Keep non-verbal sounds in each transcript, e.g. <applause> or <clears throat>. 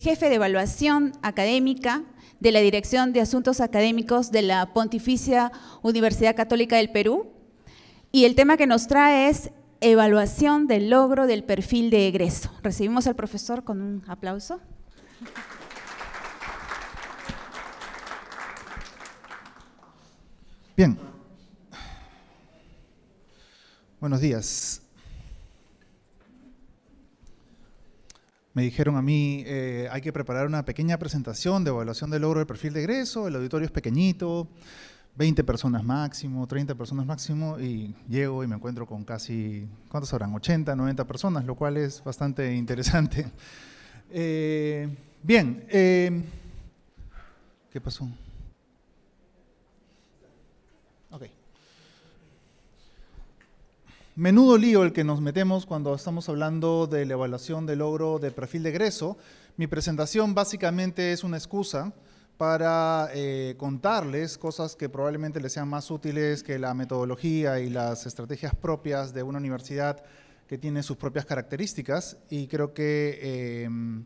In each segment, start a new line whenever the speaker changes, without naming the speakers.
jefe de evaluación académica de la Dirección de Asuntos Académicos de la Pontificia Universidad Católica del Perú. Y el tema que nos trae es evaluación del logro del perfil de egreso. Recibimos al profesor con un aplauso.
Bien. Buenos días. me dijeron a mí, eh, hay que preparar una pequeña presentación de evaluación del logro del perfil de egreso, el auditorio es pequeñito, 20 personas máximo, 30 personas máximo, y llego y me encuentro con casi, ¿cuántos habrán? 80, 90 personas, lo cual es bastante <laughs> interesante. Eh, bien, eh, ¿qué pasó? Menudo lío el que nos metemos cuando estamos hablando de la evaluación del logro de perfil de egreso. Mi presentación básicamente es una excusa para eh, contarles cosas que probablemente les sean más útiles que la metodología y las estrategias propias de una universidad que tiene sus propias características y creo que em,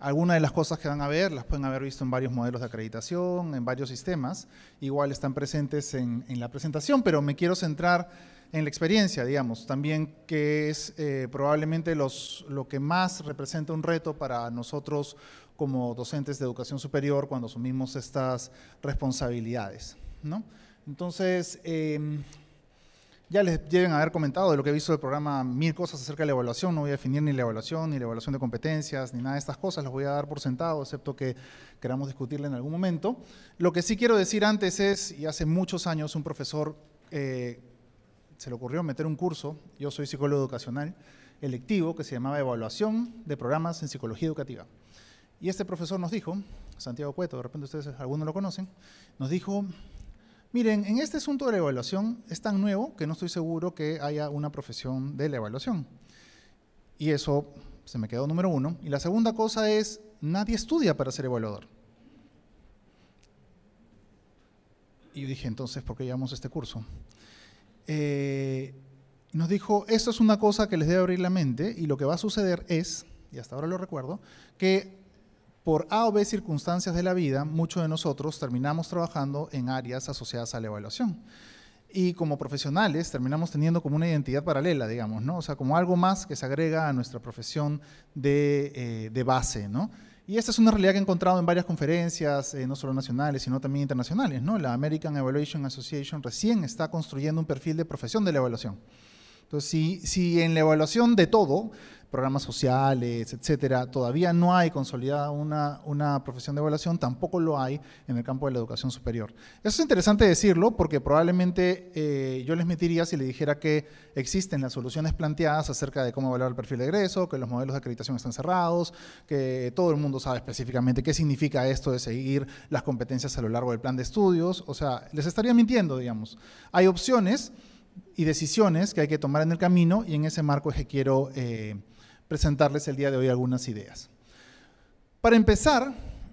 algunas de las cosas que van a ver las pueden haber visto en varios modelos de acreditación, en varios sistemas, igual están presentes en la presentación, pero me quiero centrar en la experiencia, digamos, también que es eh, probablemente lo que más representa un reto para nosotros como docentes de educación superior cuando asumimos estas responsabilidades. ¿no? Entonces, em, ya les lleven a haber comentado de lo que he visto del programa mil cosas acerca de la evaluación. No voy a definir ni la evaluación, ni la evaluación de competencias, ni nada de estas cosas. Las voy a dar por sentado, excepto que queramos discutirla en algún momento. Lo que sí quiero decir antes es, y hace muchos años un profesor eh, se le ocurrió meter un curso, yo soy psicólogo educacional, electivo, que se llamaba Evaluación de Programas en Psicología Educativa. Y este profesor nos dijo, Santiago Cueto, de repente ustedes algunos lo conocen, nos dijo, miren, en este asunto de la evaluación es tan nuevo que no estoy seguro que haya una profesión de la evaluación. Y eso se me quedó número uno. Y la segunda cosa es, nadie estudia para ser evaluador. Y dije, entonces, ¿por qué llevamos este curso? Eh, nos dijo, esto es una cosa que les debe abrir la mente y lo que va a suceder es, y hasta ahora lo recuerdo, que por A o B circunstancias de la vida, muchos de nosotros terminamos trabajando en áreas asociadas a la evaluación. Y como profesionales terminamos teniendo como una identidad paralela, digamos, ¿no? O sea, como algo más que se agrega a nuestra profesión de, eh, de base, ¿no? Y esta es una realidad que he encontrado en varias conferencias, eh, no solo nacionales, sino también internacionales. La American Evaluation Association recién está construyendo un perfil de profesión de la evaluación. Entonces, si en la evaluación de todo programas sociales, etcétera. Todavía no hay consolidada una, una profesión de evaluación, tampoco lo hay en el campo de la educación superior. Eso es interesante decirlo porque probablemente eh, yo les metiría si le dijera que existen las soluciones planteadas acerca de cómo evaluar el perfil de egreso, que los modelos de acreditación están cerrados, que todo el mundo sabe específicamente qué significa esto de seguir las competencias a lo largo del plan de estudios. O sea, les estaría mintiendo, digamos. Hay opciones y decisiones que hay que tomar en el camino y en ese marco es que quiero... Eh, presentarles el día de hoy algunas ideas. Para empezar,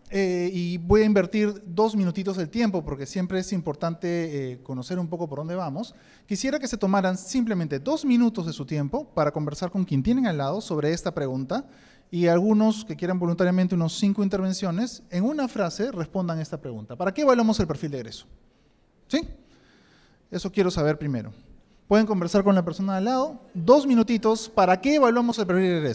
eh, y voy a invertir dos minutitos del tiempo porque siempre es importante eh, conocer un poco por dónde vamos, quisiera que se tomaran simplemente dos minutos de su tiempo para conversar con quien tienen al lado sobre esta pregunta y algunos que quieran voluntariamente unos cinco intervenciones, en una frase respondan esta pregunta. ¿Para qué evaluamos el perfil de egreso? ¿Sí? Eso quiero saber primero. Pueden conversar con la persona de al lado. Dos minutitos. ¿Para qué evaluamos el primer de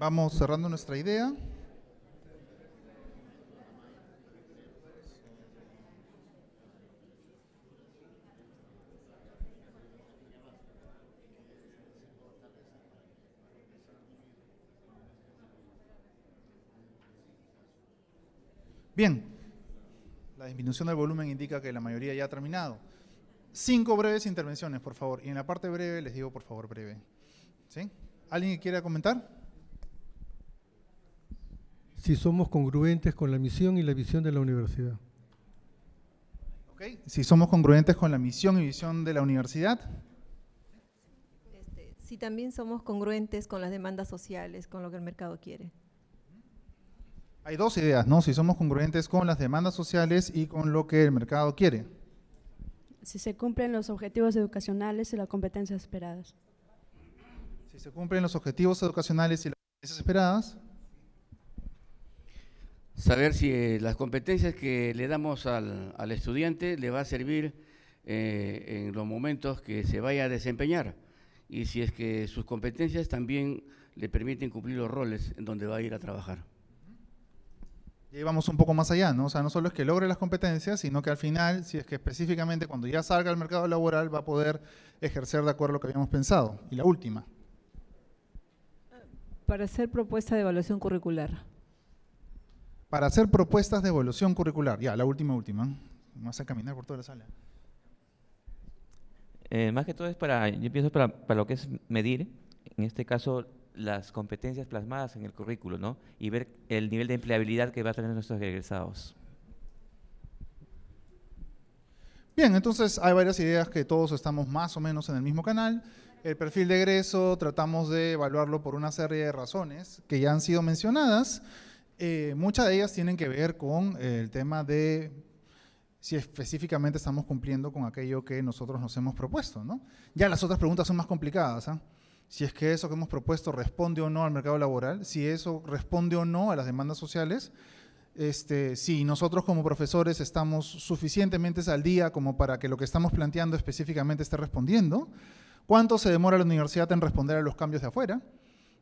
Vamos cerrando nuestra idea. Bien, la disminución del volumen indica que la mayoría ya ha terminado. Cinco breves intervenciones, por favor. Y en la parte breve les digo, por favor, breve. ¿Alguien que quiera comentar? si somos congruentes con la misión y la visión de la universidad. Si somos congruentes con la misión y visión de la universidad.
Este, si también somos congruentes con las demandas sociales, con lo que el mercado
quiere. Hay dos ideas, ¿no? Si somos congruentes con las demandas sociales y con lo que el mercado quiere.
Si se cumplen los objetivos educacionales y las
competencias esperadas. Si se cumplen los objetivos educacionales y las competencias esperadas
saber si eh, las competencias que le damos al, estudiante le va a servir eh, en los momentos que se vaya a desempeñar y si es que sus competencias también le permiten cumplir los roles en
donde va a ir a trabajar. Y vamos un poco más allá, ¿no? O sea, no solo es que logre las competencias, sino que al final, si es que específicamente cuando ya salga al mercado laboral, va a poder ejercer de acuerdo a lo que habíamos pensado. Y la última.
Para hacer propuesta de evaluación curricular
para hacer propuestas de evolución curricular. Ya, la última, última. ¿eh? Vamos a caminar por toda la sala.
Eh, más que todo es para, yo pienso para, para, lo que es medir, en este caso, las competencias plasmadas en el currículo, ¿no? Y ver el nivel de empleabilidad que va a tener nuestros egresados.
Bien, entonces hay varias ideas que todos estamos más o menos en el mismo canal. El perfil de egreso tratamos de evaluarlo por una serie de razones que ya han sido mencionadas. Eh, muchas de ellas tienen que ver con eh, el tema de si específicamente estamos cumpliendo con aquello que nosotros nos hemos propuesto, ¿no? Ya las otras preguntas son más complicadas, ¿ah? Si es que eso que hemos propuesto responde o no al mercado laboral, si eso responde o no a las demandas sociales, este, si nosotros como profesores estamos suficientemente al día como para que lo que estamos planteando específicamente esté respondiendo, cuánto se demora la universidad en responder a los cambios de afuera,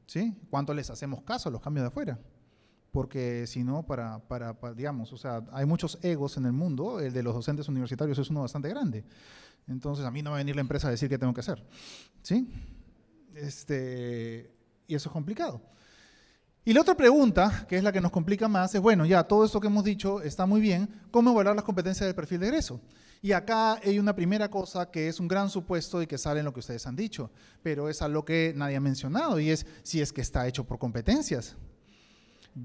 ¿sí? ¿Cuánto les hacemos caso a los cambios de afuera? porque si no, para, para, digamos, o sea, hay muchos egos en el mundo, el de los docentes universitarios es uno bastante grande. Entonces, a mí no va a venir la empresa a decir qué tengo que hacer, ¿sí? Este, y eso es complicado. Y la otra pregunta, que es la que nos complica más, es, bueno, ya todo esto que hemos dicho está muy bien, ¿cómo evaluar las competencias del perfil de egreso? Y acá hay una primera cosa que es un gran supuesto y que sale en lo que ustedes han dicho, pero es algo que nadie ha mencionado y es si es que está hecho por competencias.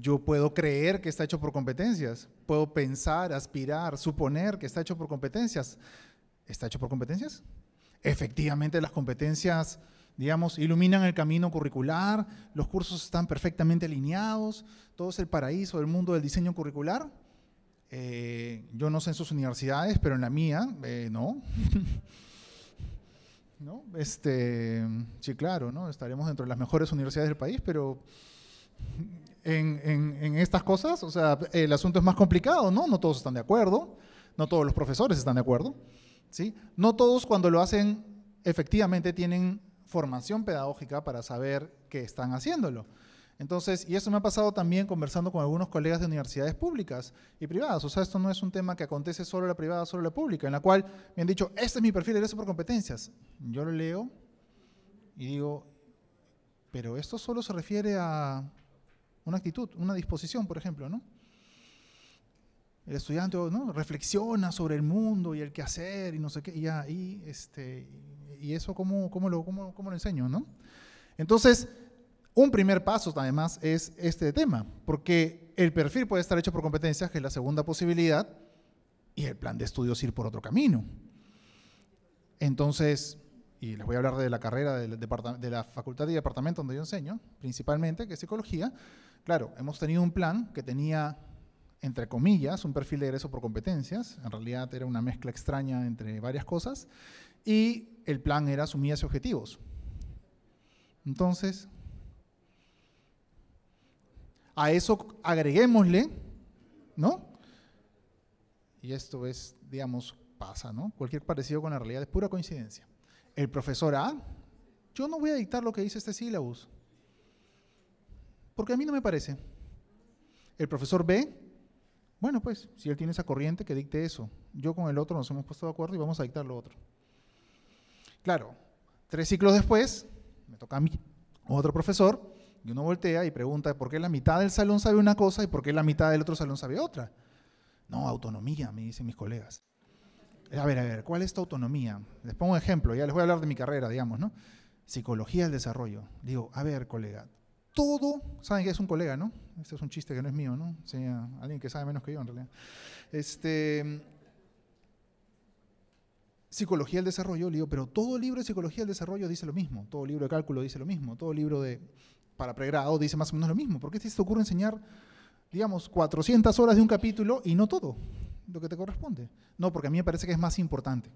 Yo puedo creer que está hecho por competencias, puedo pensar, aspirar, suponer que está hecho por competencias. ¿Está hecho por competencias? Efectivamente, las competencias, digamos, iluminan el camino curricular, los cursos están perfectamente alineados, todo es el paraíso del mundo del diseño curricular. Eh, yo no sé en sus universidades, pero en la mía, eh, no. <laughs> ¿No? Este, sí, claro, ¿no? Estaremos dentro de las mejores universidades del país, pero en, estas cosas, o sea, el asunto es más complicado, ¿no? No todos están de acuerdo, no todos los profesores están de acuerdo, ¿sí? No todos cuando lo hacen efectivamente tienen formación pedagógica para saber que están haciéndolo. Entonces, y eso me ha pasado también conversando con algunos colegas de universidades públicas y privadas. O sea, esto no es un tema que acontece solo en la privada, solo en la pública, en la cual me han dicho, este es mi perfil, eres por competencias. Yo lo leo y digo, pero esto solo se refiere a una actitud, una disposición, por ejemplo, ¿no? El estudiante ¿no? reflexiona sobre el mundo y el hacer, y no sé qué, y, ahí, este, y eso cómo, cómo lo, cómo, enseño, ¿no? Entonces, un primer paso además es este tema, porque el perfil puede estar hecho por competencias, que es la segunda posibilidad, y el plan de estudios ir por otro camino. Entonces, y les voy a hablar de la carrera de la, de la facultad y departamento donde yo enseño, principalmente, que es psicología, Claro, hemos tenido un plan que tenía, entre comillas, un perfil de egreso por competencias. En realidad era una mezcla extraña entre varias cosas. Y el plan era asumir esos objetivos. Entonces, a eso agreguémosle, ¿no? Y esto es, digamos, pasa, ¿no? Cualquier parecido con la realidad es pura coincidencia. El profesor A, yo no voy a dictar lo que dice este sílabus. Porque a mí no me parece. El profesor B, bueno, pues si él tiene esa corriente, que dicte eso. Yo con el otro nos hemos puesto de acuerdo y vamos a dictar lo otro. Claro, tres ciclos después, me toca a mí, otro profesor, y uno voltea y pregunta por qué la mitad del salón sabe una cosa y por qué la mitad del otro salón sabe otra. No, autonomía, me dicen mis colegas. Eh, a ver, a ver, ¿cuál es tu autonomía? Les pongo un ejemplo, ya les voy a hablar de mi carrera, digamos, ¿no? Psicología del desarrollo. Digo, a ver, colega, todo, saben que es un colega, ¿no? Este es un chiste que no es mío, ¿no? alguien que sabe menos que yo en realidad. Este, psicología del desarrollo, le pero todo libro de psicología del desarrollo dice lo mismo, todo libro de cálculo dice lo mismo, todo libro de para pregrado dice más o menos lo mismo. ¿Por qué se te ocurre enseñar, digamos, 400 horas de un capítulo y no todo lo que te corresponde? No, porque a mí me parece que es más importante.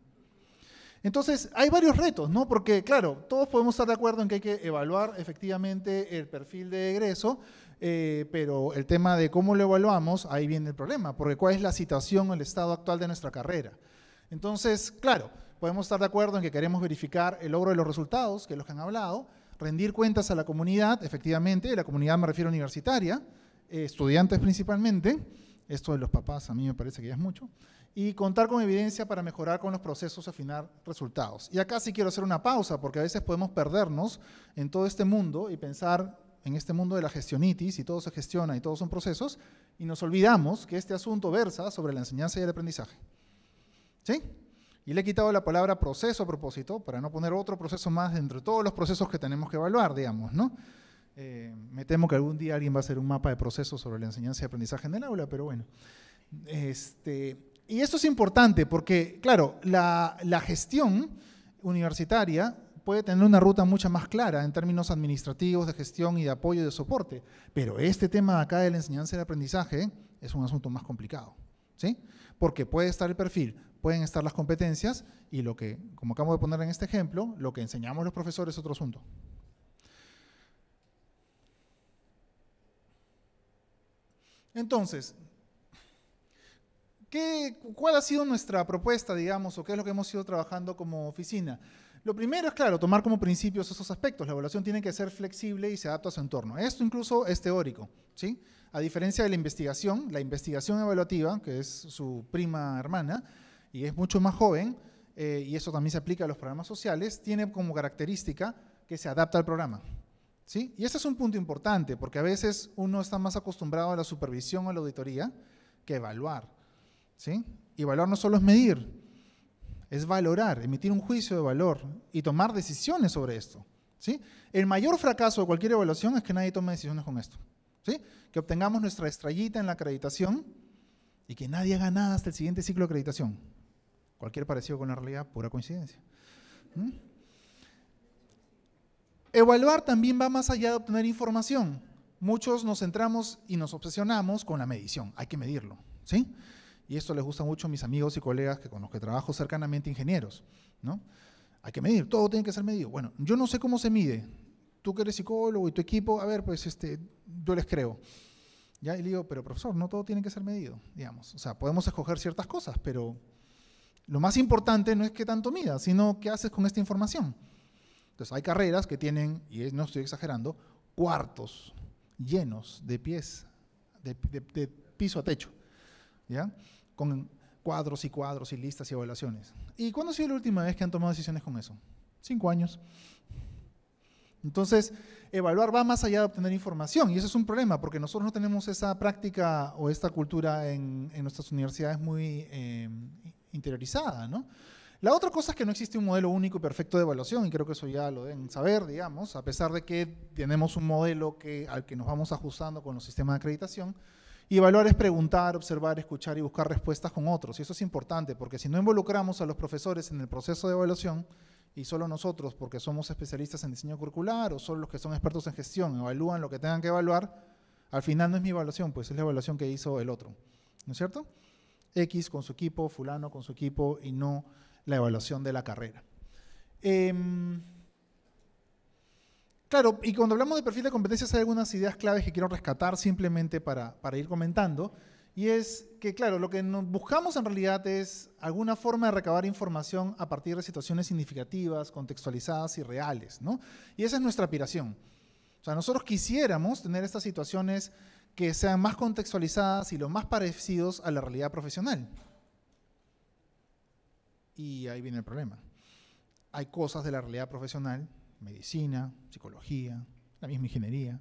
Entonces, hay varios retos, ¿no? Porque, claro, todos podemos estar de acuerdo en que hay que evaluar efectivamente el perfil de egreso, eh, pero el tema de cómo lo evaluamos, ahí viene el problema, porque cuál es la situación, el estado actual de nuestra carrera. Entonces, claro, podemos estar de acuerdo en que queremos verificar el logro de los resultados, que los que han hablado, rendir cuentas a la comunidad, efectivamente, la comunidad me refiero a universitaria, eh, estudiantes principalmente, esto de los papás a mí me parece que ya es mucho, y contar con evidencia para mejorar con los procesos y afinar resultados. Y acá sí quiero hacer una pausa porque a veces podemos perdernos en todo este mundo y pensar en este mundo de la gestionitis y todo se gestiona y todos son procesos y nos olvidamos que este asunto versa sobre la enseñanza y el aprendizaje. ¿Sí? Y le he quitado la palabra proceso a propósito para no poner otro proceso más entre todos los procesos que tenemos que evaluar, digamos, ¿no? Eh, me temo que algún día alguien va a hacer un mapa de procesos sobre la enseñanza y aprendizaje en el aula, pero bueno. Este, y esto es importante porque, claro, la, gestión universitaria puede tener una ruta mucho más clara en términos administrativos, de gestión y de apoyo y de soporte. Pero este tema acá de la enseñanza y el aprendizaje es un asunto más complicado, ¿sí? Porque puede estar el perfil, pueden estar las competencias y lo que, como acabo de poner en este ejemplo, lo que enseñamos los profesores es otro asunto. Entonces, ¿Cuál ha sido nuestra propuesta, digamos, o qué es lo que hemos ido trabajando como oficina? Lo primero es, claro, tomar como principios esos aspectos. La evaluación tiene que ser flexible y se adapta a su entorno. Esto incluso es teórico, ¿sí? A diferencia de la investigación, la investigación evaluativa, que es su prima hermana y es mucho más joven, eh, y eso también se aplica a los programas sociales, tiene como característica que se adapta al programa. ¿sí? Y ese es un punto importante, porque a veces uno está más acostumbrado a la supervisión o a la auditoría que evaluar. ¿sí? Y evaluar no solo es medir, es valorar, emitir un juicio de valor y tomar decisiones sobre esto. ¿sí? El mayor fracaso de cualquier evaluación es que nadie tome decisiones con esto. ¿sí? Que obtengamos nuestra estrellita en la acreditación y que nadie haga nada hasta el siguiente ciclo de acreditación. Cualquier parecido con la realidad, pura coincidencia. Evaluar también va más allá de obtener información. Muchos nos centramos y nos obsesionamos con la medición. Hay que medirlo. ¿sí? y esto les gusta mucho a mis amigos y colegas que con los que trabajo cercanamente, ingenieros, ¿no? Hay que medir, todo tiene que ser medido. Bueno, yo no sé cómo se mide. Tú que eres psicólogo y tu equipo, a ver, pues este, yo les creo. Ya, y le digo, pero profesor, no todo tiene que ser medido, digamos. O sea, podemos escoger ciertas cosas, pero lo más importante no es que tanto midas, sino qué haces con esta información. Entonces, hay carreras que tienen, y no estoy exagerando, cuartos llenos de pies, de, de piso a techo. ¿Ya? con cuadros y cuadros y listas y evaluaciones. ¿Y cuándo ha sido la última vez que han tomado decisiones con eso? Cinco años. Entonces, evaluar va más allá de obtener información y eso es un problema porque nosotros no tenemos esa práctica o esta cultura en, nuestras universidades muy em, interiorizada, ¿no? La otra cosa es que no existe un modelo único y perfecto de evaluación, y creo que eso ya lo deben saber, digamos, a pesar de que tenemos un modelo que, al que nos vamos ajustando con los sistemas de acreditación, y evaluar es preguntar, observar, escuchar y buscar respuestas con otros. Y eso es importante, porque si no involucramos a los profesores en el proceso de evaluación, y solo nosotros, porque somos especialistas en diseño curricular o solo los que son expertos en gestión, evalúan lo que tengan que evaluar, al final no es mi evaluación, pues es la evaluación que hizo el otro. ¿No es cierto? X con su equipo, fulano con su equipo y no la evaluación de la carrera. Em, Claro, y cuando hablamos de perfil de competencias hay algunas ideas claves que quiero rescatar simplemente para, ir comentando. Y es que, claro, lo que nos buscamos en realidad es alguna forma de recabar información a partir de situaciones significativas, contextualizadas y reales, ¿no? Y esa es nuestra aspiración. O sea, nosotros quisiéramos tener estas situaciones que sean más contextualizadas y lo más parecidos a la realidad profesional. Y ahí viene el problema. Hay cosas de la realidad profesional medicina, psicología, la misma ingeniería,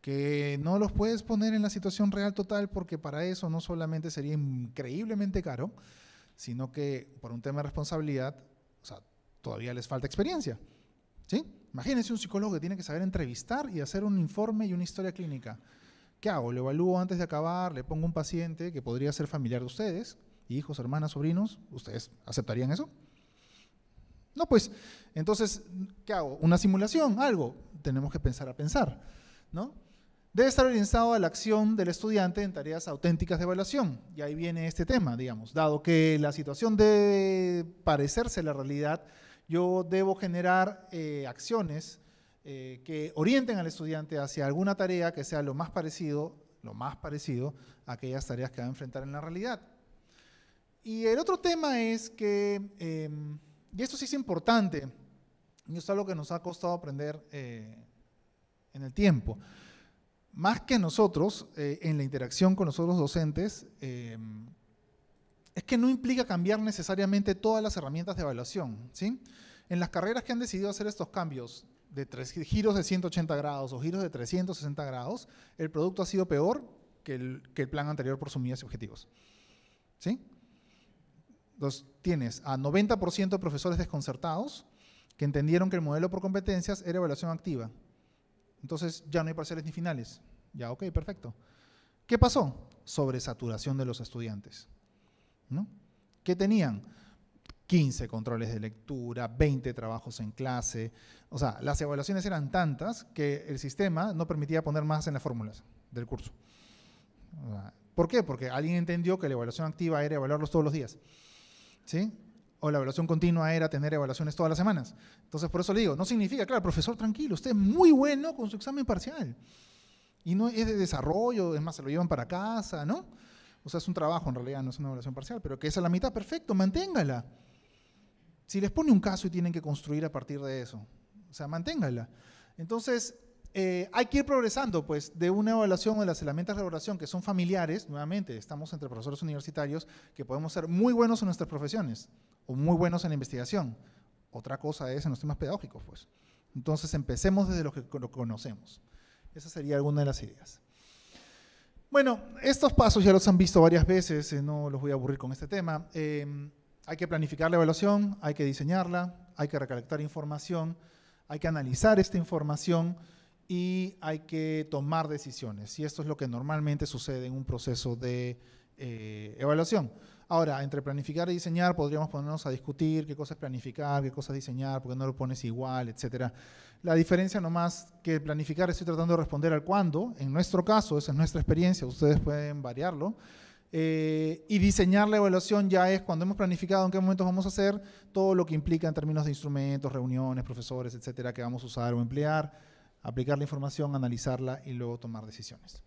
que no los puedes poner en la situación real total porque para eso no solamente sería increíblemente caro, sino que por un tema de responsabilidad, o sea, todavía les falta experiencia. ¿Sí? Imagínense un psicólogo que tiene que saber entrevistar y hacer un informe y una historia clínica. ¿Qué hago? ¿Lo evalúo antes de acabar? ¿Le pongo un paciente que podría ser familiar de ustedes? ¿Hijos, hermanas, sobrinos? ¿Ustedes aceptarían eso? No, pues, entonces, ¿qué hago? ¿Una simulación? ¿Algo? Tenemos que pensar a pensar, ¿no? Debe estar orientado a la acción del estudiante en tareas auténticas de evaluación. Y ahí viene este tema, digamos. Dado que la situación debe parecerse a la realidad, yo debo generar eh, acciones eh, que orienten al estudiante hacia alguna tarea que sea lo más parecido, lo más parecido a aquellas tareas que va a enfrentar en la realidad. Y el otro tema es que... Em, y esto sí es importante, y es algo que nos ha costado aprender eh, en el tiempo. Más que nosotros, eh, en la interacción con los otros docentes, eh, es que no implica cambiar necesariamente todas las herramientas de evaluación. ¿sí? En las carreras que han decidido hacer estos cambios de tres, giros de 180 grados o giros de 360 grados, el producto ha sido peor que el, plan anterior por sus y objetivos. ¿Sí? Entonces, tienes a 90% de profesores desconcertados que entendieron que el modelo por competencias era evaluación activa. Entonces, ya no hay parciales ni finales. Ya, ok, perfecto. ¿Qué pasó? Sobresaturación de los estudiantes. ¿no? ¿Qué tenían? 15 controles de lectura, 20 trabajos en clase. O sea, las evaluaciones eran tantas que el sistema no permitía poner más en las fórmulas del curso. ¿Por qué? Porque alguien entendió que la evaluación activa era evaluarlos todos los días. ¿sí? O la evaluación continua era tener evaluaciones todas las semanas. Entonces, por eso le digo, no significa, claro, profesor, tranquilo, usted es muy bueno con su examen parcial. Y no es de desarrollo, es más, se lo llevan para casa, ¿no? O sea, es un trabajo en realidad, no es una evaluación parcial, pero que es a la mitad, perfecto, manténgala. Si les pone un caso y tienen que construir a partir de eso, o sea, manténgala. Entonces, eh, hay que ir progresando, pues, de una evaluación de las herramientas de evaluación que son familiares, nuevamente, estamos entre profesores universitarios, que podemos ser muy buenos en nuestras profesiones o muy buenos en la investigación. Otra cosa es en los temas pedagógicos, pues. Entonces, empecemos desde lo que lo conocemos. Esa sería alguna de las ideas. Bueno, estos pasos ya los han visto varias veces, eh, no los voy a aburrir con este tema. Eh, hay que planificar la evaluación, hay que diseñarla, hay que recolectar información, hay que analizar esta información, y hay que tomar decisiones. Y esto es lo que normalmente sucede en un proceso de eh, evaluación. Ahora, entre planificar y diseñar podríamos ponernos a discutir qué cosa es planificar, qué cosas diseñar, por qué no lo pones igual, etcétera. La diferencia no más que planificar estoy tratando de responder al cuándo, en nuestro caso, esa es nuestra experiencia, ustedes pueden variarlo. Eh, y diseñar la evaluación ya es cuando hemos planificado en qué momentos vamos a hacer, todo lo que implica en términos de instrumentos, reuniones, profesores, etcétera, que vamos a usar o emplear aplicar la información, analizarla y luego tomar decisiones.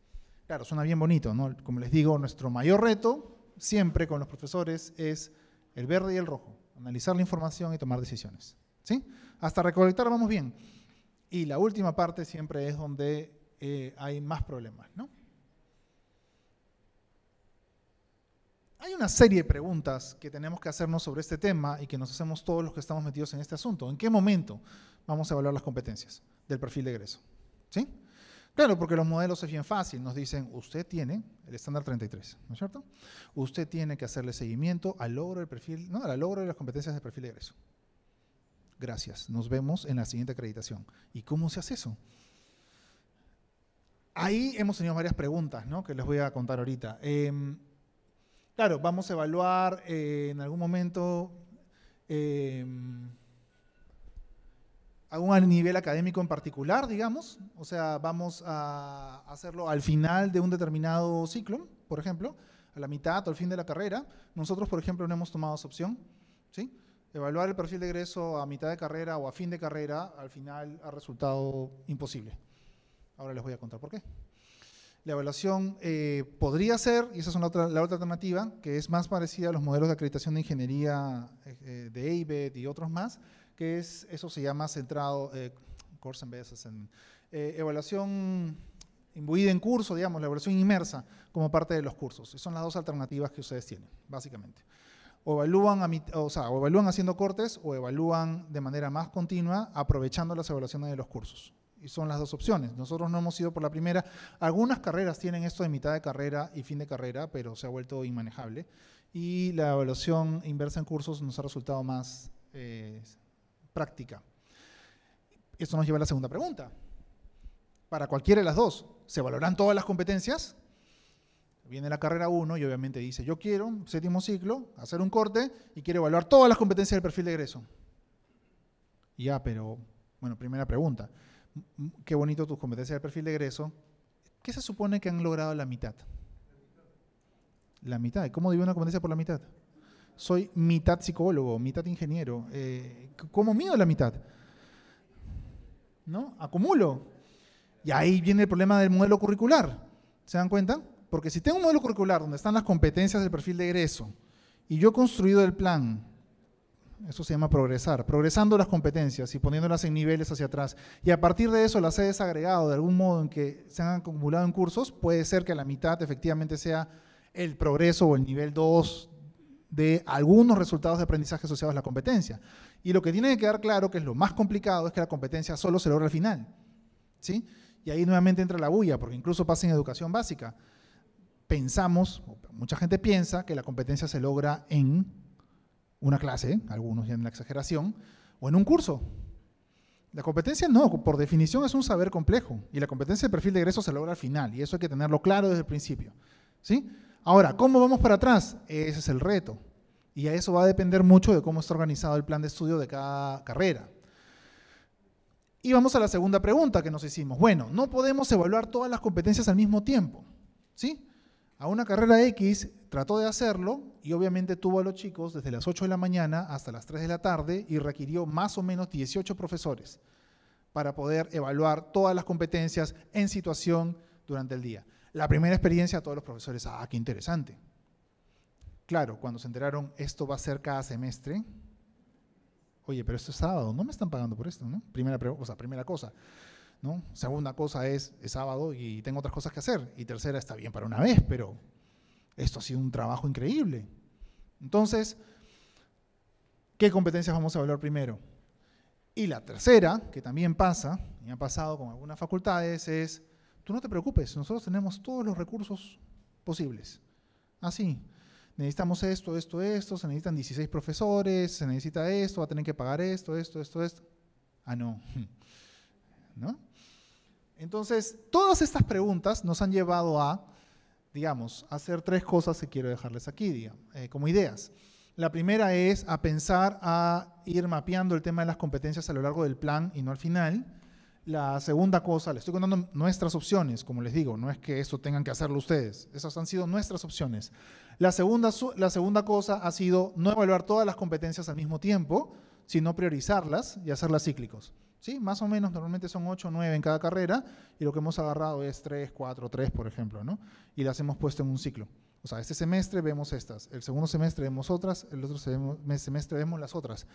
Claro, suena bien bonito, ¿no? Como les digo, nuestro mayor reto siempre con los profesores es el verde y el rojo, analizar la información y tomar decisiones. ¿Sí? Hasta recolectar vamos bien. Y la última parte siempre es donde eh, hay más problemas, ¿no? Hay una serie de preguntas que tenemos que hacernos sobre este tema y que nos hacemos todos los que estamos metidos en este asunto. ¿En qué momento vamos a evaluar las competencias? del perfil de egreso. ¿Sí? Claro, porque los modelos es bien fácil. Nos dicen, usted tiene el estándar 33, ¿no es cierto? Usted tiene que hacerle seguimiento al logro del perfil, no, al logro de las competencias del perfil de egreso. Gracias. Nos vemos en la siguiente acreditación. ¿Y cómo se hace eso? Ahí hemos tenido varias preguntas, ¿no? Que les voy a contar ahorita. Em, claro, vamos a evaluar eh, en algún momento. Em, a un nivel académico en particular, digamos, o sea, vamos a hacerlo al final de un determinado ciclo, por ejemplo, a la mitad o al fin de la carrera. Nosotros, por ejemplo, no hemos tomado esa opción, ¿sí? Evaluar el perfil de egreso a mitad de carrera o a fin de carrera, al final ha resultado imposible. Ahora les voy a contar por qué. La evaluación eh, podría ser, y esa es la otra alternativa, que es más parecida a los modelos de acreditación de ingeniería eh, eh, de EIBET y otros más, que es, eso se llama centrado, eh, course en veces, eh, evaluación imbuida en curso, digamos, la evaluación inmersa como parte de los cursos. Son las dos alternativas que ustedes tienen, básicamente. O evalúan, a, sea, o evalúan haciendo cortes o evalúan de manera más continua aprovechando las evaluaciones de los cursos. Y son las dos opciones. Nosotros no hemos ido por la primera. Algunas carreras tienen esto de mitad de carrera y fin de carrera, pero se ha vuelto inmanejable. Y la evaluación inversa en cursos nos ha resultado más eh, práctica. Eso nos lleva a la segunda pregunta. Para cualquiera de las dos, ¿se valoran todas las competencias? Viene la carrera 1 y obviamente dice, yo quiero, séptimo ciclo, hacer un corte y quiero evaluar todas las competencias del perfil de egreso. Ya, pero, bueno, primera pregunta. Qué bonito tus competencias del perfil de egreso. ¿Qué se supone que han logrado la mitad? La mitad. ¿Cómo divide una competencia por la mitad? soy mitad psicólogo, mitad ingeniero, eh, ¿Cómo como mío la mitad. ¿No? Acumulo. Y ahí viene el problema del modelo curricular. ¿Se dan cuenta? Porque si tengo un modelo curricular donde están las competencias del perfil de egreso y yo he construido el plan, eso se llama progresar, progresando las competencias y poniéndolas en niveles hacia atrás. Y a partir de eso las he desagregado de algún modo en que se han acumulado en cursos, puede ser que la mitad efectivamente sea el progreso o el nivel 2 de algunos resultados de aprendizaje asociados a la competencia. Y lo que tiene que quedar claro, que es lo más complicado, es que la competencia solo se logra al final. ¿sí? Y ahí nuevamente entra la bulla, porque incluso pasa en educación básica. Pensamos, mucha gente piensa que la competencia se logra en una clase, algunos ya en la exageración, o en un curso. La competencia no, por definición es un saber complejo y la competencia de perfil de egreso se logra al final y eso hay que tenerlo claro desde el principio. ¿sí? Ahora, ¿cómo vamos para atrás? Ese es el reto. Y a eso va a depender mucho de cómo está organizado el plan de estudio de cada carrera. Y vamos a la segunda pregunta que nos hicimos. Bueno, no podemos evaluar todas las competencias al mismo tiempo. ¿Sí? A una carrera X trató de hacerlo y obviamente tuvo a los chicos desde las 8 de la mañana hasta las 3 de la tarde y requirió más o menos 18 profesores para poder evaluar todas las competencias en situación durante el día. La primera experiencia, a todos los profesores, ah, qué interesante. Claro, cuando se enteraron, esto va a ser cada semestre. Oye, pero esto es sábado, no me están pagando por esto, ¿no? Primera, primera cosa. ¿no? Segunda cosa es, es sábado y tengo otras cosas que hacer. Y tercera, está bien para una vez, pero esto ha sido un trabajo increíble. Entonces, ¿qué competencias vamos a hablar primero? Y la tercera, que también pasa, y ha pasado con algunas facultades, es tú no te preocupes, nosotros tenemos todos los recursos posibles. Así, ah, necesitamos esto, esto, esto, se necesitan 16 profesores, se necesita esto, va a tener que pagar esto, esto, esto, esto. Ah, <laughs> no. Entonces, todas estas preguntas nos han llevado a, digamos, hacer tres cosas que quiero dejarles aquí, eh, como ideas. La primera es a pensar a ir mapeando el tema de las competencias a lo largo del plan y no al final. La segunda cosa, le estoy contando nuestras opciones, como les digo, no es que eso tengan que hacerlo ustedes, esas han sido nuestras opciones. La segunda, la segunda cosa ha sido no evaluar todas las competencias al mismo tiempo, sino priorizarlas y hacerlas cíclicos. ¿Sí? Más o menos, normalmente son 8 o 9 en cada carrera, y lo que hemos agarrado es 3, 4, 3, por ejemplo, ¿no? Y las hemos puesto en un ciclo. O sea, este semestre vemos estas, el segundo semestre vemos otras, el otro semestre vemos las otras.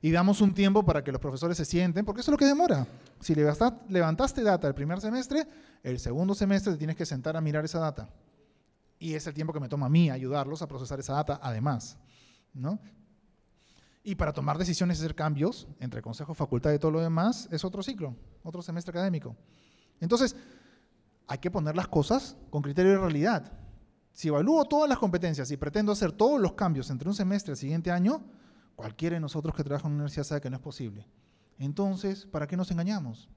Y damos un tiempo para que los profesores se sienten, porque eso es lo que demora. Si levantaste data el primer semestre, el segundo semestre te tienes que sentar a mirar esa data. Y es el tiempo que me toma a mí ayudarlos a procesar esa data, además. ¿no? Y para tomar decisiones y hacer cambios entre consejo, facultad y todo lo demás, es otro ciclo, otro semestre académico. Entonces, hay que poner las cosas con criterio de realidad. Si evalúo todas las competencias y pretendo hacer todos los cambios entre un semestre y el siguiente año, cualquiera de nosotros que trabaja en una universidad sabe que no es posible. Entonces, ¿para qué nos engañamos?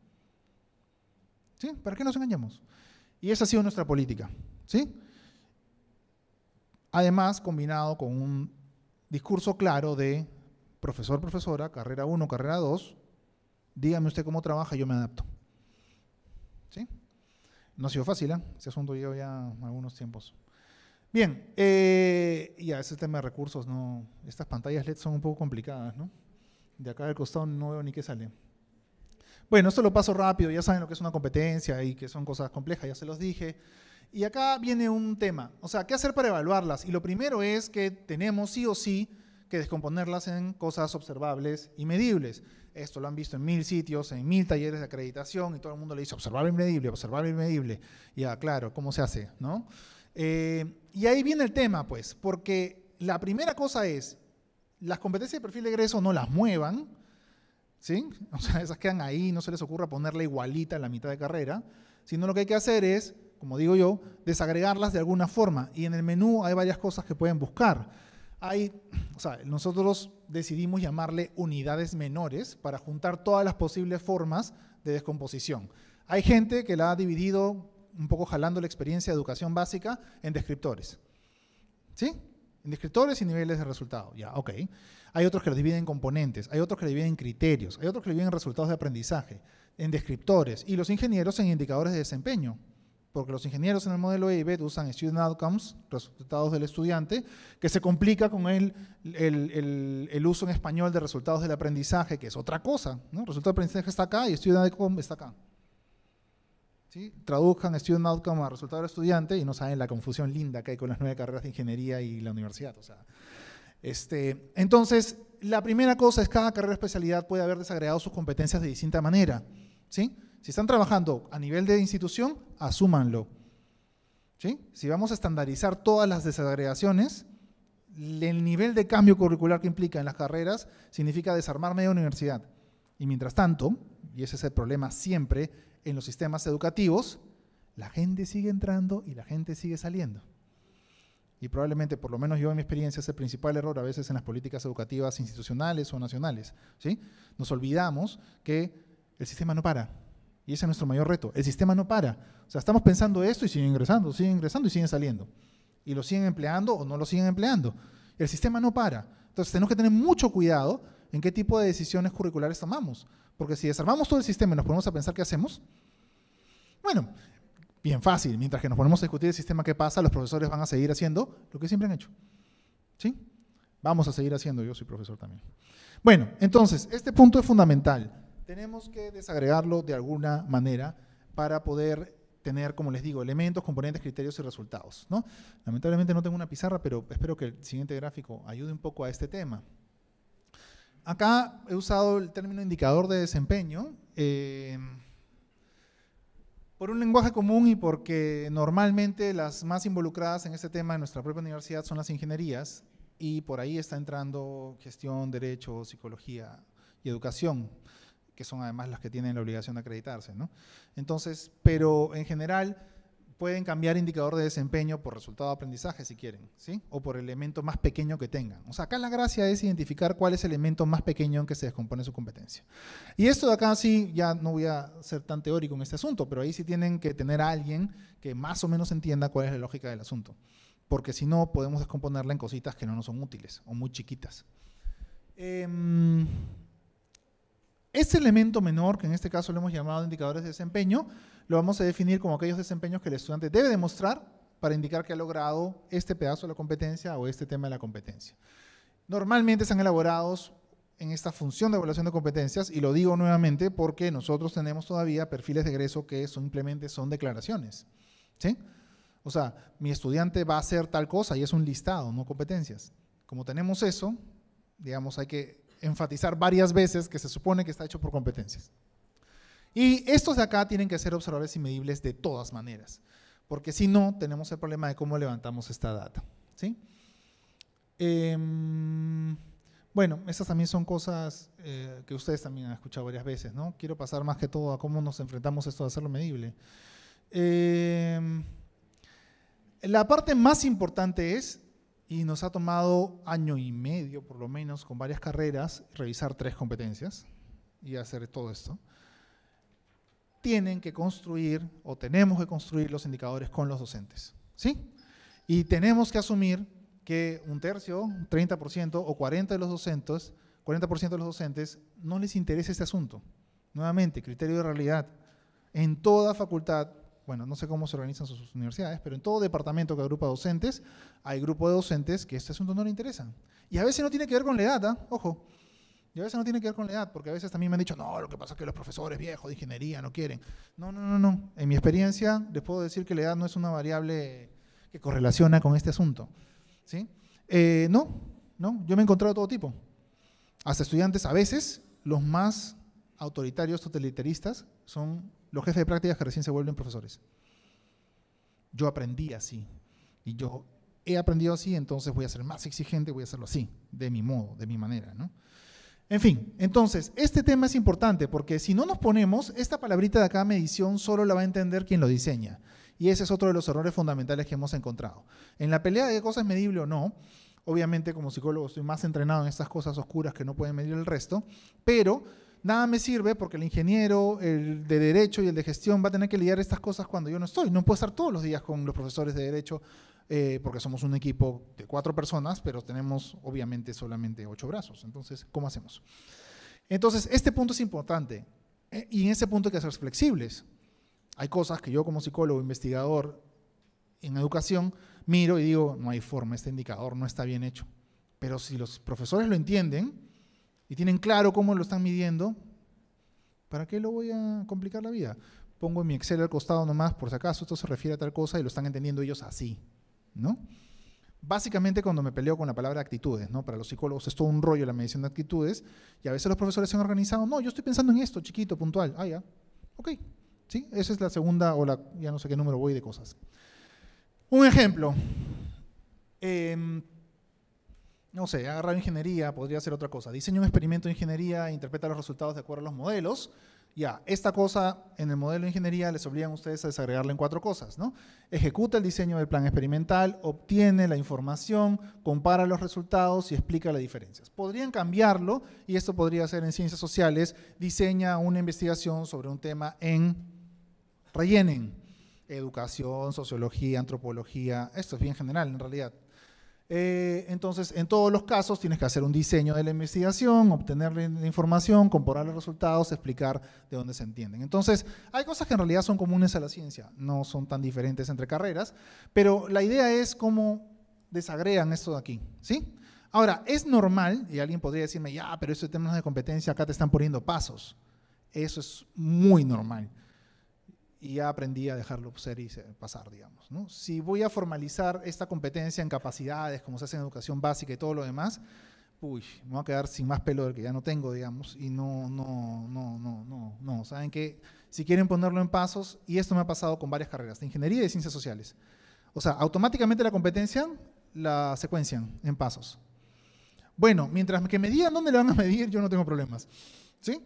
¿Sí? ¿Para qué nos engañamos? Y esa ha sido nuestra política. ¿Sí? Además, combinado con un discurso claro de profesor, profesora, carrera 1, carrera 2, dígame usted cómo trabaja, yo me adapto. ¿Sí? No ha sido fácil, ¿eh? Ese asunto lleva ya algunos tiempos. Bien, eh, ya, ese tema de recursos, no. Estas pantallas LED son un poco complicadas, ¿no? De acá del costado no veo ni qué sale. Bueno, esto lo paso rápido, ya saben lo que es una competencia y que son cosas complejas, ya se los dije. Y acá viene un tema, o sea, ¿qué hacer para evaluarlas? Y lo primero es que tenemos sí o sí que descomponerlas en cosas observables y medibles. Esto lo han visto en mil sitios, en mil talleres de acreditación y todo el mundo le dice observable y medible, observable y medible. Ya, ah, claro, ¿cómo se hace? ¿No? Eh, y ahí viene el tema, pues, porque la primera cosa es, las competencias de perfil de egreso no las muevan, ¿sí? <laughs> O sea, esas quedan ahí, no se les ocurra ponerla igualita en la mitad de carrera, sino lo que hay que hacer es, como digo yo, desagregarlas de alguna forma. Y en el menú hay varias cosas que pueden buscar. Hay, nosotros decidimos llamarle unidades menores para juntar todas las posibles formas de descomposición. Hay gente que la ha dividido un poco jalando la experiencia de educación básica en descriptores. ¿Sí? En descriptores y niveles de resultado. Ya, ok. Hay otros que lo dividen en componentes, hay otros que lo dividen en criterios, hay otros que lo dividen en resultados de aprendizaje, en descriptores y los ingenieros en indicadores de desempeño. Porque los ingenieros en el modelo EIBET usan student outcomes, resultados del estudiante, que se complica con el, uso en español de resultados del aprendizaje, que es otra cosa. ¿no? Resultado de aprendizaje está acá y student outcome está acá. Traduzcan student outcome a resultado de estudiante y no saben la confusión linda que hay con las nueve carreras de ingeniería y la universidad. O sea, este, entonces, la primera cosa es que cada carrera de especialidad puede haber desagregado sus competencias de distinta manera. Si están trabajando a nivel de institución, asúmanlo. Si vamos a estandarizar todas las desagregaciones, el nivel de cambio curricular que implica en las carreras significa desarmar media universidad. Y mientras tanto, y ese es el problema siempre en los sistemas educativos, la gente sigue entrando y la gente sigue saliendo. Y probablemente, por lo menos yo en mi experiencia, es el principal error a veces en las políticas educativas institucionales o nacionales. ¿sí? Nos olvidamos que el sistema no para. Y ese es nuestro mayor reto. El sistema no para. O sea, estamos pensando esto y siguen ingresando, siguen ingresando y siguen saliendo. Y lo siguen empleando o no lo siguen empleando. El sistema no para. Entonces tenemos que tener mucho cuidado en qué tipo de decisiones curriculares tomamos. Porque si desarmamos todo el sistema y nos ponemos a pensar qué hacemos, bueno, bien fácil, mientras que nos ponemos a discutir el sistema qué pasa, los profesores van a seguir haciendo lo que siempre han hecho. ¿Sí? Vamos a seguir haciendo, yo soy profesor también. Bueno, entonces, este punto es fundamental. Tenemos que desagregarlo de alguna manera para poder tener, como les digo, elementos, componentes, criterios y resultados. ¿no? Lamentablemente no tengo una pizarra, pero espero que el siguiente gráfico ayude un poco a este tema. Acá he usado el término indicador de desempeño. Eh, por un lenguaje común y porque normalmente las más involucradas en este tema en nuestra propia universidad son las ingenierías y por ahí está entrando gestión, derecho, psicología y educación, que son además las que tienen la obligación de acreditarse. ¿no? Entonces, pero en general pueden cambiar indicador de desempeño por resultado de aprendizaje si quieren, ¿sí? O por elemento más pequeño que tengan. O sea, acá la gracia es identificar cuál es el elemento más pequeño en que se descompone su competencia. Y esto de acá sí, ya no voy a ser tan teórico en este asunto, pero ahí sí tienen que tener a alguien que más o menos entienda cuál es la lógica del asunto. Porque si no, podemos descomponerla en cositas que no nos son útiles o muy chiquitas. Em, este elemento menor, que en este caso lo hemos llamado indicadores de desempeño, lo vamos a definir como aquellos desempeños que el estudiante debe demostrar para indicar que ha logrado este pedazo de la competencia o este tema de la competencia. Normalmente están elaborados en esta función de evaluación de competencias, y lo digo nuevamente porque nosotros tenemos todavía perfiles de egreso que simplemente son declaraciones. ¿sí? O sea, mi estudiante va a hacer tal cosa y es un listado, no competencias. Como tenemos eso, digamos, hay que enfatizar varias veces que se supone que está hecho por competencias. Y estos de acá tienen que ser observables y medibles de todas maneras, porque si no, tenemos el problema de cómo levantamos esta data. ¿sí? Em, bueno, estas también son cosas eh, que ustedes también han escuchado varias veces, ¿no? Quiero pasar más que todo a cómo nos enfrentamos esto de hacerlo medible. Em, la parte más importante es, y nos ha tomado año y medio por lo menos con varias carreras, revisar tres competencias y hacer todo esto tienen que construir o tenemos que construir los indicadores con los docentes. ¿Sí? Y tenemos que asumir que un tercio, 30% o 40% de los docentes, 40% de los docentes no les interesa este asunto. Nuevamente, criterio de realidad. En toda facultad, bueno, no sé cómo se organizan sus universidades, pero en todo departamento que agrupa docentes, hay grupo de docentes que este asunto no le interesa. Y a veces no tiene que ver con la edad, ¿ah? ojo. Y a veces no tiene que ver con la edad, porque a veces también me han dicho, no, lo que pasa es que los profesores viejos de ingeniería no quieren. No, no, no, no. En mi experiencia les puedo decir que la edad no es una variable que correlaciona con este asunto. ¿sí? Eh, no, no, yo me he encontrado todo tipo. Hasta estudiantes, a veces, los más autoritarios, totalitaristas, son los jefes de prácticas que recién se vuelven profesores. Yo aprendí así. Y yo he aprendido así, entonces voy a ser más exigente, voy a hacerlo así, de mi modo, de mi manera, ¿no? En fin, entonces, este tema es importante porque si no nos ponemos, esta palabrita de acá, medición, solo la va a entender quien lo diseña. Y ese es otro de los errores fundamentales que hemos encontrado. En la pelea de cosas medibles medible o no, obviamente como psicólogo estoy más entrenado en estas cosas oscuras que no pueden medir el resto, pero nada me sirve porque el ingeniero, el de derecho y el de gestión va a tener que lidiar estas cosas cuando yo no estoy. No puedo estar todos los días con los profesores de derecho eh, porque somos un equipo de cuatro personas, pero tenemos obviamente solamente ocho brazos. Entonces, ¿cómo hacemos? Entonces, este punto es importante eh, y en ese punto hay que ser flexibles. Hay cosas que yo como psicólogo, investigador en educación, miro y digo, no hay forma, este indicador no está bien hecho. Pero si los profesores lo entienden y tienen claro cómo lo están midiendo, ¿para qué lo voy a complicar la vida? Pongo mi Excel al costado nomás, por si acaso esto se refiere a tal cosa y lo están entendiendo ellos así. Básicamente cuando me peleo con la palabra actitudes, Para los psicólogos es todo un rollo la medición de actitudes y a veces los profesores se han organizado, no, yo estoy pensando en esto, chiquito, puntual, ah, ya, ok, ¿sí? Esa es la segunda o la, ya no sé qué número voy de cosas. Un ejemplo, em, no sé, agarrar ingeniería, podría ser otra cosa, diseño un experimento de ingeniería, interpreta los resultados de acuerdo a los modelos, ya, esta cosa en el modelo de ingeniería les obligan a ustedes a desagregarla en cuatro cosas, ¿no? Ejecuta el diseño del plan experimental, obtiene la información, compara los resultados y explica las diferencias. Podrían cambiarlo, y esto podría ser en ciencias sociales, diseña una investigación sobre un tema en rellenen. Educación, sociología, antropología, esto es bien general en realidad. Eh, entonces, en todos los casos tienes que hacer un diseño de la investigación, obtener la información, comparar los resultados, explicar de dónde se entienden. Entonces, hay cosas que en realidad son comunes a la ciencia, no son tan diferentes entre carreras, pero la idea es cómo desagregan esto de aquí, ¿sí? Ahora, es normal, y alguien podría decirme, ya, pero eso de temas de competencia acá te están poniendo pasos. Eso es muy normal y ya aprendí a dejarlo ser y pasar, digamos. ¿no? Si voy a formalizar esta competencia en capacidades, como se hace en educación básica y todo lo demás, uy, me voy a quedar sin más pelo del que ya no tengo, digamos, y no, no, no, no, no, ¿Saben que Si quieren ponerlo en pasos, y esto me ha pasado con varias carreras, de ingeniería y de ciencias sociales. O sea, automáticamente la competencia la secuencian en pasos. Bueno, mientras que me digan dónde le van a medir, yo no tengo problemas. ¿Sí?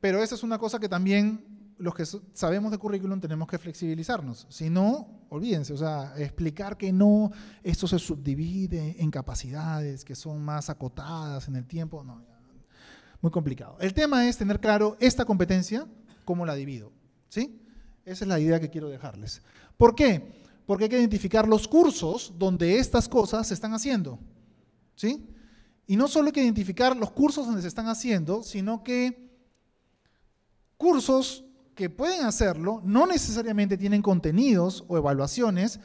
Pero esa es una cosa que también los que sabemos de currículum tenemos que flexibilizarnos. Si no, olvídense, o sea, explicar que no, esto se subdivide en capacidades que son más acotadas en el tiempo, no, muy complicado. El tema es tener claro esta competencia, cómo la divido, ¿sí? Esa es la idea que quiero dejarles. ¿Por qué? Porque hay que identificar los cursos donde estas cosas se están haciendo, ¿sí? Y no solo hay que identificar los cursos donde se están haciendo, sino que cursos que pueden hacerlo, no necesariamente tienen contenidos o evaluaciones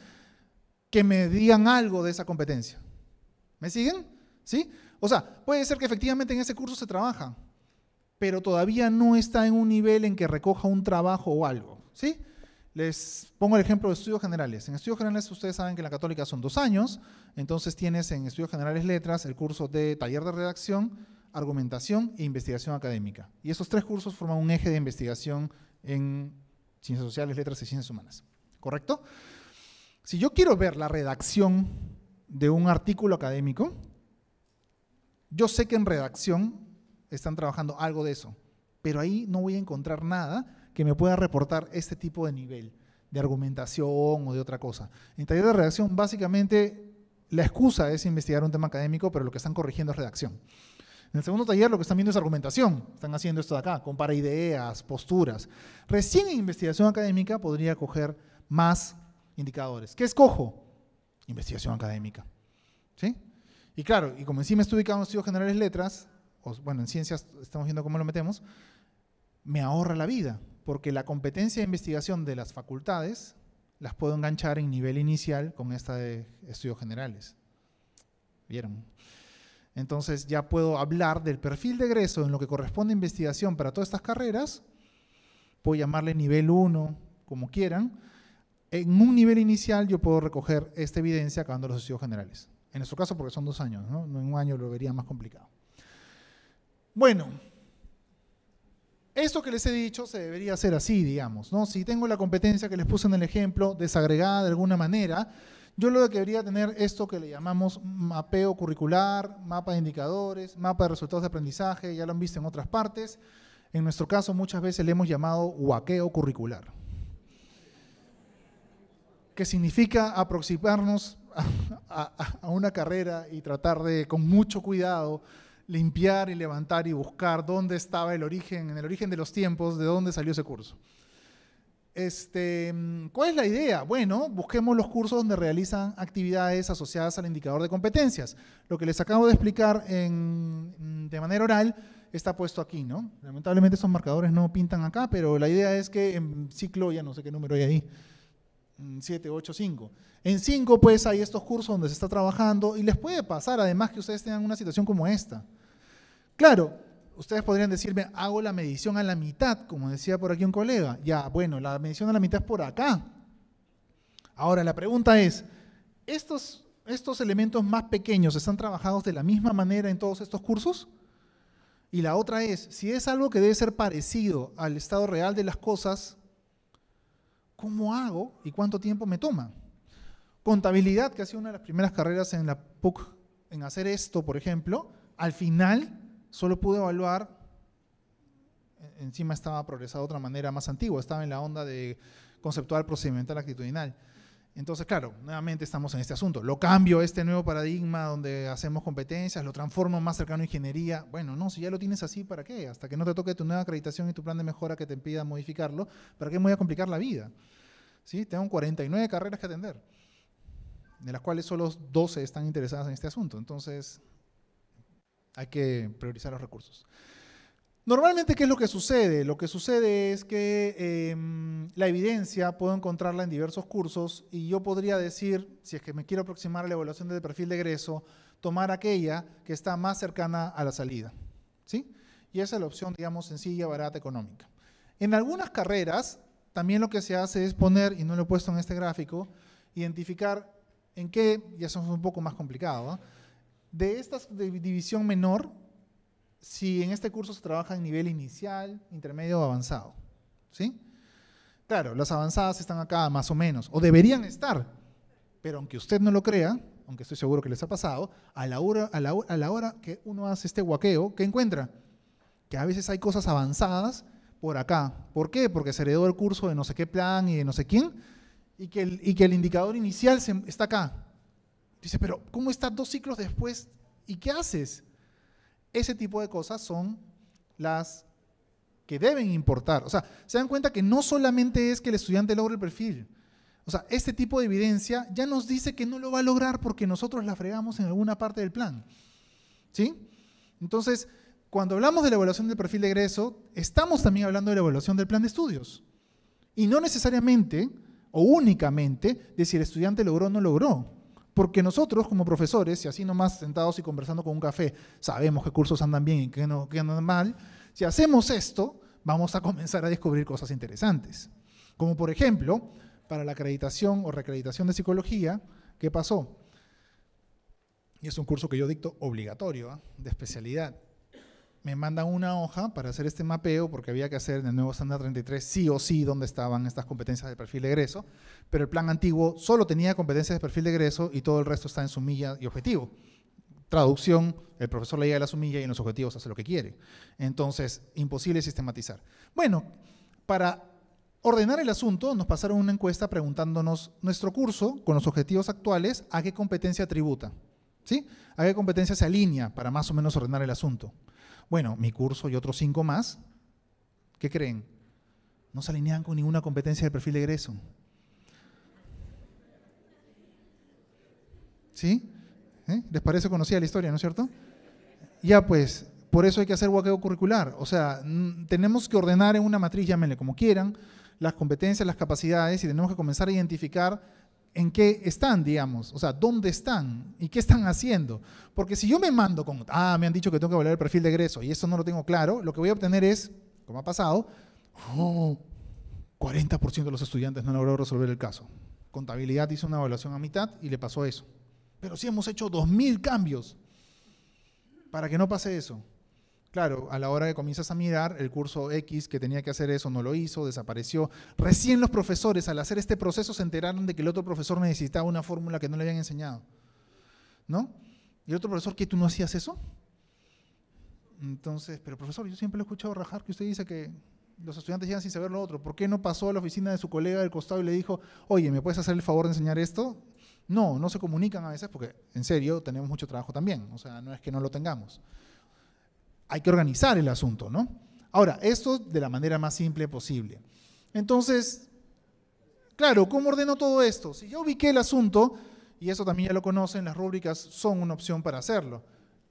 que me algo de esa competencia. ¿Me siguen? ¿Sí? O sea, puede ser que efectivamente en ese curso se trabaja, pero todavía no está en un nivel en que recoja un trabajo o algo. ¿Sí? Les pongo el ejemplo de estudios generales. En estudios generales ustedes saben que en la católica son dos años, entonces tienes en estudios generales letras el curso de taller de redacción, argumentación e investigación académica. Y esos tres cursos forman un eje de investigación en ciencias sociales, letras y ciencias humanas. ¿Correcto? Si yo quiero ver la redacción de un artículo académico, yo sé que en redacción están trabajando algo de eso, pero ahí no voy a encontrar nada que me pueda reportar este tipo de nivel de argumentación o de otra cosa. En taller de redacción, básicamente, la excusa es investigar un tema académico, pero lo que están corrigiendo es redacción. En el segundo taller lo que están viendo es argumentación. Están haciendo esto de acá, compara ideas, posturas. Recién en investigación académica podría coger más indicadores. ¿Qué escojo? Investigación académica. ¿Sí? Y claro, y como encima estoy ubicado en estudios generales letras, o, bueno, en ciencias estamos viendo cómo lo metemos, me ahorra la vida, porque la competencia de investigación de las facultades las puedo enganchar en nivel inicial con esta de estudios generales. ¿Vieron? Entonces ya puedo hablar del perfil de egreso en lo que corresponde a investigación para todas estas carreras. Puedo llamarle nivel 1, como quieran. En un nivel inicial yo puedo recoger esta evidencia acabando los estudios generales. En nuestro caso porque son dos años, ¿no? En un año lo vería más complicado. Bueno, esto que les he dicho se debería hacer así, digamos, ¿no? Si tengo la competencia que les puse en el ejemplo desagregada de alguna manera, yo lo que debería tener esto que le llamamos mapeo curricular, mapa de indicadores, mapa de resultados de aprendizaje, ya lo han visto en otras partes. En nuestro caso muchas veces le hemos llamado huaqueo curricular, que significa aproximarnos a, a, una carrera y tratar de, con mucho cuidado, limpiar y levantar y buscar dónde estaba el origen, en el origen de los tiempos, de dónde salió ese curso. Este, mm, ¿Cuál es la idea? Bueno, busquemos los cursos donde realizan actividades asociadas al indicador de competencias. Lo que les acabo de explicar mm, de manera oral está puesto aquí, ¿no? Lamentablemente esos marcadores no pintan acá, pero la idea es que en ciclo, ya no sé qué número hay ahí, 7, 8, 5. En 5, pues, hay estos cursos donde se está trabajando y les puede pasar, además, que ustedes tengan una situación como esta. Claro, ustedes podrían decirme, hago la medición a la mitad, como decía por aquí un colega. Ya, bueno, la medición a la mitad es por acá. Ahora, la pregunta es, ¿estos, estos elementos más pequeños están trabajados de la misma manera en todos estos cursos? Y la otra es, si es algo que debe ser parecido al estado real de las cosas, ¿cómo hago y cuánto tiempo me toma? Contabilidad, que ha sido una de las primeras carreras en la PUC en hacer esto, por ejemplo, al final solo pude evaluar, eh, encima estaba progresado de otra manera más antigua, estaba en la onda de conceptual, procedimental, actitudinal. Entonces, claro, nuevamente estamos en este asunto. Lo cambio este nuevo paradigma donde hacemos competencias, lo transformo más cercano a ingeniería. Bueno, no, si ya lo tienes así, ¿para qué? Hasta que no te toque tu nueva acreditación y tu plan de mejora que te impida modificarlo, ¿para qué me voy a complicar la vida? ¿Sí? Tengo 49 carreras que atender, de las cuales solo 12 están interesadas en este asunto. Entonces, hay que priorizar los recursos. Normalmente, ¿qué es lo que sucede? Lo que sucede es que em, la evidencia puedo encontrarla en diversos cursos y yo podría decir, si es que me quiero aproximar a la evaluación del perfil de egreso, tomar aquella que está más cercana a la salida. ¿sí? Y esa es la opción, digamos, sencilla, barata, económica. En algunas carreras, también lo que se hace es poner, y no lo he puesto en este gráfico, identificar en qué, ya eso es un poco más complicado, ¿ah? De esta división menor, si en este curso se trabaja en nivel inicial, intermedio o avanzado. ¿Sí? Claro, las avanzadas están acá más o menos, o deberían estar, pero aunque usted no lo crea, aunque estoy seguro que les ha pasado, a la hora, a la, hora que uno hace este guaqueo, ¿qué encuentra? Que a veces hay cosas avanzadas por acá. ¿Por qué? Porque se heredó el curso de no sé qué plan y de no sé quién, y que el, indicador inicial está acá, Dice, pero ¿cómo estás dos ciclos después? ¿Y qué haces? Ese tipo de cosas son las que deben importar. O sea, se dan cuenta que no solamente es que el estudiante logre el perfil. O sea, este tipo de evidencia ya nos dice que no lo va a lograr porque nosotros la fregamos en alguna parte del plan. ¿Sí? Entonces, cuando hablamos de la evaluación del perfil de egreso, estamos también hablando de la evaluación del plan de estudios. Y no necesariamente o únicamente de si el estudiante logró o no logró. Porque nosotros como profesores, y así nomás sentados y conversando con un café, sabemos qué cursos andan bien y qué, no, andan mal, si hacemos esto, vamos a comenzar a descubrir cosas interesantes. Como por ejemplo, para la acreditación o recreditación de psicología, ¿qué pasó? Y es un curso que yo dicto obligatorio, ¿ah? de especialidad me mandan una hoja para hacer este mapeo, porque había que hacer en el nuevo estándar 33 sí o sí dónde estaban estas competencias de perfil de egreso, pero el plan antiguo solo tenía competencias de perfil de egreso y todo el resto está en sumilla y objetivo. Traducción, el profesor leía la sumilla y en los objetivos hace lo que quiere. Entonces, imposible sistematizar. Bueno, para ordenar el asunto, nos pasaron una encuesta preguntándonos nuestro curso con los objetivos actuales, ¿a qué competencia tributa? ¿Sí? ¿A qué competencia se alinea para más o menos ordenar el asunto? Bueno, mi curso y otros cinco más, ¿qué creen? No se alinean con ninguna competencia de perfil de egreso. ¿Sí? ¿Eh? ¿Les parece conocida la historia, no es cierto? Ya pues, por eso hay que hacer huaqueo curricular. O sea, mm, tenemos que ordenar en una matriz, llámenle como quieran, las competencias, las capacidades y tenemos que comenzar a identificar en qué están, digamos, o sea, dónde están y qué están haciendo. Porque si yo me mando con, ah, me han dicho que tengo que evaluar el perfil de egreso y eso no lo tengo claro, lo que voy a obtener es, como ha pasado, 40% de los estudiantes no logró resolver el caso. Contabilidad hizo una evaluación a mitad y le pasó eso. Pero sí hemos hecho 2.000 cambios para que no pase eso. Claro, a la hora de comienzas a mirar, el curso X que tenía que hacer eso no lo hizo, desapareció. Recién los profesores, al hacer este proceso, se enteraron de que el otro profesor necesitaba una fórmula que no le habían enseñado. ¿No? Y el otro profesor, ¿qué tú no hacías eso? Entonces, pero profesor, yo siempre he escuchado rajar que usted dice que los estudiantes llegan sin saber lo otro. ¿Por qué no pasó a la oficina de su colega del costado y le dijo, oye, ¿me puedes hacer el favor de enseñar esto? No, no se comunican a veces porque, en serio, tenemos mucho trabajo también. O sea, no es que no lo tengamos hay que organizar el asunto, ¿no? Ahora, esto de la manera más simple posible. Entonces, claro, ¿cómo ordeno todo esto? Si yo ubiqué el asunto, y eso también ya lo conocen, las rúbricas son una opción para hacerlo.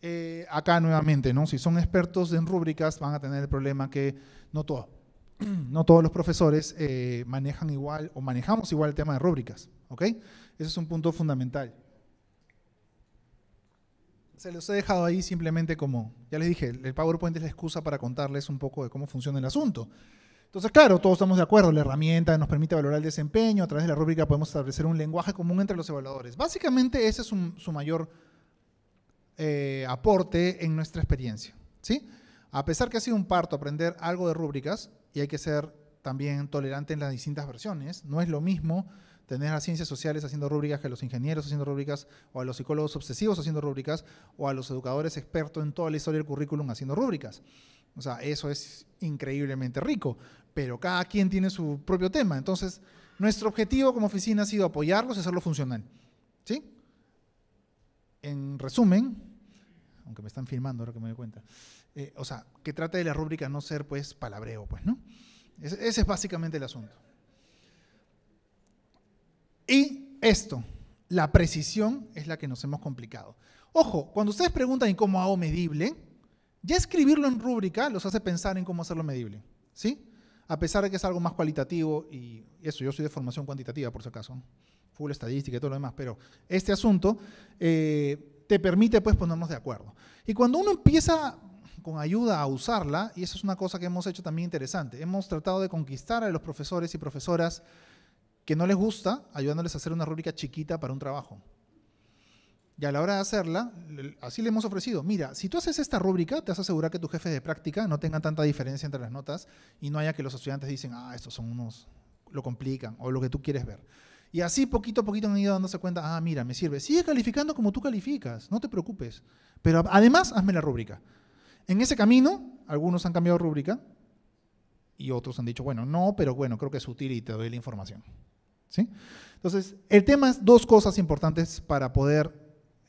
Eh, acá nuevamente, ¿no? Si son expertos en rúbricas, van a tener el problema que no, todo, <clears throat> no todos los profesores eh, manejan igual o manejamos igual el tema de rúbricas, ¿ok? Ese es un punto fundamental se los he dejado ahí simplemente como, ya les dije, el PowerPoint es la excusa para contarles un poco de cómo funciona el asunto. Entonces, claro, todos estamos de acuerdo, la herramienta nos permite valorar el desempeño, a través de la rúbrica podemos establecer un lenguaje común entre los evaluadores. Básicamente ese es su mayor eh, aporte en nuestra experiencia. ¿sí? A pesar que ha sido un parto aprender algo de rúbricas, y hay que ser también tolerante en las distintas versiones, no es lo mismo tener a ciencias sociales haciendo rúbricas, que a los ingenieros haciendo rúbricas, o a los psicólogos obsesivos haciendo rúbricas, o a los educadores expertos en toda la historia del currículum haciendo rúbricas. O sea, eso es increíblemente rico, pero cada quien tiene su propio tema. Entonces, nuestro objetivo como oficina ha sido apoyarlos y hacerlo funcional. ¿Sí? En resumen, aunque me están filmando ahora que me doy cuenta, eh, o sea, que trate de la rúbrica no ser pues palabreo, pues, ¿no? Ese es básicamente el asunto. Y esto, la precisión es la que nos hemos complicado. Ojo, cuando ustedes preguntan en cómo hago medible, ya escribirlo en rúbrica los hace pensar en cómo hacerlo medible, ¿sí? A pesar de que es algo más cualitativo y eso, yo soy de formación cuantitativa por si acaso, full estadística y todo lo demás, pero este asunto eh, te permite pues ponernos de acuerdo. Y cuando uno empieza con ayuda a usarla, y eso es una cosa que hemos hecho también interesante, hemos tratado de conquistar a los profesores y profesoras que no les gusta, ayudándoles a hacer una rúbrica chiquita para un trabajo. Y a la hora de hacerla, así le hemos ofrecido, mira, si tú haces esta rúbrica, te vas a asegurar que tus jefes de práctica no tengan tanta diferencia entre las notas y no haya que los estudiantes dicen, ah, estos son unos, lo complican o lo que tú quieres ver. Y así poquito a poquito han ido dándose cuenta, ah, mira, me sirve. Sigue calificando como tú calificas, no te preocupes. Pero además, hazme la rúbrica. En ese camino, algunos han cambiado rúbrica y otros han dicho, bueno, no, pero bueno, creo que es útil y te doy la información. Entonces, el tema es dos cosas importantes para poder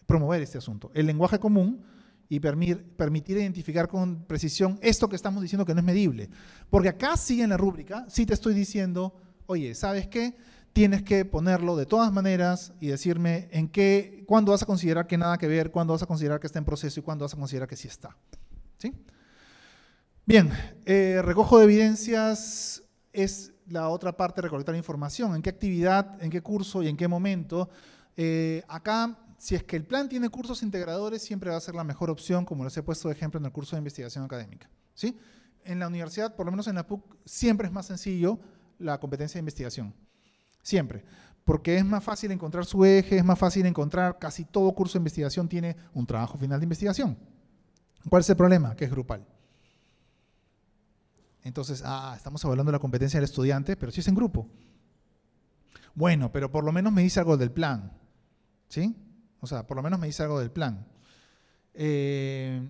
promover este asunto. El lenguaje común y permitir, identificar con precisión esto que estamos diciendo que no es medible. Porque acá sí en la rúbrica, sí te estoy diciendo, oye, ¿sabes qué? Tienes que ponerlo de todas maneras y decirme en qué, cuándo vas a considerar que nada que ver, cuándo vas a considerar que está en proceso y cuándo vas a considerar que sí está. Bien, eh, recojo de evidencias es la otra parte recolectar información, en qué actividad, en qué curso y en qué momento. Eh, acá, si es que el plan tiene cursos integradores, siempre va a ser la mejor opción, como les he puesto de ejemplo en el curso de investigación académica. ¿sí? En la universidad, por lo menos en la PUC, siempre es más sencillo la competencia de investigación. Siempre. Porque es más fácil encontrar su eje, es más fácil encontrar, casi todo curso de investigación tiene un trabajo final de investigación. ¿Cuál es el problema? Que es grupal. Entonces, ah, estamos hablando de la competencia del estudiante, pero si es en grupo. Bueno, pero por lo menos me dice algo del plan. ¿Sí? O sea, por lo menos me dice algo del plan. Eh,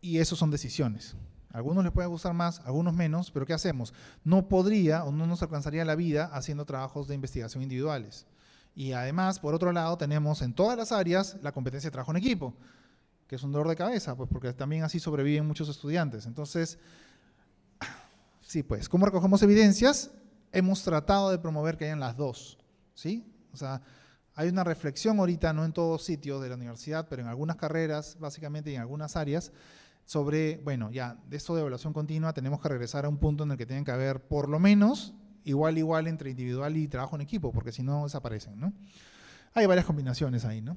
y eso son decisiones. algunos les puede gustar más, algunos menos, pero ¿qué hacemos? No podría o no nos alcanzaría la vida haciendo trabajos de investigación individuales. Y además, por otro lado, tenemos en todas las áreas la competencia de trabajo en equipo, que es un dolor de cabeza, pues porque también así sobreviven muchos estudiantes. Entonces, Sí, pues, ¿cómo recogemos evidencias? Hemos tratado de promover que hayan las dos, ¿sí? O sea, hay una reflexión ahorita, no en todos sitios de la universidad, pero en algunas carreras, básicamente, y en algunas áreas, sobre, bueno, ya, de esto de evaluación continua tenemos que regresar a un punto en el que tienen que haber por lo menos igual, igual entre individual y trabajo en equipo, porque si no desaparecen, ¿no? Hay varias combinaciones ahí, ¿no?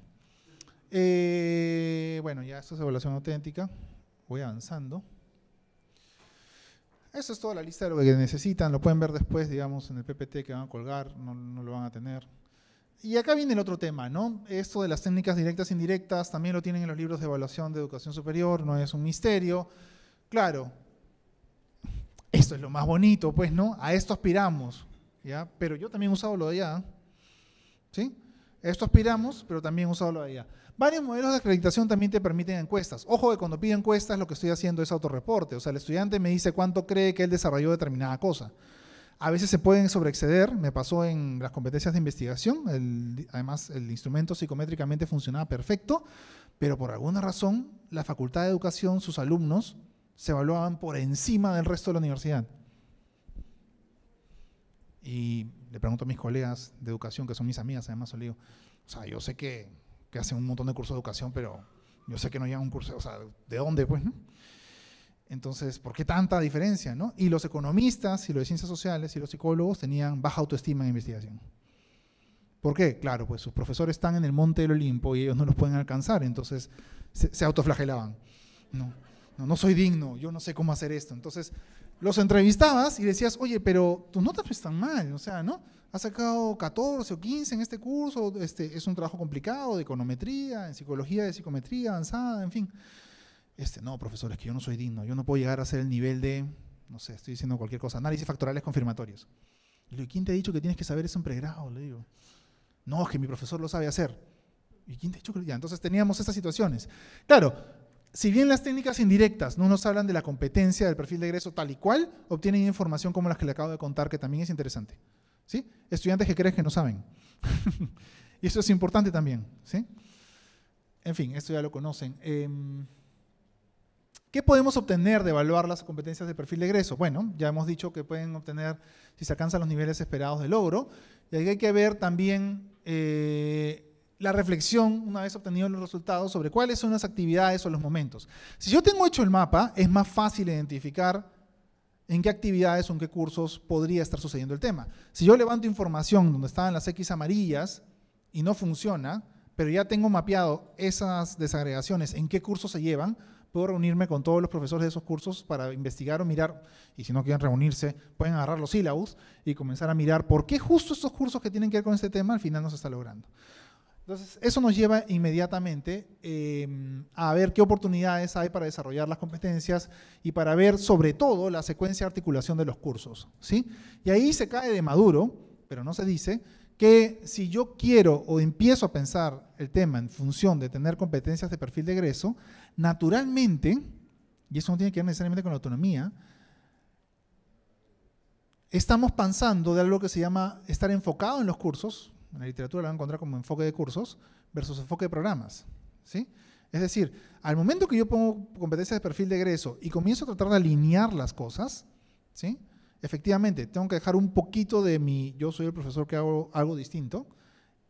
Eh, bueno, ya esto es evaluación auténtica. Voy avanzando. Eso es toda la lista de lo que necesitan. Lo pueden ver después, digamos, en el PPT que van a colgar, no, lo van a tener. Y acá viene el otro tema, ¿no? Esto de las técnicas directas e indirectas también lo tienen en los libros de evaluación de educación superior, no es un misterio. Claro, esto es lo más bonito, pues, ¿no? A esto aspiramos, ¿ya? Pero yo también he usado lo de allá, ¿sí? esto aspiramos, pero también he usado lo de allá. Varios modelos de acreditación también te permiten encuestas. Ojo que cuando pido encuestas lo que estoy haciendo es autorreporte. O sea, el estudiante me dice cuánto cree que él desarrolló determinada cosa. A veces se pueden sobreexceder, me pasó en las competencias de investigación, además el instrumento psicométricamente funcionaba perfecto, pero por alguna razón la Facultad de Educación, sus alumnos, se evaluaban por encima del resto de la universidad. Y le pregunto a mis colegas de educación, que son mis amigas, además, le digo, o sea, yo sé que que hacen un montón de cursos de educación, pero yo sé que no llegan un curso, o sea, ¿de dónde, pues, Entonces, ¿por qué tanta diferencia, no? Y los economistas y los de ciencias sociales y los psicólogos tenían baja autoestima en investigación. ¿Por qué? Claro, pues sus profesores están en el monte del Olimpo y ellos no los pueden alcanzar, entonces se, autoflagelaban. No, no, soy digno, yo no sé cómo hacer esto. Entonces, los entrevistabas y decías, oye, pero tus notas están mal, o sea, ¿no? ha sacado 14 o 15 en este curso, este, es un trabajo complicado de econometría, en psicología de psicometría avanzada, en fin. Este, no, profesor, es que yo no soy digno, yo no puedo llegar a hacer el nivel de, no sé, estoy diciendo cualquier cosa, análisis factorales confirmatorios. Le ¿quién te ha dicho que tienes que saber eso en pregrado? Le digo, no, es que mi profesor lo sabe hacer. ¿Y quién te ha dicho que ya? Entonces teníamos estas situaciones. Claro, si bien las técnicas indirectas no nos hablan de la competencia del perfil de egreso tal y cual, obtienen información como las que le acabo de contar, que también es interesante. ¿sí? Estudiantes que creen que no saben. <laughs> y eso es importante también, ¿sí? En fin, esto ya lo conocen. Em, ¿Qué podemos obtener de evaluar las competencias de perfil de egreso? Bueno, ya hemos dicho que pueden obtener si se alcanzan los niveles esperados de logro. Y ahí hay que ver también eh, la reflexión, una vez obtenidos los resultados, sobre cuáles son las actividades o los momentos. Si yo tengo hecho el mapa, es más fácil identificar en qué actividades o en qué cursos podría estar sucediendo el tema. Si yo levanto información donde estaban las X amarillas y no funciona, pero ya tengo mapeado esas desagregaciones, en qué cursos se llevan, puedo reunirme con todos los profesores de esos cursos para investigar o mirar, y si no quieren reunirse, pueden agarrar los sílabos y comenzar a mirar por qué justo estos cursos que tienen que ver con este tema al final no se está logrando. Entonces, eso nos lleva inmediatamente em, a ver qué oportunidades hay para desarrollar las competencias y para ver sobre todo la secuencia de articulación de los cursos. ¿sí? Y ahí se cae de maduro, pero no se dice, que si yo quiero o empiezo a pensar el tema en función de tener competencias de perfil de egreso, naturalmente, y eso no tiene que ver necesariamente con la autonomía, estamos pensando de algo que se llama estar enfocado en los cursos, en la literatura la van a encontrar como enfoque de cursos, versus enfoque de programas. ¿sí? Es decir, al momento que yo pongo competencias de perfil de egreso y comienzo a tratar de alinear las cosas, ¿sí? efectivamente, tengo que dejar un poquito de mi, yo soy el profesor que hago algo distinto,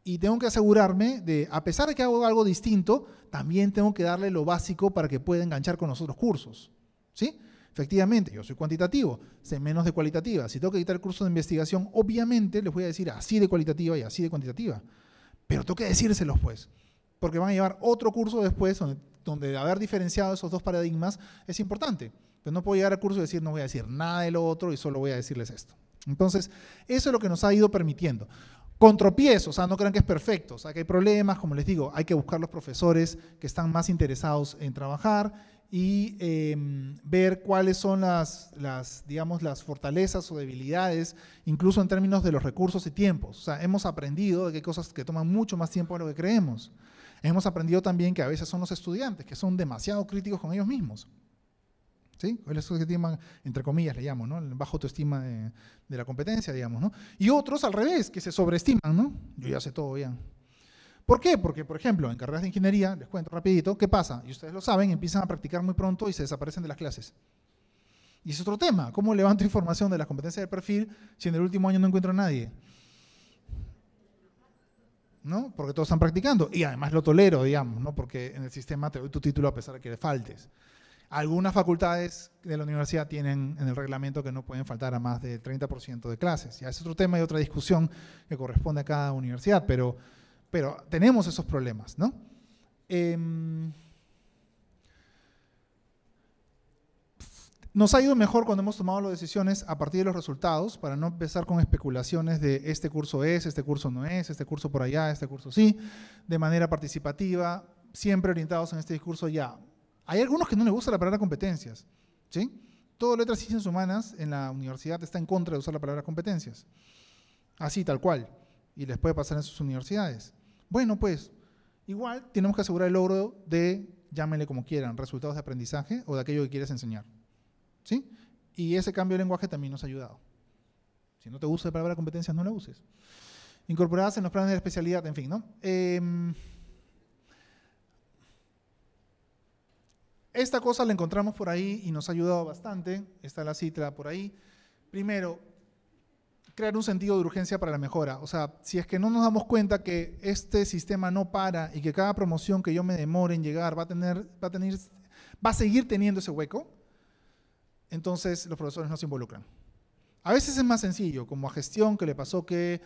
y tengo que asegurarme de, a pesar de que hago algo distinto, también tengo que darle lo básico para que pueda enganchar con los otros cursos. ¿Sí? Efectivamente, yo soy cuantitativo, sé menos de cualitativa. Si tengo que editar curso de investigación, obviamente les voy a decir así de cualitativa y así de cuantitativa. Pero tengo que decírselos, pues, porque van a llevar otro curso después donde, haber diferenciado esos dos paradigmas es importante. Pero no puedo llegar al curso y decir, no voy a decir nada de lo otro y solo voy a decirles esto. Entonces, eso es lo que nos ha ido permitiendo. Con o sea, no crean que es perfecto, o sea, que hay problemas, como les digo, hay que buscar los profesores que están más interesados en trabajar y em, ver cuáles son las, digamos, las fortalezas o debilidades, incluso en términos de los recursos y tiempos. O sea, hemos aprendido de que hay cosas que toman mucho más tiempo de lo que creemos. Hemos aprendido también que a veces son los estudiantes, que son demasiado críticos con ellos mismos. ¿Sí? El autoestima, entre comillas, le llamo, ¿no? El bajo autoestima de, la competencia, digamos, ¿no? Y otros al revés, que se sobreestiman, ¿no? Yo ya sé todo, bien ¿Por qué? Porque, por ejemplo, en carreras de ingeniería, les cuento rapidito, ¿qué pasa? Y ustedes lo saben, empiezan a practicar muy pronto y se desaparecen de las clases. Y es otro tema, ¿cómo levanto <laughs> información de las competencias de perfil si en el último año no encuentro a nadie? ¿No? Porque todos están practicando. Y además lo tolero, digamos, ¿no? Porque en el sistema te doy tu título a pesar de que le faltes. Algunas facultades de la universidad tienen en el reglamento que no pueden faltar a más del 30% de clases. Ya es otro tema y otra discusión que corresponde a cada universidad, pero pero tenemos esos problemas, ¿no? Em, nos ha ido mejor cuando hemos tomado las decisiones a partir de los resultados, para no empezar con especulaciones de este curso es, este curso no es, este curso por allá, este curso sí, de manera participativa, siempre orientados en este discurso ya. Hay algunos que no les gusta la palabra competencias, ¿sí? Todo letras y ciencias humanas en la universidad está en contra de usar la palabra competencias. Así, tal cual. Y les puede pasar en sus universidades. Bueno, pues igual tenemos que asegurar el logro de, llámenle como quieran, resultados de aprendizaje o de aquello que quieres enseñar. ¿Sí? Y ese cambio de lenguaje también nos ha ayudado. Si no te gusta la palabra competencias, no la uses. Incorporadas en los planes de especialidad, en fin, ¿no? Em, esta cosa la encontramos por ahí y nos ha ayudado bastante. Está la cita por ahí. Primero, crear un sentido de urgencia para la mejora. O sea, si es que no nos damos cuenta que este sistema no para y que cada promoción que yo me demore en llegar va a tener, va a tener, va a seguir teniendo ese hueco, entonces los profesores no se involucran. A veces es más sencillo, como a gestión que le pasó que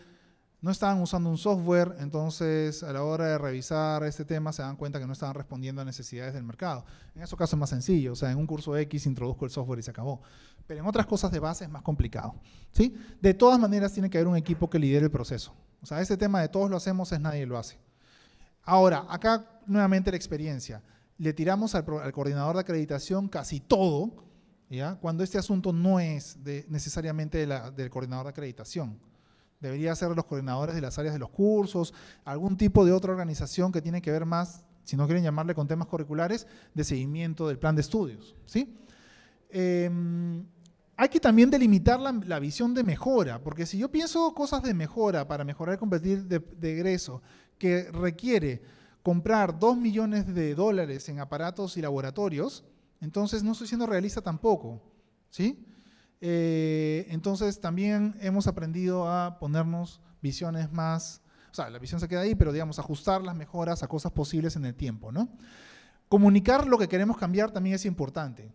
no estaban usando un software, entonces a la hora de revisar este tema se dan cuenta que no estaban respondiendo a necesidades del mercado. En esos caso es más sencillo, o sea, en un curso X introduzco el software y se acabó. Pero en otras cosas de base es más complicado. ¿sí? De todas maneras tiene que haber un equipo que lidere el proceso. O sea, este tema de todos lo hacemos es nadie lo hace. Ahora, acá nuevamente la experiencia. Le tiramos al, coordinador de acreditación casi todo, ¿ya? cuando este asunto no es necesariamente la, del coordinador de acreditación. Debería ser los coordinadores de las áreas de los cursos, algún tipo de otra organización que tiene que ver más, si no quieren llamarle con temas curriculares, de seguimiento del plan de estudios. ¿sí? Em, hay que también delimitar la, visión de mejora, porque si yo pienso cosas de mejora para mejorar y competir de, de egreso, que requiere comprar 2 millones de dólares en aparatos y laboratorios, entonces no estoy siendo realista tampoco. ¿sí? Eh, entonces también hemos aprendido a ponernos visiones más, o sea, la visión se queda ahí, pero digamos, ajustar las mejoras a cosas posibles en el tiempo, ¿no? Comunicar lo que queremos cambiar también es importante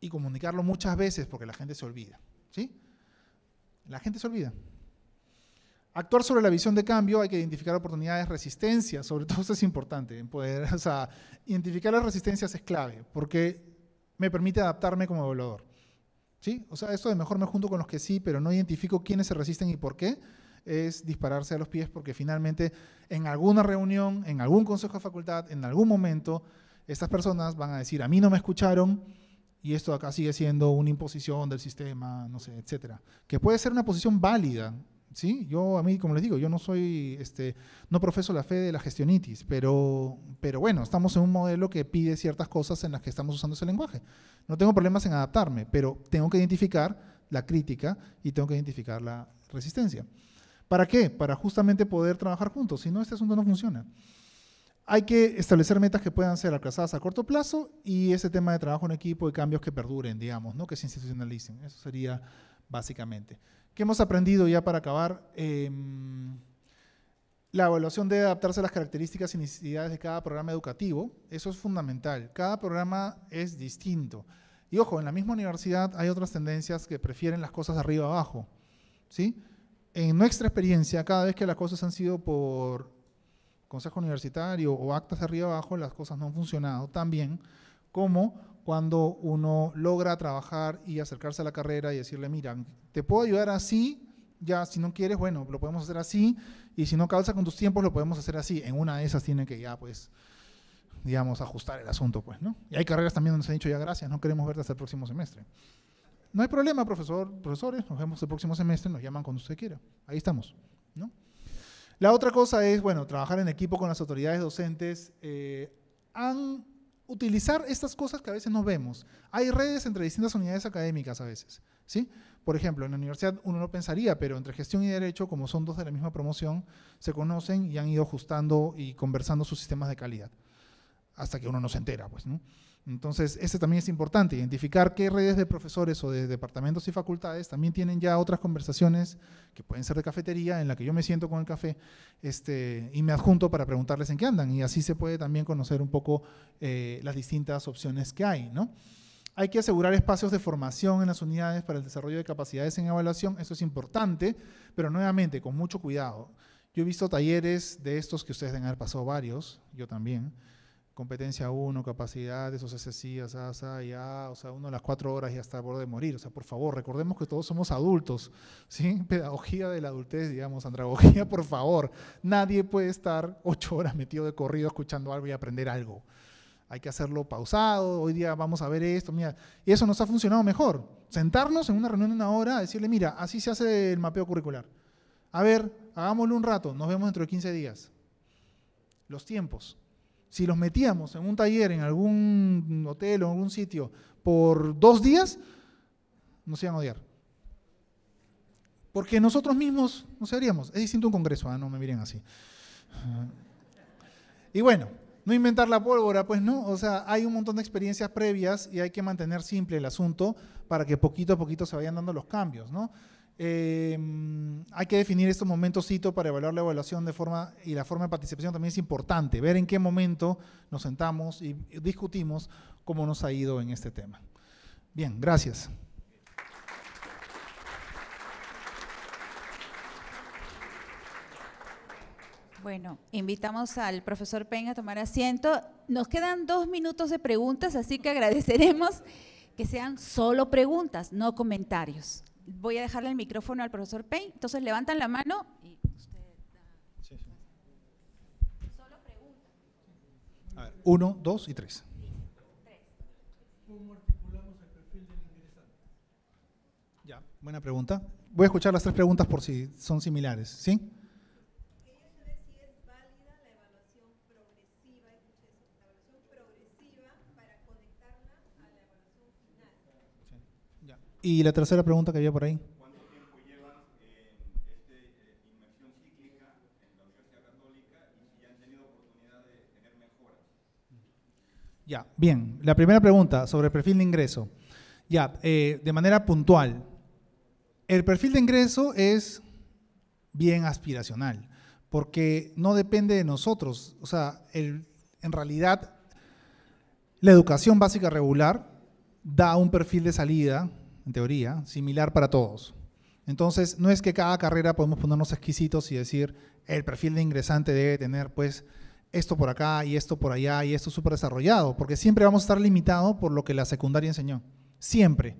y comunicarlo muchas veces porque la gente se olvida, ¿sí? La gente se olvida. Actuar sobre la visión de cambio, hay que identificar oportunidades, resistencias, sobre <laughs> todo eso es importante, poder, o sea, identificar las resistencias es clave porque me permite adaptarme como evaluador. O sea, esto de mejor me junto con los que sí, pero no identifico quiénes se resisten y por qué, es dispararse a los pies porque finalmente en alguna reunión, en algún consejo de facultad, en algún momento, estas personas van a decir, a mí no me escucharon y esto acá sigue siendo una imposición del sistema, no sé, etcétera. Que puede ser una posición válida, ¿sí? Yo a mí, como les digo, yo no soy, este, no profeso la fe de la gestionitis, pero, pero bueno, estamos en un modelo que pide ciertas cosas en las que estamos usando ese lenguaje. No tengo problemas en adaptarme, pero tengo que identificar la crítica y tengo que identificar la resistencia. ¿Para qué? Para justamente poder trabajar juntos, si no, este asunto no funciona. Hay que establecer metas que puedan ser alcanzadas a corto plazo y ese tema de trabajo en equipo y cambios que perduren, digamos, ¿no? que se institucionalicen. Eso sería básicamente. ¿Qué hemos aprendido ya para acabar? Em, la evaluación debe adaptarse a las características y necesidades de cada programa educativo. Eso es fundamental. Cada programa es distinto. Y ojo, en la misma universidad hay otras tendencias que prefieren las cosas arriba abajo. ¿sí? En nuestra experiencia, cada vez que las cosas han sido por consejo universitario o actas de arriba abajo, las cosas no han funcionado tan bien como cuando uno logra trabajar y acercarse a la carrera y decirle, mira, te puedo ayudar así, ya si no quieres, bueno, lo podemos hacer así, y si no calza con tus tiempos, lo podemos hacer así. En una de esas tiene que ya, pues, digamos, ajustar el asunto, pues, ¿no? Y hay carreras también donde se han dicho ya gracias, no queremos verte hasta el próximo semestre. No hay problema, profesor, profesores, nos vemos el próximo semestre, nos llaman cuando usted quiera. Ahí estamos, ¿no? La otra cosa es, bueno, trabajar en equipo con las autoridades docentes. Eh, han utilizar estas cosas que a veces no vemos. Hay redes entre distintas unidades académicas a veces, ¿sí? Por ejemplo, en la universidad uno no pensaría, pero entre gestión y derecho, como son dos de la misma promoción, se conocen y han ido ajustando y conversando sus sistemas de calidad, hasta que uno no se entera, pues, ¿no? Entonces, este también es importante, identificar qué redes de profesores o de departamentos y facultades también tienen ya otras conversaciones que pueden ser de cafetería, en la que yo me siento con el café este, y me adjunto para preguntarles en qué andan. Y así se puede también conocer un poco eh, las distintas opciones que hay. Hay que asegurar espacios de formación en las unidades para el desarrollo de capacidades en evaluación. Eso es importante, pero nuevamente, con mucho cuidado. Yo he visto talleres de estos que ustedes deben haber pasado varios, yo también competencia 1, capacidades, o sea, se asa, ya, o sea, uno a las cuatro horas y hasta a borde de morir. O sea, por favor, recordemos que todos somos adultos, ¿sí? <laughs> Pedagogía de la adultez, digamos, andragogía, <laughs> por favor. Nadie puede estar ocho horas metido de corrido escuchando algo y aprender algo. Hay que hacerlo pausado, hoy día vamos a ver esto, mira, y eso nos ha funcionado mejor. Sentarnos en una reunión de una hora, decirle, mira, así se hace el mapeo curricular. A ver, hagámoslo un rato, nos vemos dentro de 15 días. Los tiempos, si los metíamos en un taller, en algún hotel o en algún sitio por dos días, nos iban a odiar. Porque nosotros mismos se haríamos. Es distinto un congreso, ¿ah? no me miren así. Y bueno, no inventar la pólvora, pues no. O sea, hay un montón de experiencias previas y hay que mantener simple el asunto para que poquito a poquito se vayan dando los cambios, ¿no? Em, hay que definir estos momentos para evaluar la evaluación de forma y la forma de participación también es importante, ver en qué momento nos sentamos y discutimos cómo nos ha ido en este tema. Bien, gracias.
Bueno, invitamos al profesor Peña a tomar asiento. Nos quedan dos minutos de preguntas, así que agradeceremos que sean solo preguntas, no comentarios voy a dejarle el micrófono al profesor Payne. Entonces levantan la mano y usted da. Sí, Solo pregunta.
A ver, uno, dos y tres. ¿Cómo articulamos el perfil del ingresante? Ya, buena pregunta. Voy a escuchar las tres preguntas por si son similares, ¿sí? Y la tercera pregunta que había por ahí. ¿Cuánto tiempo llevan este, eh, en la Universidad Católica y si han tenido oportunidad de tener mejoras? Ya, bien. La primera pregunta sobre el perfil de ingreso. Ya, eh, de manera puntual. El perfil de ingreso es bien aspiracional, porque no depende de nosotros. O sea, en realidad, la educación básica regular da un perfil de salida en teoría, similar para todos. Entonces, no es que cada carrera podemos ponernos exquisitos y decir, el perfil de ingresante debe tener, pues, esto por acá y esto por allá y esto súper desarrollado, porque siempre vamos a estar limitados por lo que la secundaria enseñó. Siempre.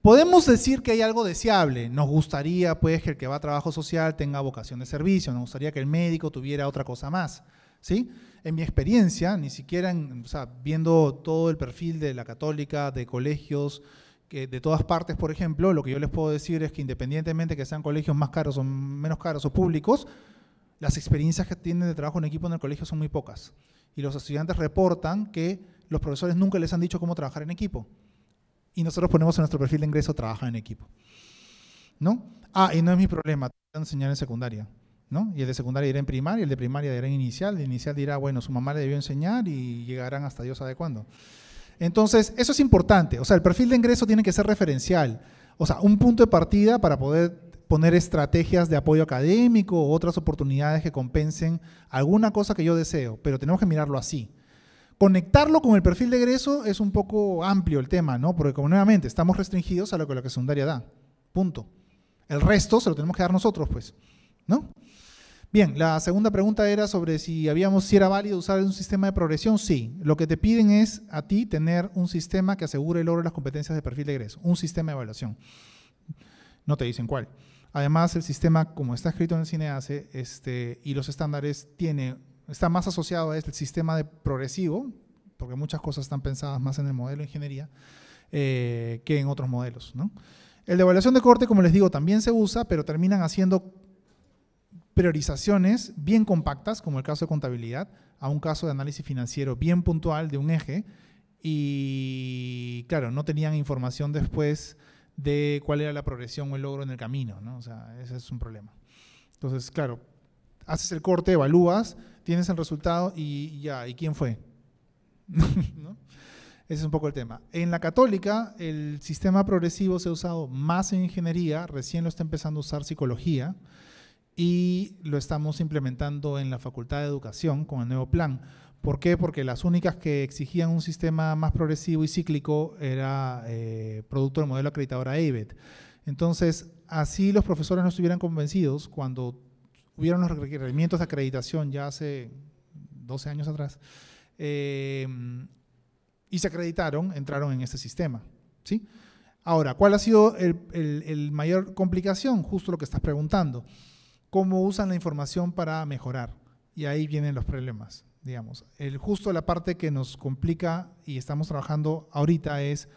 Podemos decir que hay algo deseable. Nos gustaría, pues, que el que va a trabajo social tenga vocación de servicio. Nos gustaría que el médico tuviera otra cosa más. ¿Sí? En mi experiencia, ni siquiera, o sea, viendo todo el perfil de la católica, de colegios, que de todas partes, por ejemplo, lo que yo les puedo decir es que independientemente que sean colegios más caros o menos caros o públicos, las experiencias que tienen de trabajo en equipo en el colegio son muy pocas. Y los estudiantes reportan que los profesores nunca les han dicho cómo trabajar en equipo. Y nosotros ponemos en nuestro perfil de ingreso trabajar en equipo. ¿No? Ah, y no es mi problema, te a enseñar en secundaria. ¿No? Y el de secundaria irá en primaria, el de primaria irá en inicial, el inicial dirá, bueno, su mamá le debió enseñar y llegarán hasta Dios sabe cuándo. Entonces, eso es importante. O sea, el perfil de ingreso tiene que ser referencial. O sea, un punto de partida para poder poner estrategias de apoyo académico o otras oportunidades que compensen alguna cosa que yo deseo, pero tenemos que mirarlo así. Conectarlo con el perfil de egreso es un poco amplio el tema, ¿no? Porque como nuevamente estamos restringidos a lo que la secundaria da. Punto. El resto se lo tenemos que dar nosotros, pues, ¿no? Bien, la segunda pregunta era sobre si habíamos, si era válido usar un sistema de progresión. Sí, lo que te piden es a ti tener un sistema que asegure el oro de las competencias de perfil de egreso, un sistema de evaluación. No te dicen cuál. Además, el sistema, como está escrito en el CINEACE este, y los estándares, tiene, está más asociado a este sistema de progresivo, porque muchas cosas están pensadas más en el modelo de ingeniería eh, que en otros modelos. ¿no? El de evaluación de corte, como les digo, también se usa, pero terminan haciendo priorizaciones bien compactas, como el caso de contabilidad, a un caso de análisis financiero bien puntual de un eje. Y claro, no tenían información después de cuál era la progresión o el logro en el camino, ¿no? O sea, ese es un problema. Entonces, claro, haces el corte, evalúas, tienes el resultado y ya, ¿y quién fue? <laughs> Ese es un poco el tema. En la católica, el sistema progresivo se ha usado más en ingeniería, recién lo está empezando a usar psicología y lo estamos implementando en la Facultad de Educación con el nuevo plan. ¿Por qué? Porque las únicas que exigían un sistema más progresivo y cíclico era eh, producto del modelo acreditador AIBET. Entonces, así los profesores no estuvieran convencidos cuando hubieron los requerimientos de acreditación ya hace 12 años atrás, eh, y se acreditaron, entraron en este sistema. Ahora, ¿cuál ha sido el, el mayor complicación? Justo lo que estás preguntando cómo usan la información para mejorar. Y ahí vienen los problemas, digamos. El, justo la parte que nos complica y estamos trabajando ahorita es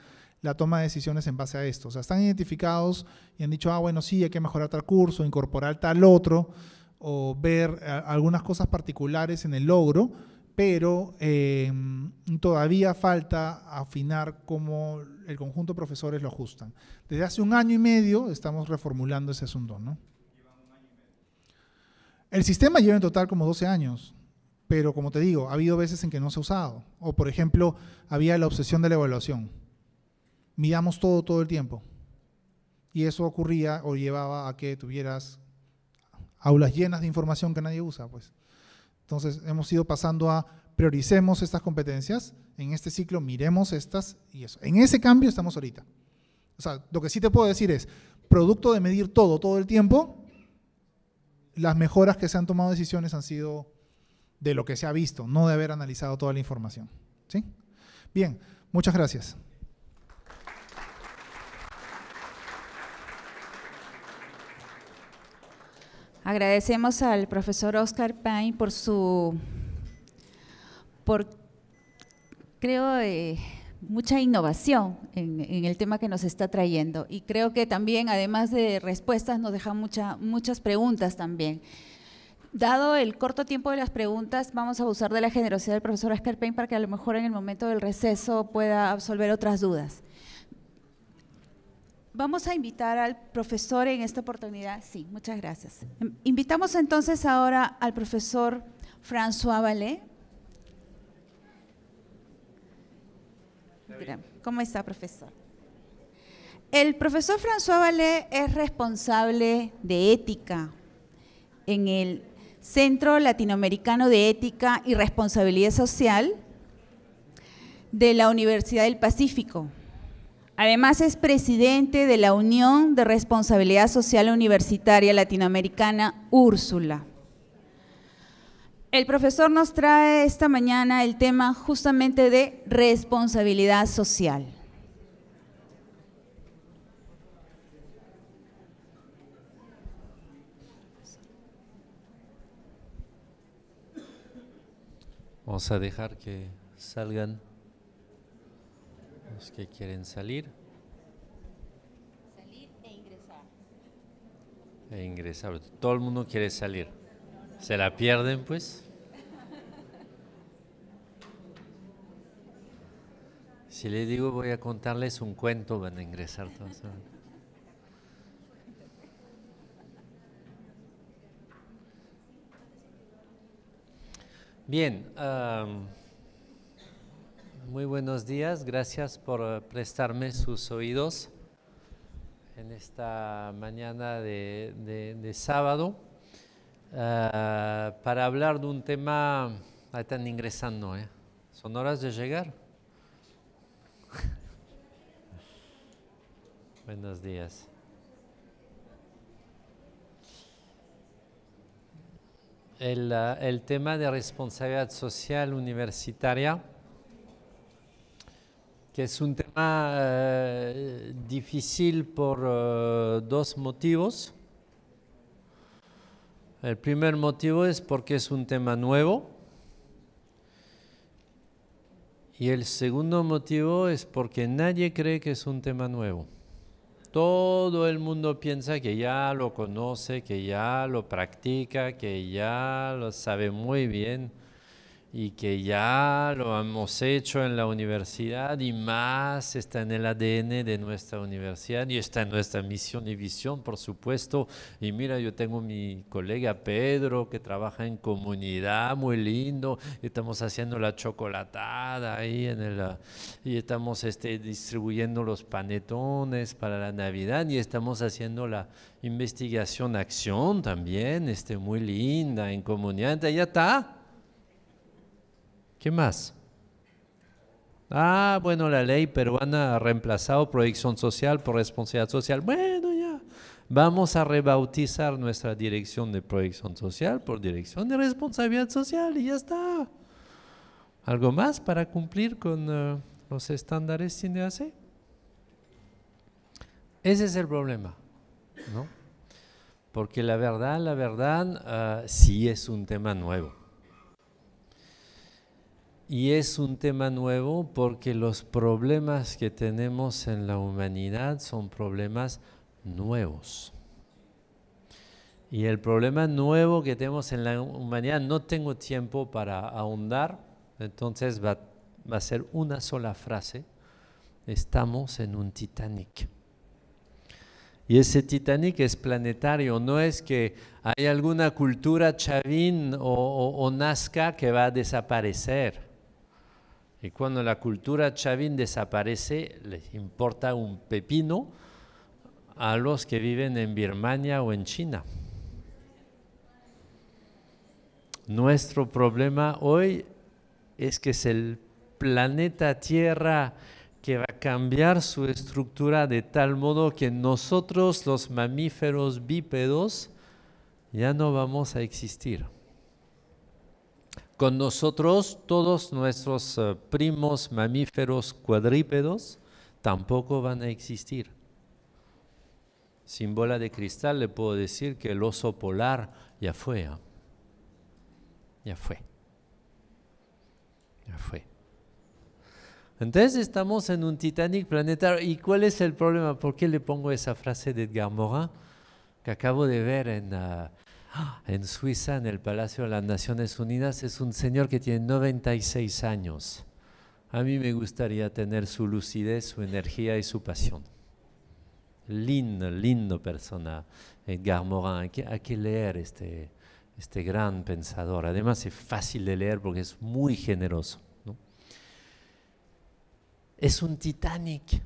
la toma de decisiones en base a esto. O sea, están identificados y han dicho, ah, bueno, sí, hay que mejorar tal curso, incorporar tal otro, o ver eh, algunas cosas particulares en el logro, pero em, todavía falta afinar cómo el conjunto de profesores lo ajustan. Desde hace un año y medio estamos reformulando ese asunto, ¿no? El sistema lleva en total como 12 años, pero como te digo, ha habido veces en que no se ha usado. O por ejemplo, había la obsesión de la evaluación. Miramos todo todo el tiempo. Y eso ocurría o llevaba a que tuvieras aulas llenas de información que nadie usa, pues. Entonces, hemos ido pasando a prioricemos estas competencias, en este ciclo miremos estas y eso. En ese cambio estamos ahorita. O sea, lo que sí te puedo decir es, producto de medir todo, todo el tiempo, las mejoras que se han tomado decisiones han sido de lo que se ha visto, no de haber analizado toda la información. ¿Sí? Bien, muchas gracias.
Agradecemos al profesor Oscar Payne por su, por, creo, eh, mucha innovación en, el tema que nos está trayendo. Y creo que también, además de respuestas, nos deja muchas preguntas también. Dado el corto tiempo de las preguntas, vamos a abusar de la generosidad del profesor Asker-Payne para que a lo mejor en el momento del receso pueda absolver otras dudas. Vamos a invitar al profesor en esta oportunidad. Sí, muchas gracias. Invitamos entonces ahora al profesor François Valé ¿Cómo está, profesor? El profesor François Vallée es responsable de ética en el Centro Latinoamericano de Ética y Responsabilidad Social de la Universidad del Pacífico. Además es presidente de la Unión de Responsabilidad Social Universitaria Latinoamericana, Úrsula. El profesor nos trae esta mañana el tema justamente de responsabilidad social.
Vamos a dejar que salgan los que quieren salir. Salir e ingresar. E ingresar. Todo el mundo quiere salir. ¿Se la pierden pues? Si le digo voy a contarles un cuento, van a ingresar todos. Bien, muy buenos días, gracias por eh, prestarme sus oídos en esta mañana de, de, sábado ah, para hablar de un tema, ahí están ingresando, ¿eh? son horas de llegar. Buenos días. Ah, el, tema de responsabilidad social universitaria, que es un tema eh, difícil por eh, dos motivos. El primer motivo es porque es un tema nuevo. Y el segundo motivo es porque nadie cree que es un tema nuevo. Todo el mundo piensa que ya lo conoce, que ya lo practica, que ya lo sabe muy bien y que ya lo hemos hecho en la universidad y más está en el ADN de nuestra universidad y está en nuestra misión y visión, por supuesto. Y mira, yo tengo mi colega Pedro que trabaja en comunidad, muy lindo, estamos haciendo la chocolatada ahí en el, y estamos este, distribuyendo los panetones para la Navidad y estamos haciendo la investigación acción también, este, muy linda en comunidad, ya está ¿Qué más? Ah, bueno, la ley peruana ha reemplazado proyección social por responsabilidad social. Bueno, ya. Vamos a rebautizar nuestra dirección de proyección social por dirección de responsabilidad social y ya está. ¿Algo más para cumplir con eh, los estándares sin Ese es el problema, ¿no? Porque la verdad, la verdad, ah, sí es un tema nuevo y es un tema nuevo porque los problemas que tenemos en la humanidad son problemas nuevos. Y el problema nuevo que tenemos en la humanidad, no tengo tiempo para ahondar, entonces va, a ser una sola frase, estamos en un Titanic. Y ese Titanic es planetario, no es que hay alguna cultura chavín o, nazca que va a desaparecer. Y cuando la cultura chavín desaparece, les importa un pepino a los que viven en Birmania o en China. Nuestro problema hoy es que es el planeta Tierra que va a cambiar su estructura de tal modo que nosotros los mamíferos bípedos ya no vamos a existir con nosotros todos nuestros eh, primos mamíferos cuadrípedos tampoco van a existir. Sin bola de cristal le puedo decir que el oso polar ya fue. ¿ah? Ya fue. Ya fue. Entonces estamos en un Titanic planetario. ¿Y cuál es el problema? ¿Por qué le pongo esa frase de Edgar Morin que acabo de ver en... Ah, en Suiza, en el Palacio de las Naciones Unidas, es un señor que tiene 96 años. A mí me gustaría tener su lucidez, su energía y su pasión. Lindo, lindo persona, Edgar Morin. Hay que, leer este, este gran pensador. Además es fácil de leer porque es muy generoso. Es un Titanic.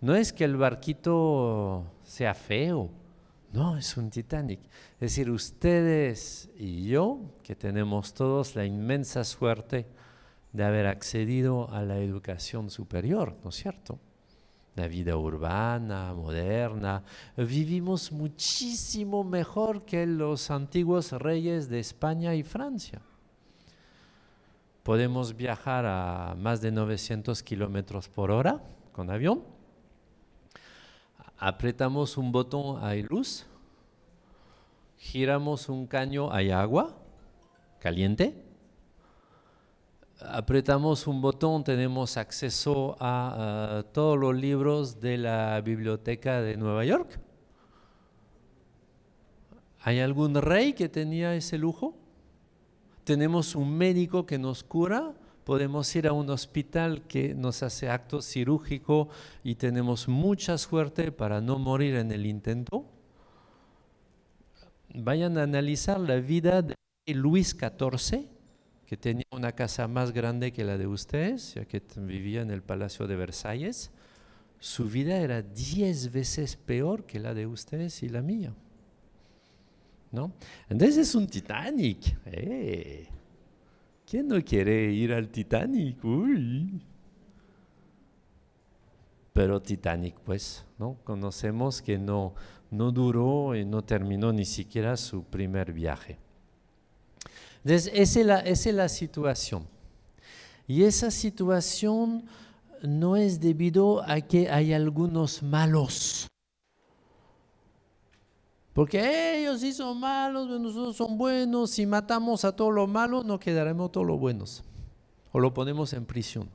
No es que el barquito sea feo, no, es un Titanic. Es decir, ustedes y yo, que tenemos todos la inmensa suerte de haber accedido a la educación superior, ¿no es cierto? La vida urbana, moderna, vivimos muchísimo mejor que los antiguos reyes de España y Francia. Podemos viajar a más de 900 kilómetros por hora con avión apretamos un botón, hay luz, giramos un caño, hay agua caliente. Apretamos un botón, tenemos acceso a, todos los libros de la biblioteca de Nueva York. ¿Hay algún rey que tenía ese lujo? Tenemos un médico que nos cura, podemos ir a un hospital que nos hace acto cirúrgico y tenemos mucha suerte para no morir en el intento vayan a analizar la vida de Luis XIV, que tenía una casa más grande que la de ustedes, ya que vivía en el Palacio de Versalles. Su vida era diez veces peor que la de ustedes y la mía. ¿No? Entonces es un Titanic. Eh. ¿Quién no quiere ir al Titanic? Pero Titanic, pues, ¿no? Conocemos que no, no duró y no terminó ni siquiera su primer viaje. esa es la, situación. Y esa situación no es debido a que hay algunos malos. Porque ellos sí son malos, pues nosotros son buenos. Si matamos a todos los malos, nos quedaremos todos los buenos. O lo ponemos en prisión.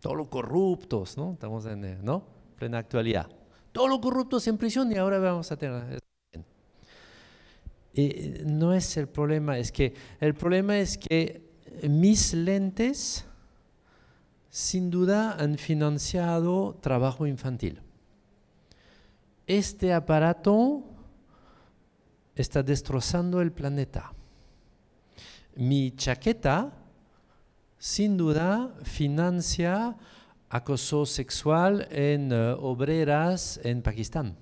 Todos los corruptos, ¿no? Estamos en eh, ¿no? plena actualidad todos los corruptos en prisión y ahora vamos a tener... Eh, no es el problema, es que el problema es que mis lentes sin duda han financiado trabajo infantil. Este aparato está destrozando el planeta. Mi chaqueta sin duda financia acoso sexual en eh, obreras en Pakistán.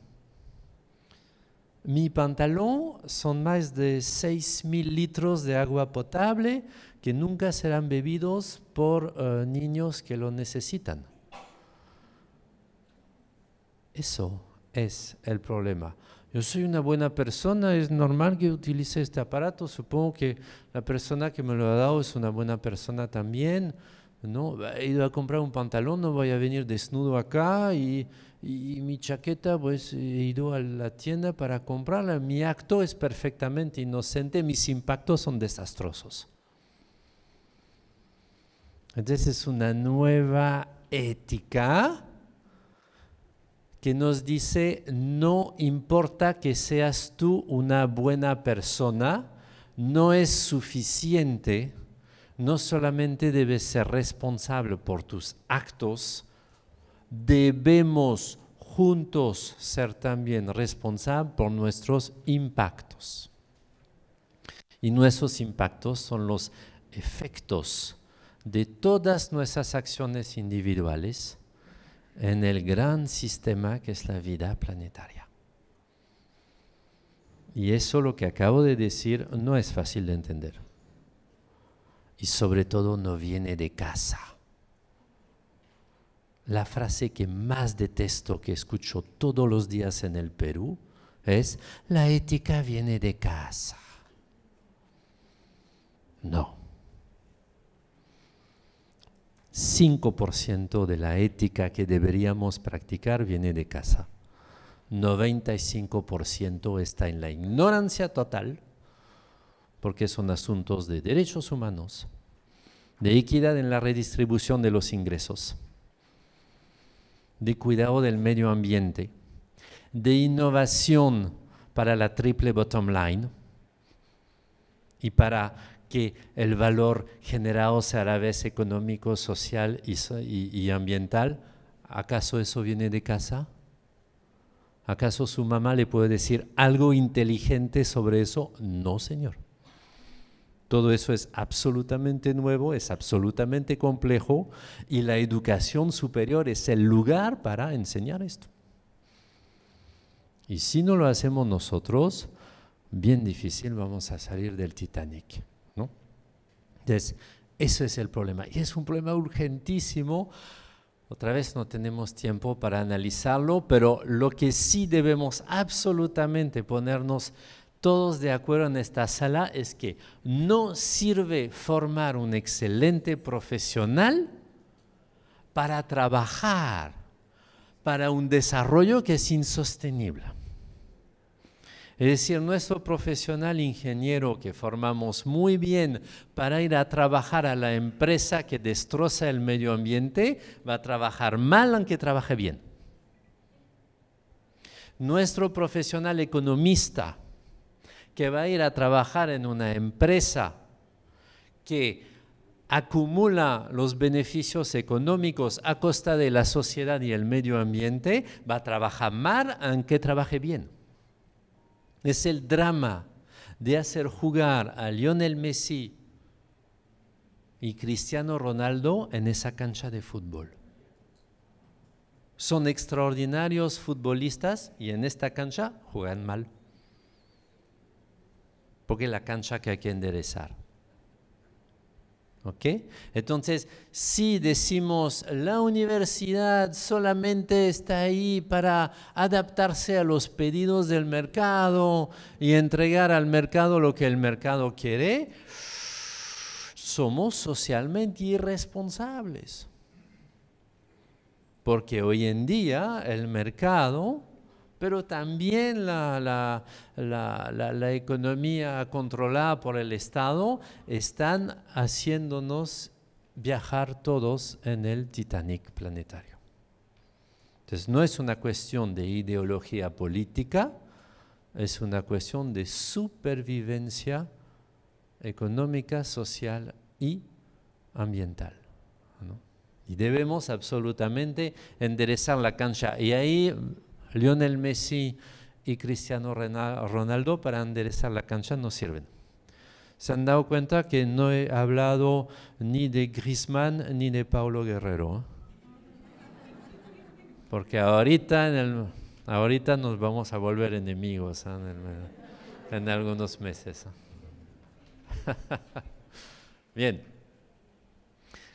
Mi pantalón son más de 6.000 litros de agua potable que nunca serán bebidos por eh, niños que lo necesitan. Eso es el problema. Yo soy una buena persona, es normal que utilice este aparato, supongo que la persona que me lo ha dado es una buena persona también. No, he ido a comprar un pantalón, no voy a venir desnudo acá y, mi chaqueta, pues he ido a la tienda para comprarla. Mi acto es perfectamente inocente, mis impactos son desastrosos. Entonces es una nueva ética que nos dice, no importa que seas tú una buena persona, no es suficiente no solamente debes ser responsable por tus actos, debemos juntos ser también responsables por nuestros impactos. Y nuestros impactos son los efectos de todas nuestras acciones individuales en el gran sistema que es la vida planetaria. Y eso lo que acabo de decir no es fácil de entender y sobre todo no viene de casa. La frase que más detesto que escucho todos los días en el Perú es, la ética viene de casa. No. 5% de la ética que deberíamos practicar viene de casa. 95% está en la ignorancia total porque son asuntos de derechos humanos, de equidad en la redistribución de los ingresos, de cuidado del medio ambiente, de innovación para la triple bottom line y para que el valor generado sea a la vez económico, social y, ambiental. ¿Acaso eso viene de casa? ¿Acaso su mamá le puede decir algo inteligente sobre eso? No, señor. Todo eso es absolutamente nuevo, es absolutamente complejo y la educación superior es el lugar para enseñar esto. Y si no lo hacemos nosotros, bien difícil vamos a salir del Titanic. Entonces, eso es el problema. Y es un problema urgentísimo. Otra vez no tenemos tiempo para analizarlo, pero lo que sí debemos absolutamente ponernos todos de acuerdo en esta sala es que no sirve formar un excelente profesional para trabajar para un desarrollo que es insostenible. Es decir, nuestro profesional ingeniero que formamos muy bien para ir a trabajar a la empresa que destroza el medio ambiente, va a trabajar mal aunque trabaje bien. Nuestro profesional economista que va a ir a trabajar en una empresa que acumula los beneficios económicos a costa de la sociedad y el medio ambiente, va a trabajar mal aunque trabaje bien. Es el drama de hacer jugar a Lionel Messi y Cristiano Ronaldo en esa cancha de fútbol. Son extraordinarios futbolistas y en esta cancha juegan mal porque es la cancha que hay que enderezar. ¿Ok? Entonces, si decimos la universidad solamente está ahí para adaptarse a los pedidos del mercado y entregar al mercado lo que el mercado quiere, somos socialmente irresponsables. Porque hoy en día el mercado pero también la, economía controlada por el Estado están haciéndonos viajar todos en el Titanic planetario. Entonces no es una cuestión de ideología política, es una cuestión de supervivencia económica, social y ambiental. Y debemos absolutamente enderezar la cancha. Y ahí Lionel Messi y Cristiano Ronaldo para enderezar la cancha no sirven. Se han dado cuenta que no he hablado ni de Griezmann ni de Paulo Guerrero. ¿eh? Porque ahorita, ahorita nos vamos a volver enemigos ¿eh? en, algunos meses. ¿eh? <laughs> Bien.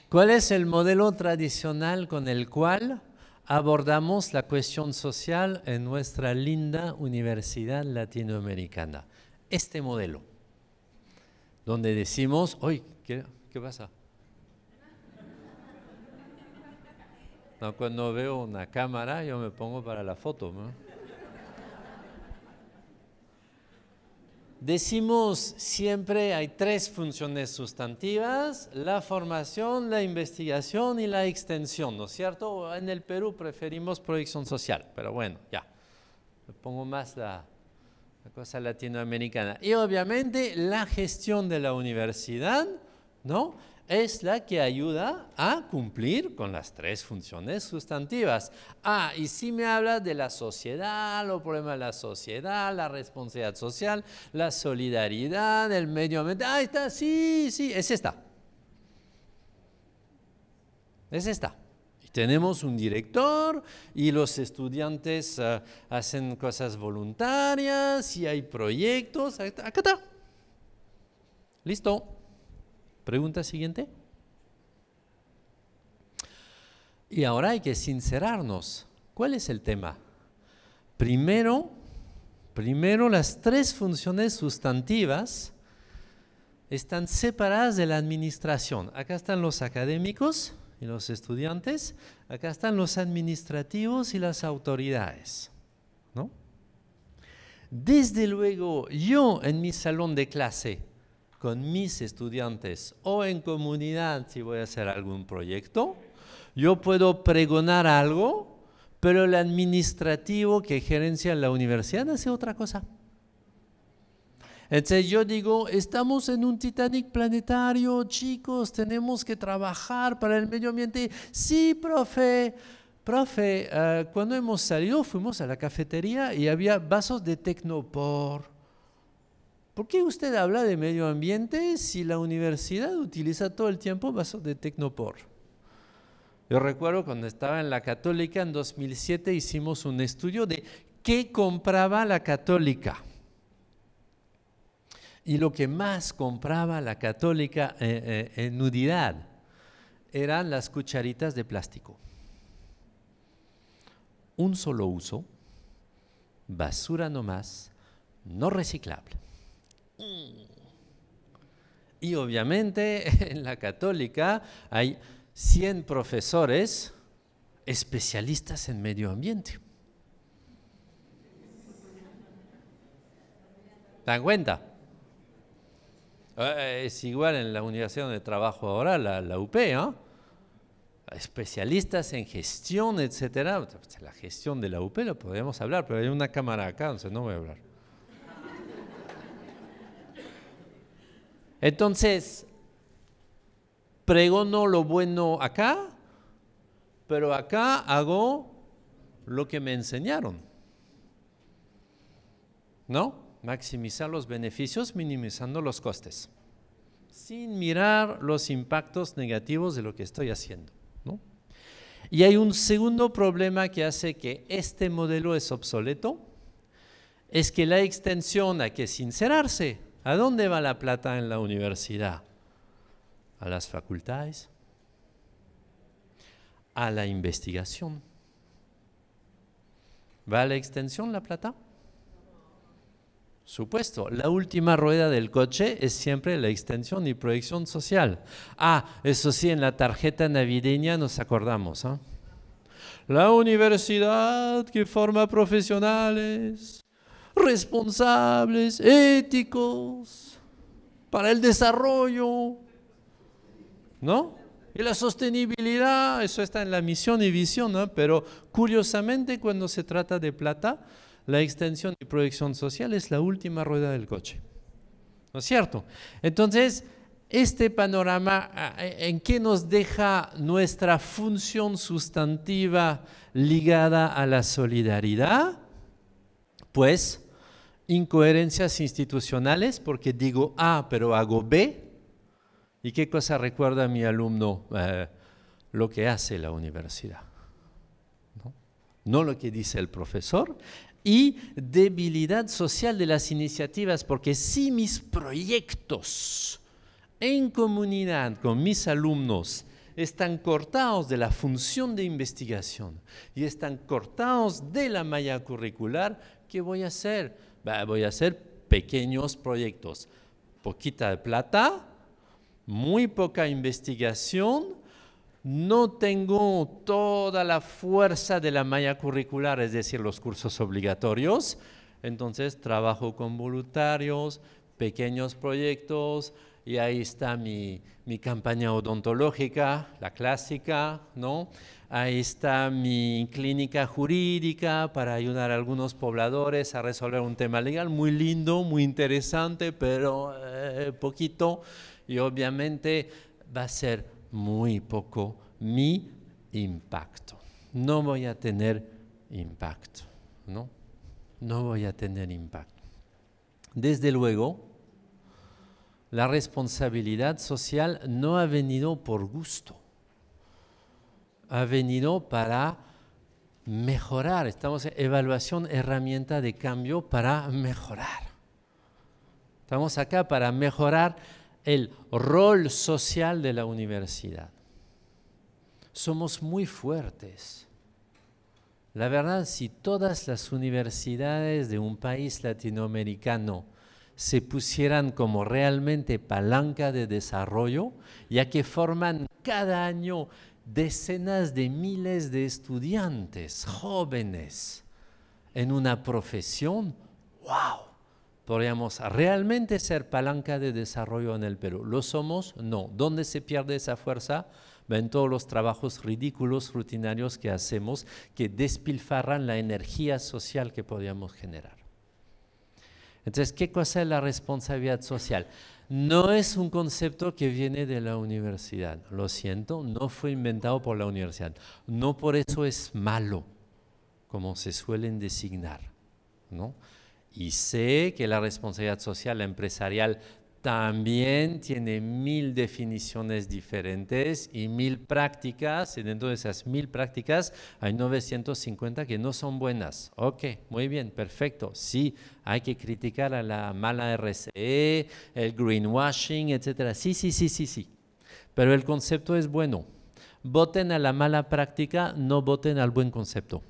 ¿Cuál es el modelo tradicional con el cual abordamos la cuestión social en nuestra linda universidad latinoamericana. Este modelo, donde decimos, hoy, ¿qué, pasa? cuando veo una cámara yo me pongo para la foto. Decimos siempre hay tres funciones sustantivas, la formación, la investigación y la extensión, ¿no es cierto? En el Perú preferimos proyección social, pero bueno, ya, pongo más la cosa latinoamericana. Y obviamente la gestión de la universidad, ¿no? es la que ayuda a cumplir con las tres funciones sustantivas. Ah, y si me habla de la sociedad, los problemas de la sociedad, la responsabilidad social, la solidaridad, el medio ambiente. Ah, está, sí, sí, es esta. Es esta. Y tenemos un director y los estudiantes ah, hacen cosas voluntarias y hay proyectos. Acá está. Listo. Pregunta siguiente. Y ahora hay que sincerarnos. ¿Cuál es el tema? Primero, primero las tres funciones sustantivas están separadas de la administración. Acá están los académicos y los estudiantes, acá están los administrativos y las autoridades. ¿no? Desde luego, yo en mi salón de clase con mis estudiantes o en comunidad si voy a hacer algún proyecto. Yo puedo pregonar algo, pero el administrativo que gerencia la universidad hace otra cosa. Entonces yo digo, estamos en un Titanic planetario, chicos, tenemos que trabajar para el medio ambiente. Sí, profe, profe, eh, cuando hemos salido fuimos a la cafetería y había vasos de tecnopor ¿Por qué usted habla de medio ambiente si la universidad utiliza todo el tiempo vasos de tecnopor? Yo recuerdo cuando estaba en la católica en 2007 hicimos un estudio de qué compraba la católica. Y lo que más compraba la católica eh, eh, en nudidad eran las cucharitas de plástico. Un solo uso, basura nomás, no reciclable. Y obviamente <laughs> en la católica hay 100 profesores especialistas en medio ambiente. ¿Te dan cuenta? Ah, es igual en la Universidad de Trabajo ahora, la, UP, especialistas en gestión, etcétera. Pues, la gestión de la UP lo podríamos hablar, pero hay una cámara acá, entonces no voy a hablar. Entonces, pregono lo bueno acá, pero acá hago lo que me enseñaron. ¿No? Maximizar los beneficios minimizando los costes, sin mirar los impactos negativos de lo que estoy haciendo. ¿no? Y hay un segundo problema que hace que este modelo es obsoleto, es que la extensión a que sincerarse ¿A dónde va la plata en la universidad? ¿A las facultades? ¿A la investigación? ¿Va a la extensión la plata? Supuesto, la última rueda del coche es siempre la extensión y proyección social. Ah, eso sí, en la tarjeta navideña nos acordamos. ¿ah? La universidad que forma profesionales responsables, éticos, para el desarrollo, ¿no? Y la sostenibilidad, eso está en la misión y visión, ¿no? pero curiosamente cuando se trata de plata, la extensión y proyección social es la última rueda del coche. ¿No es cierto? Entonces, este panorama, ¿en qué nos deja nuestra función sustantiva ligada a la solidaridad? Pues incoherencias institucionales porque digo A pero hago B. ¿Y qué cosa recuerda mi alumno eh, lo que hace la universidad? ¿No? no lo que dice el profesor. Y debilidad social de las iniciativas porque si mis proyectos en comunidad con mis alumnos están cortados de la función de investigación y están cortados de la malla curricular, ¿qué voy a hacer? voy a hacer pequeños proyectos. Poquita plata, muy poca investigación, no tengo toda la fuerza de la malla curricular, es decir, los cursos obligatorios. Entonces trabajo con voluntarios, pequeños proyectos, y ahí está mi, mi campaña odontológica, la clásica, ¿no? Ahí está mi clínica jurídica para ayudar a algunos pobladores a resolver un tema legal muy lindo, muy interesante, pero eh, poquito y obviamente va a ser muy poco mi impacto. No voy a tener impacto, No voy a tener impacto. Desde luego, la responsabilidad social no ha venido por gusto ha venido para mejorar. Estamos en evaluación, herramienta de cambio para mejorar. Estamos acá para mejorar el rol social de la universidad. Somos muy fuertes. La verdad, si todas las universidades de un país latinoamericano se pusieran como realmente palanca de desarrollo, ya que forman cada año decenas de miles de estudiantes jóvenes en una profesión, wow, podríamos realmente ser palanca de desarrollo en el Perú. ¿Lo somos? No. ¿Dónde se pierde esa fuerza? En todos los trabajos ridículos, rutinarios que hacemos, que despilfarran la energía social que podríamos generar. Entonces, ¿qué cosa es la responsabilidad social? no es un concepto que viene de la universidad. Lo siento, no fue inventado por la universidad. No por eso es malo, como se suelen designar. ¿no? Y sé que la responsabilidad social la empresarial también tiene mil definiciones diferentes y mil prácticas, y dentro de esas mil prácticas hay 950 que no son buenas. Ok, muy bien, perfecto. Sí, hay que criticar a la mala RCE, el greenwashing, etc. Sí, sí, sí, sí, sí. Pero el concepto es bueno. Voten a la mala práctica, no voten al buen concepto.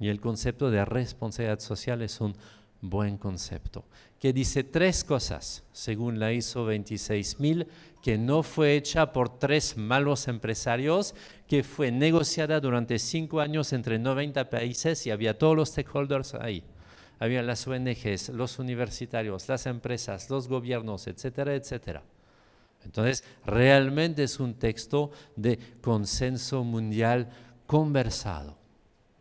Y el concepto de responsabilidad social es un buen concepto, que dice tres cosas, según la ISO 26000, que no fue hecha por tres malos empresarios, que fue negociada durante cinco años entre 90 países y había todos los stakeholders ahí. Había las ONGs, los universitarios, las empresas, los gobiernos, etcétera, etcétera. Entonces, realmente es un texto de consenso mundial conversado.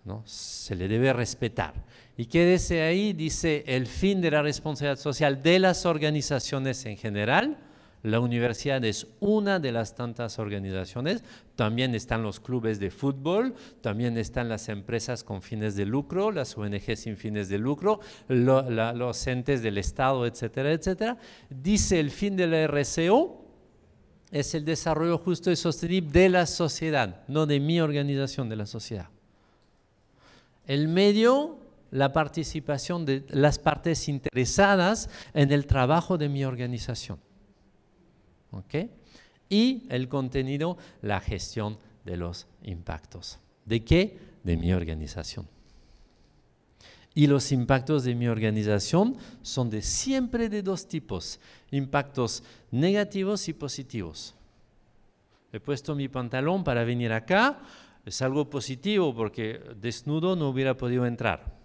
¿no? Se le debe respetar ¿Y qué dice ahí? Dice el fin de la responsabilidad social de las organizaciones en general. La universidad es una de las tantas organizaciones. También están los clubes de fútbol, también están las empresas con fines de lucro, las ONG sin fines de lucro, los entes del Estado, etcétera, etcétera. Dice el fin de la RCO es el desarrollo justo y sostenible de la sociedad, no de mi organización, de la sociedad. El medio la participación de las partes interesadas en el trabajo de mi organización. ¿ok? Y el contenido, la gestión de los impactos. ¿De qué? De mi organización. Y los impactos de mi organización son de siempre de dos tipos, impactos negativos y positivos. He puesto mi pantalón para venir acá, es algo positivo porque desnudo no hubiera podido entrar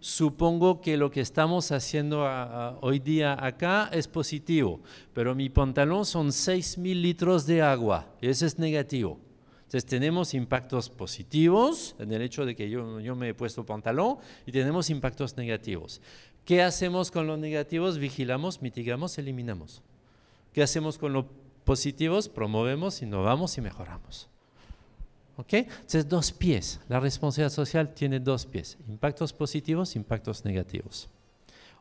supongo que lo que estamos haciendo hoy día acá es positivo, pero mi pantalón son 6.000 litros de agua, y eso es negativo. Entonces tenemos impactos positivos en el hecho de que yo, yo me he puesto pantalón y tenemos impactos negativos. ¿Qué hacemos con los negativos? Vigilamos, mitigamos, eliminamos. ¿Qué hacemos con los positivos? Promovemos, innovamos y mejoramos. Entonces, dos pies. La responsabilidad social tiene dos pies. Impactos positivos, impactos negativos.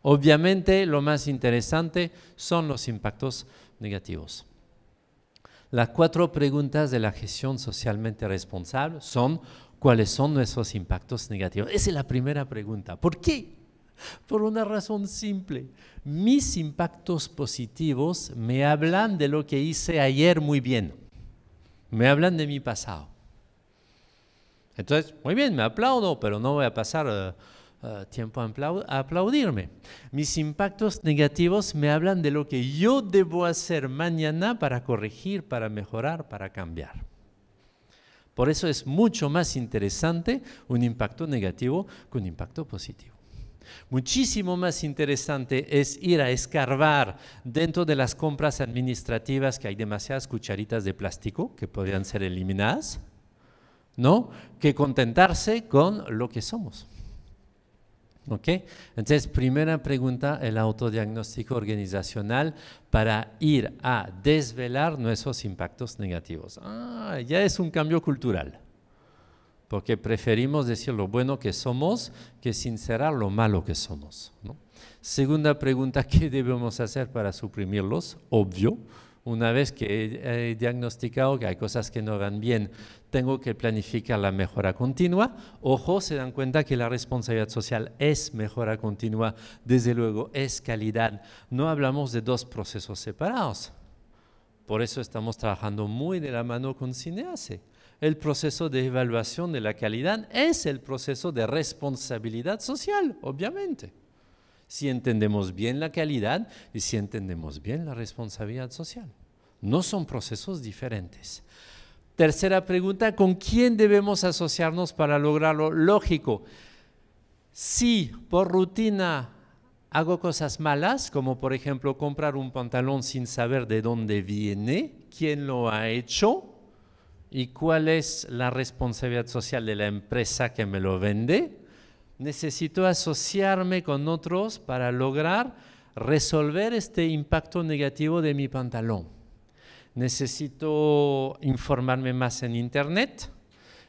Obviamente, lo más interesante son los impactos negativos. Las cuatro preguntas de la gestión socialmente responsable son cuáles son nuestros impactos negativos. Esa es la primera pregunta. ¿Por qué? Por una razón simple. Mis impactos positivos me hablan de lo que hice ayer muy bien. Me hablan de mi pasado. Entonces, muy bien, me aplaudo, pero no voy a pasar eh, eh, tiempo a aplaudirme. Mis impactos negativos me hablan de lo que yo debo hacer mañana para corregir, para mejorar, para cambiar. Por eso es mucho más interesante un impacto negativo que un impacto positivo. Muchísimo más interesante es ir a escarbar dentro de las compras administrativas que hay demasiadas cucharitas de plástico que podrían ser eliminadas ¿no? que contentarse con lo que somos. ¿Ok? Entonces, primera pregunta, el autodiagnóstico organizacional para ir a desvelar nuestros impactos negativos. Ah, ya es un cambio cultural, porque preferimos decir lo bueno que somos que sincerar lo malo que somos. Segunda pregunta, ¿qué debemos hacer para suprimirlos? Obvio, una vez que he, diagnosticado que hay cosas que no van bien, tengo que planificar la mejora continua. Ojo, se dan cuenta que la responsabilidad social es mejora continua, desde luego es calidad. No hablamos de dos procesos separados. Por eso estamos trabajando muy de la mano con Cinease. El proceso de evaluación de la calidad es el proceso de responsabilidad social, obviamente. Si entendemos bien la calidad y si entendemos bien la responsabilidad social. No son procesos diferentes. Tercera pregunta, ¿con quién debemos asociarnos para lograrlo? Lógico, si por rutina hago cosas malas, como por ejemplo comprar un pantalón sin saber de dónde viene, quién lo ha hecho y cuál es la responsabilidad social de la empresa que me lo vende, necesito asociarme con otros para lograr resolver este impacto negativo de mi pantalón necesito informarme más en Internet,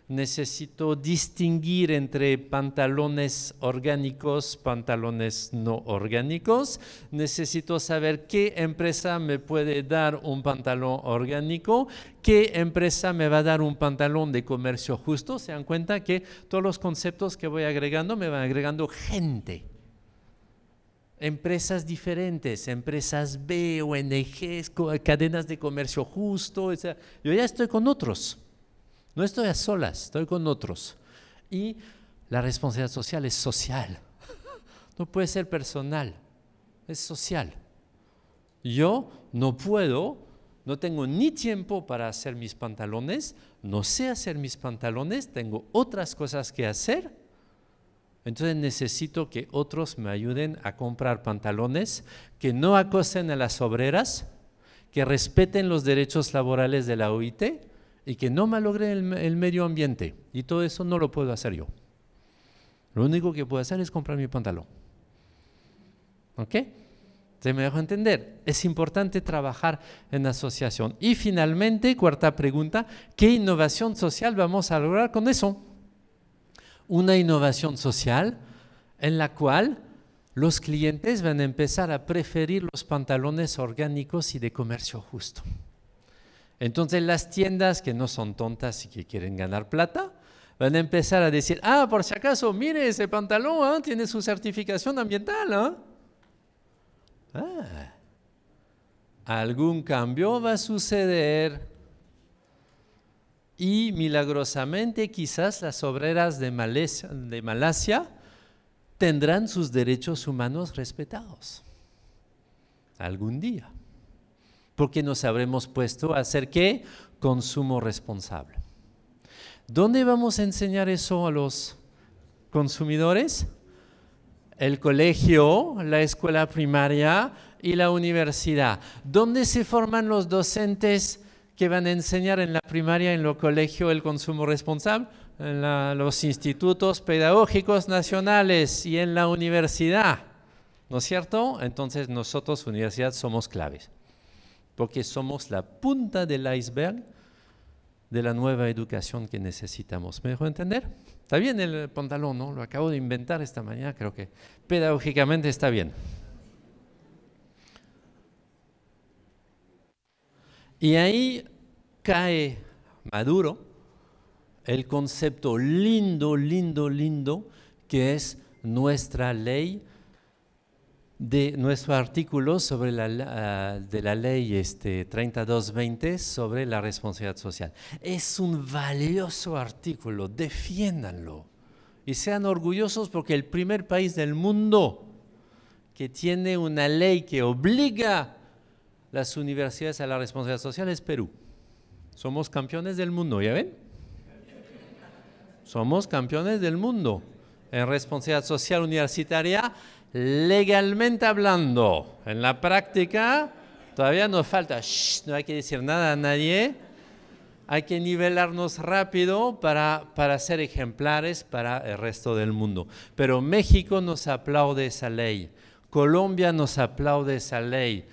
necesito distinguir entre pantalones orgánicos, pantalones no orgánicos, necesito saber qué empresa me puede dar un pantalón orgánico, qué empresa me va a dar un pantalón de comercio justo. Se dan cuenta que todos los conceptos que voy agregando me van agregando gente empresas diferentes, empresas B, ONGs, cadenas de comercio justo. yo ya estoy con otros. No estoy a solas, estoy con otros. Y la responsabilidad social es social. <laughs> No puede ser personal, es social. Yo no puedo, no tengo ni tiempo para hacer mis pantalones, no sé hacer mis pantalones, tengo otras cosas que hacer entonces necesito que otros me ayuden a comprar pantalones que no acosen a las obreras, que respeten los derechos laborales de la OIT y que no malogren el, medio ambiente. Y todo eso no lo puedo hacer yo. Lo único que puedo hacer es comprar mi pantalón. ¿Ok? Se me dejó entender. Es importante trabajar en asociación. Y finalmente, cuarta pregunta, ¿qué innovación social vamos a lograr con eso? una innovación social en la cual los clientes van a empezar a preferir los pantalones orgánicos y de comercio justo. Entonces las tiendas que no son tontas y que quieren ganar plata, van a empezar a decir, ah, por si acaso, mire ese pantalón, ¿ah? tiene su certificación ambiental. ¿ah? Ah, algún cambio va a suceder y milagrosamente quizás las obreras de Malasia, tendrán sus derechos humanos respetados algún día, porque nos habremos puesto a hacer qué? Consumo responsable. ¿Dónde vamos a enseñar eso a los consumidores? El colegio, la escuela primaria y la universidad. ¿Dónde se forman los docentes que van a enseñar en la primaria, en los colegio, el consumo responsable, en los institutos pedagógicos nacionales y en la universidad. ¿No es cierto? Entonces nosotros, universidad, somos claves, porque somos la punta del iceberg de la nueva educación que necesitamos. ¿Me dejo entender? Está bien el pantalón, ¿no? Lo acabo de inventar esta mañana, creo que pedagógicamente está bien. Y ahí cae Maduro el concepto lindo, lindo, lindo, que es nuestra ley, de nuestro artículo sobre la, de la ley este, 3220 sobre la responsabilidad social. Es un valioso artículo, defiéndanlo y sean orgullosos porque el primer país del mundo que tiene una ley que obliga las universidades a la responsabilidad social es Perú. Somos campeones del mundo, ¿ya ven? Somos campeones del mundo en responsabilidad social universitaria, legalmente hablando. En la práctica todavía nos falta, no hay que decir nada a nadie, hay que nivelarnos rápido para, para ser ejemplares para el resto del mundo. Pero México nos aplaude esa ley, Colombia nos aplaude esa ley.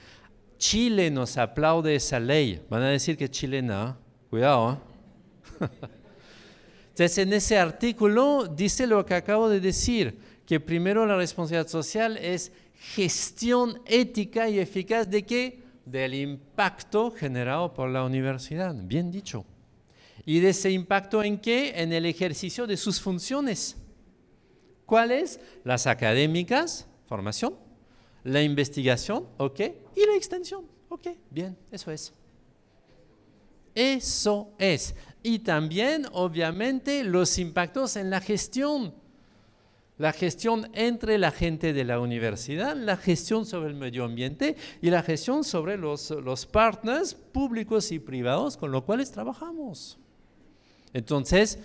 Chile nos aplaude esa ley. Van a decir que es chilena. Cuidado. ¿eh? <laughs> Entonces, en ese artículo dice lo que acabo de decir, que primero la responsabilidad social es gestión ética y eficaz de qué? Del impacto generado por la universidad. Bien dicho. ¿Y de ese impacto en qué? En el ejercicio de sus funciones. ¿Cuáles? Las académicas, formación, la investigación, ok, y la extensión, ok, bien, eso es. Eso es. Y también, obviamente, los impactos en la gestión. La gestión entre la gente de la universidad, la gestión sobre el medio ambiente y la gestión sobre los, los partners públicos y privados con los cuales trabajamos. Entonces,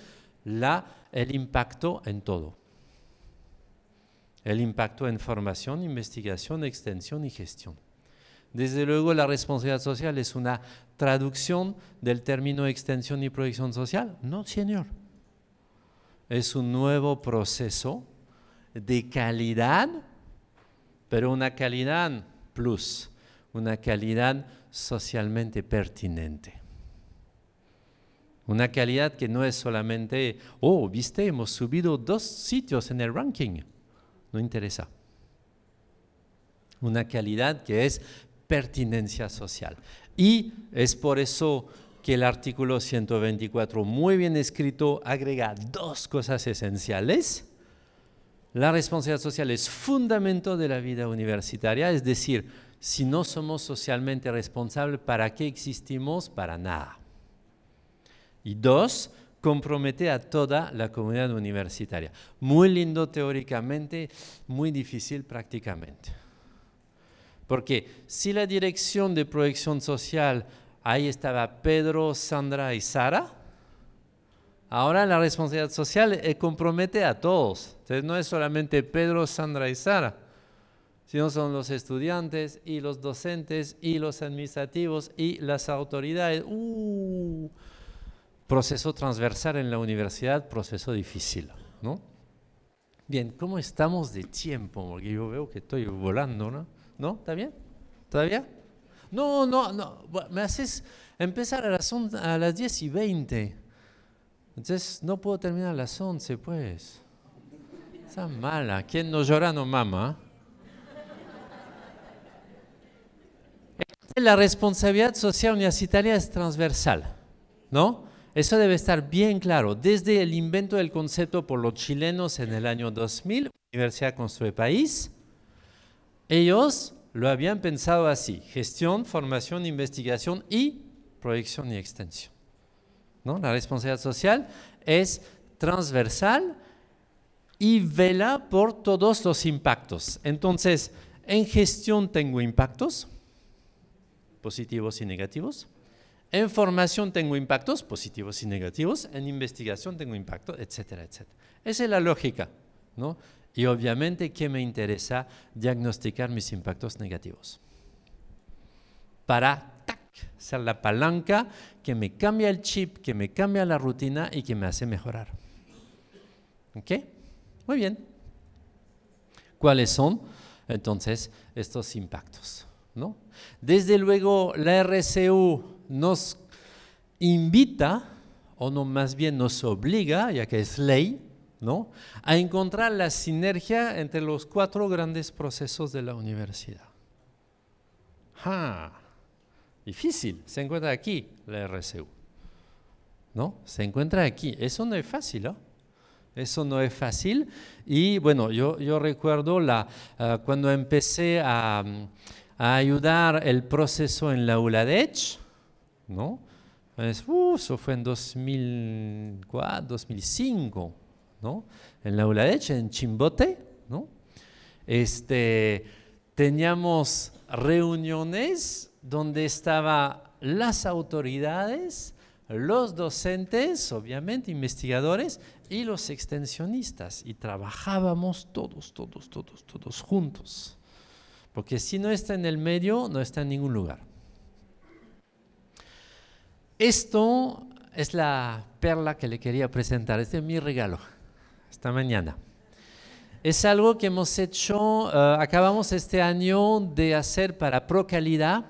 la, el impacto en todo. El impacto en formación, investigación, extensión y gestión. Desde luego, la responsabilidad social es una traducción del término extensión y proyección social. No, señor. Es un nuevo proceso de calidad, pero una calidad plus, una calidad socialmente pertinente. Una calidad que no es solamente, oh, viste, hemos subido dos sitios en el ranking no interesa. Una calidad que es pertinencia social. Y es por eso que el artículo 124, muy bien escrito, agrega dos cosas esenciales. La responsabilidad social es fundamento de la vida universitaria, es decir, si no somos socialmente responsables, ¿para qué existimos? Para nada. Y dos, compromete a toda la comunidad universitaria. Muy lindo teóricamente, muy difícil prácticamente. Porque si la dirección de proyección social, ahí estaba Pedro, Sandra y Sara, ahora la responsabilidad social eh, compromete a todos. Entonces no es solamente Pedro, Sandra y Sara, sino son los estudiantes y los docentes y los administrativos y las autoridades. Uh, proceso transversal en la universidad, proceso difícil, ¿no? Bien, ¿cómo estamos de tiempo? Porque yo veo que estoy volando, ¿no? ¿No? ¿Está bien? ¿Todavía? No, no, no. Me haces empezar a las, a las 10 y 20. Entonces no puedo terminar a las 11, pues. Está mala. ¿Quién no llora no mama. La responsabilidad social universitaria es transversal, ¿no? Eso debe estar bien claro. Desde el invento del concepto por los chilenos en el año 2000, Universidad Construye País, ellos lo habían pensado así, gestión, formación, investigación y proyección y extensión. La responsabilidad social es transversal y vela por todos los impactos. Entonces, en gestión tengo impactos positivos y negativos. En formación tengo impactos positivos y negativos, en investigación tengo impacto, etcétera, etcétera. Esa es la lógica, ¿no? Y obviamente que me interesa diagnosticar mis impactos negativos. Para tac, ser la palanca que me cambia el chip, que me cambia la rutina y que me hace mejorar. ¿Ok? Muy bien. ¿Cuáles son entonces estos impactos? ¿No? Desde luego la RCU nos invita, o no más bien nos obliga, ya que es ley, ¿no? a encontrar la sinergia entre los cuatro grandes procesos de la universidad. ¡Ja! Difícil, se encuentra aquí la RCU. ¿No? Se encuentra aquí. Eso no es fácil, ¿ah? Eso no es fácil. Y bueno, yo, recuerdo la, ah, cuando empecé a, a, ayudar el proceso en la ULADECH, ¿no? Uh, eso fue en 2004, 2005, ¿no? En la Eche en Chimbote, ¿no? Este, teníamos reuniones donde estaban las autoridades, los docentes, obviamente, investigadores y los extensionistas. Y trabajábamos todos, todos, todos, todos juntos. Porque si no está en el medio, no está en ningún lugar. Esto es la perla que le quería presentar. Este es mi regalo esta mañana. Es algo que hemos hecho, eh, acabamos este año de hacer para Procalidad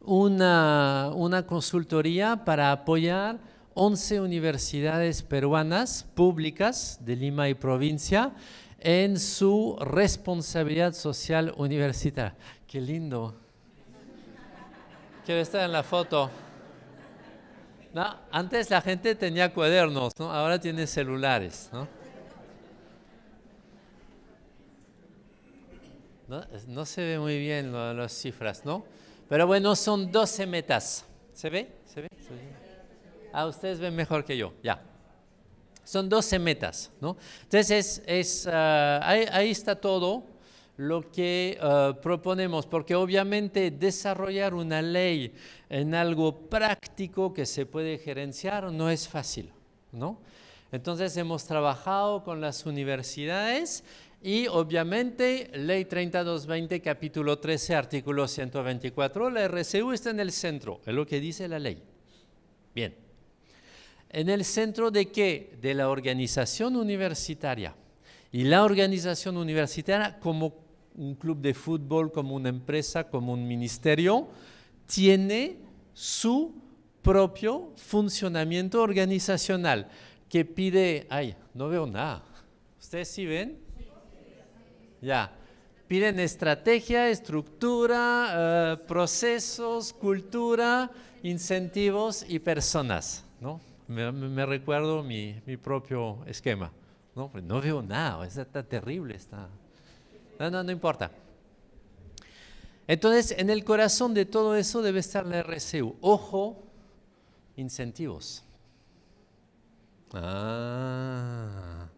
una, una consultoría para apoyar 11 universidades peruanas públicas de Lima y provincia en su responsabilidad social universitaria. Qué lindo. Quiero estar en la foto antes la gente tenía cuadernos, ahora tiene celulares. ¿no? ¿no? se ve muy bien las cifras, ¿no? Pero bueno, son 12 metas. ¿Se ve? ¿Se ve? Ah, ustedes ven mejor que yo, ya. Son 12 metas, ¿no? Entonces, es, ah, ahí, está todo lo que ah, proponemos, porque obviamente desarrollar una ley en algo práctico que se puede gerenciar no es fácil, ¿no? Entonces hemos trabajado con las universidades y obviamente Ley 3220, capítulo 13, artículo 124, la RCU está en el centro, es lo que dice la ley. Bien. ¿En el centro de qué? De la organización universitaria. Y la organización universitaria como un club de fútbol, como una empresa, como un ministerio, tiene su propio funcionamiento organizacional que pide, ay, no veo nada. ¿Ustedes sí ven? Ya. Piden estrategia, estructura, eh, procesos, cultura, incentivos y personas, ¿no? Me recuerdo mi, mi, propio esquema, ¿no? Pues no veo nada, está, terrible, está... No, no, no importa. Entonces, en el corazón de todo eso debe estar la RCU. Ojo, incentivos. Ah.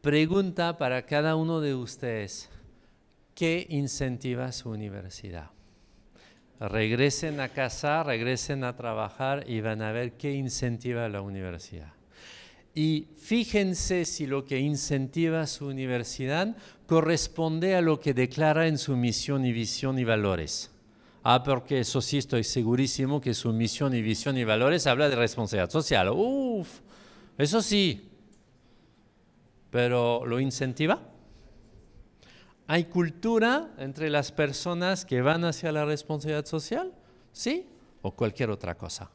Pregunta para cada uno de ustedes. ¿Qué incentiva su universidad? Regresen a casa, regresen a trabajar y van a ver qué incentiva la universidad. Y fíjense si lo que incentiva su universidad corresponde a lo que declara en su misión y visión y valores. Ah, porque eso sí estoy segurísimo que su misión y visión y valores habla de responsabilidad social. Uf, eso sí. Pero ¿lo incentiva? ¿Hay cultura entre las personas que van hacia la responsabilidad social? ¿Sí? ¿O cualquier otra cosa?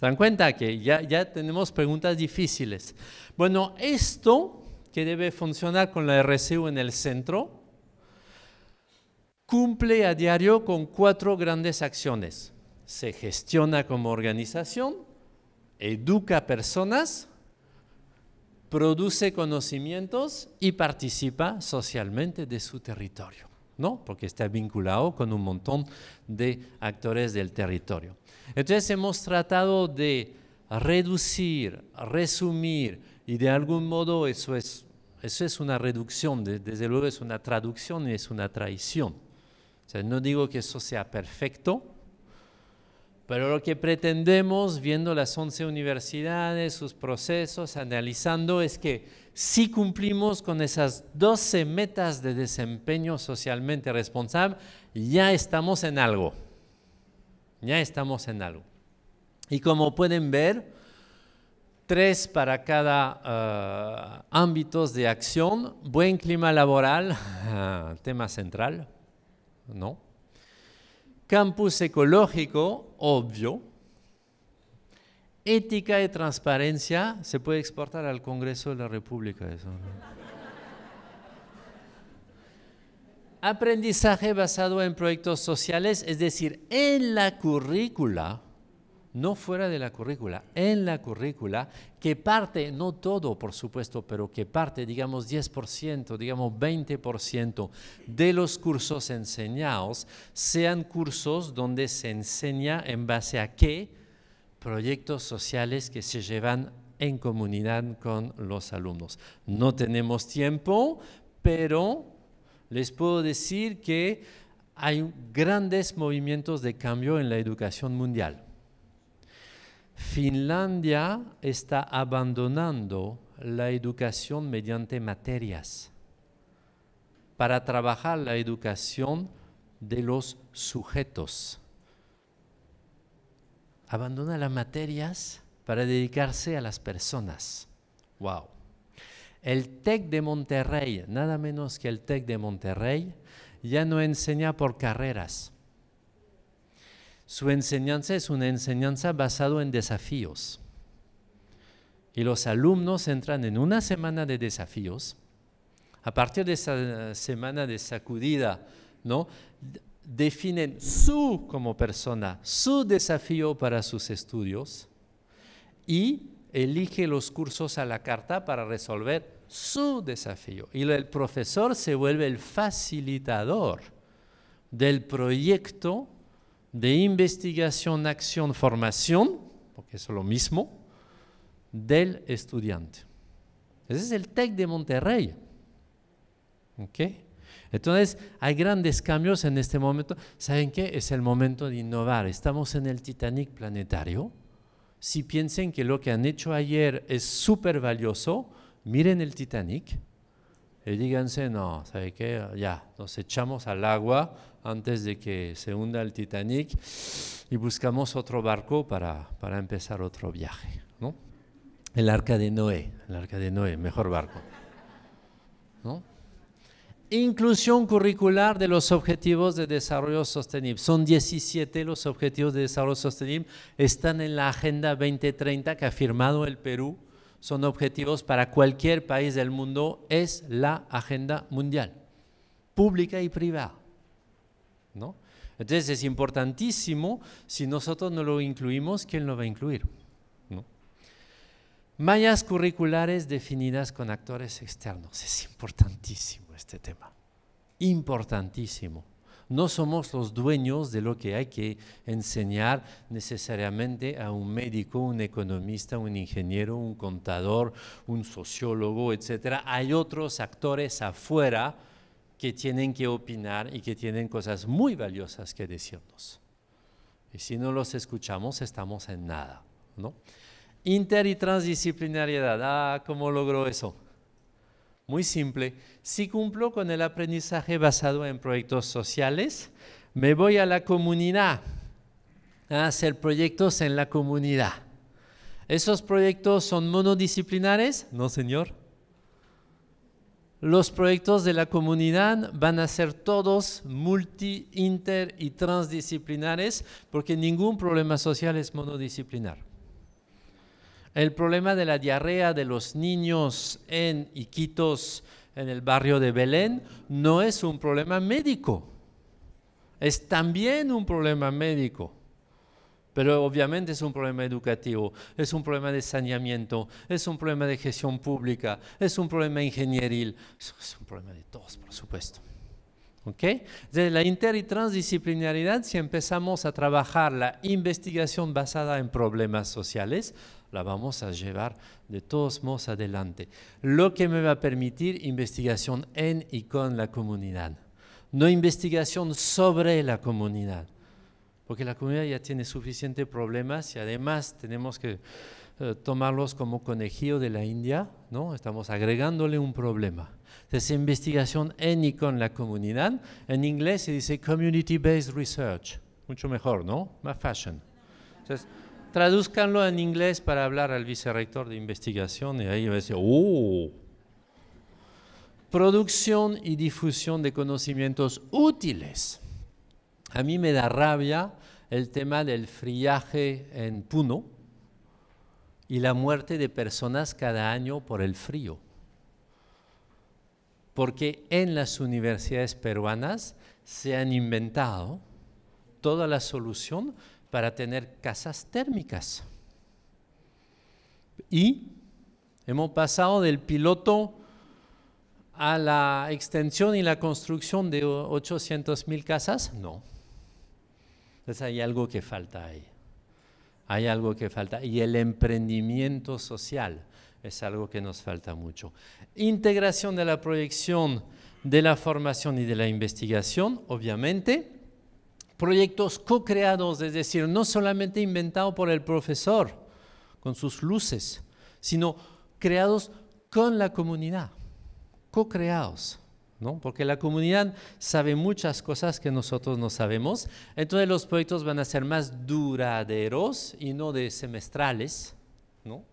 ¿Se dan cuenta que ya, tenemos preguntas difíciles? Bueno, esto que debe funcionar con la RCU en el centro, cumple a diario con cuatro grandes acciones. Se gestiona como organización, educa personas, produce conocimientos y participa socialmente de su territorio, ¿no? Porque está vinculado con un montón de actores del territorio. Entonces hemos tratado de reducir, resumir, y de algún modo eso es, una reducción, desde luego es una traducción y es una traición. no digo que eso sea perfecto, pero lo que pretendemos, viendo las 11 universidades, sus procesos, analizando, es que si cumplimos con esas 12 metas de desempeño socialmente responsable, ya estamos en algo. Ya estamos en algo. Y como pueden ver, tres para cada eh, ámbitos de acción. Buen clima laboral, <laughs> tema central, ¿no? Campus ecológico, obvio. Ética y transparencia, se puede exportar al Congreso de la República eso. aprendizaje basado en proyectos sociales, es decir, en la currícula, no fuera de la currícula, en la currícula, que parte, no todo por supuesto, pero que parte, digamos, 10%, digamos, 20% de los cursos enseñados sean cursos donde se enseña en base a qué proyectos sociales que se llevan en comunidad con los alumnos. No tenemos tiempo, pero les puedo decir que hay grandes movimientos de cambio en la educación mundial. Finlandia está abandonando la educación mediante materias para trabajar la educación de los sujetos. Abandona las materias para dedicarse a las personas. ¡Wow! El TEC de Monterrey, nada menos que el TEC de Monterrey, ya no enseña por carreras. Su enseñanza es una enseñanza basada en desafíos. Y los alumnos entran en una semana de desafíos. A partir de esa semana de sacudida, ¿no? definen su como persona, su desafío para sus estudios y elige los cursos a la carta para resolver su desafío. Y el profesor se vuelve el facilitador del proyecto de investigación, acción, formación, porque es lo mismo, del estudiante. Ese es el TEC de Monterrey. Entonces, hay grandes cambios en este momento. ¿Saben qué? Es el momento de innovar. Estamos en el Titanic planetario si piensen que lo que han hecho ayer es súper valioso, miren el Titanic y díganse, no, ¿sabe qué? Ya, nos echamos al agua antes de que se hunda el Titanic y buscamos otro barco para, para empezar otro viaje, ¿no? El arca de Noé, el arca de Noé, mejor barco. Inclusión curricular de los objetivos de desarrollo sostenible. Son 17 los objetivos de desarrollo sostenible. Están en la Agenda 2030 que ha firmado el Perú. Son objetivos para cualquier país del mundo. Es la agenda mundial, pública y privada. ¿no? Entonces es importantísimo, si nosotros no lo incluimos, ¿quién lo va a incluir? Mallas curriculares definidas con actores externos. Es importantísimo este tema. Importantísimo. No somos los dueños de lo que hay que enseñar necesariamente a un médico, un economista, un ingeniero, un contador, un sociólogo, etc. Hay otros actores afuera que tienen que opinar y que tienen cosas muy valiosas que decirnos. Y si no los escuchamos, estamos en nada. Inter y transdisciplinariedad. Ah, ¿cómo logró eso? muy simple. Si cumplo con el aprendizaje basado en proyectos sociales, me voy a la comunidad a hacer proyectos en la comunidad. ¿Esos proyectos son monodisciplinares? No, señor. Los proyectos de la comunidad van a ser todos multi, inter y transdisciplinares porque ningún problema social es monodisciplinar. El problema de la diarrea de los niños en Iquitos, en el barrio de Belén, no es un problema médico. Es también un problema médico. Pero obviamente es un problema educativo, es un problema de saneamiento, es un problema de gestión pública, es un problema ingenieril, es un problema de todos, por supuesto. ¿Ok? De la inter y transdisciplinaridad, si empezamos a trabajar la investigación basada en problemas sociales, la vamos a llevar de todos modos adelante. Lo que me va a permitir investigación en y con la comunidad, no investigación sobre la comunidad, porque la comunidad ya tiene suficientes problemas y además tenemos que eh, tomarlos como conejillo de la India, ¿no? Estamos agregándole un problema. Entonces, investigación en y con la comunidad, en inglés se dice community-based research, mucho mejor, ¿no? Más fashion. Entonces, traduzcanlo en inglés para hablar al vicerrector de investigación y ahí va a decir, ¡oh! Producción y difusión de conocimientos útiles. A mí me da rabia el tema del friaje en Puno y la muerte de personas cada año por el frío. Porque en las universidades peruanas se han inventado toda la solución para tener casas térmicas. Y hemos pasado del piloto a la extensión y la construcción de 800.000 casas, no. Entonces hay algo que falta ahí. Hay algo que falta. Y el emprendimiento social es algo que nos falta mucho. Integración de la proyección, de la formación y de la investigación, obviamente proyectos co-creados, es decir, no solamente inventados por el profesor con sus luces, sino creados con la comunidad, co-creados. ¿No? Porque la comunidad sabe muchas cosas que nosotros no sabemos. Entonces los proyectos van a ser más duraderos y no de semestrales, ¿no?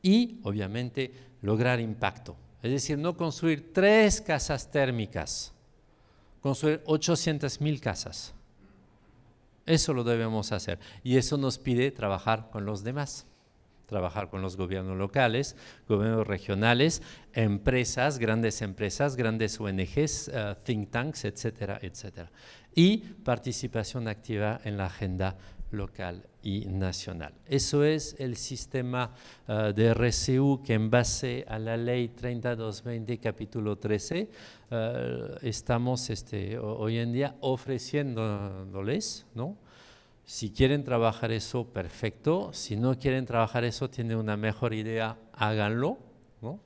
Y obviamente lograr impacto. Es decir, no construir tres casas térmicas, construir 800.000 casas. Eso lo debemos hacer. Y eso nos pide trabajar con los demás trabajar con los gobiernos locales, gobiernos regionales, empresas, grandes empresas, grandes ONGs, eh, think tanks, etcétera, etcétera. Y participación activa en la agenda local y nacional. Eso es el sistema ah, de RCU que en base a la ley 3220 capítulo 13 ah, estamos este, hoy en día ofreciéndoles, ¿no? Si quieren trabajar eso, perfecto. Si no quieren trabajar eso, tienen una mejor idea, háganlo. ¿no?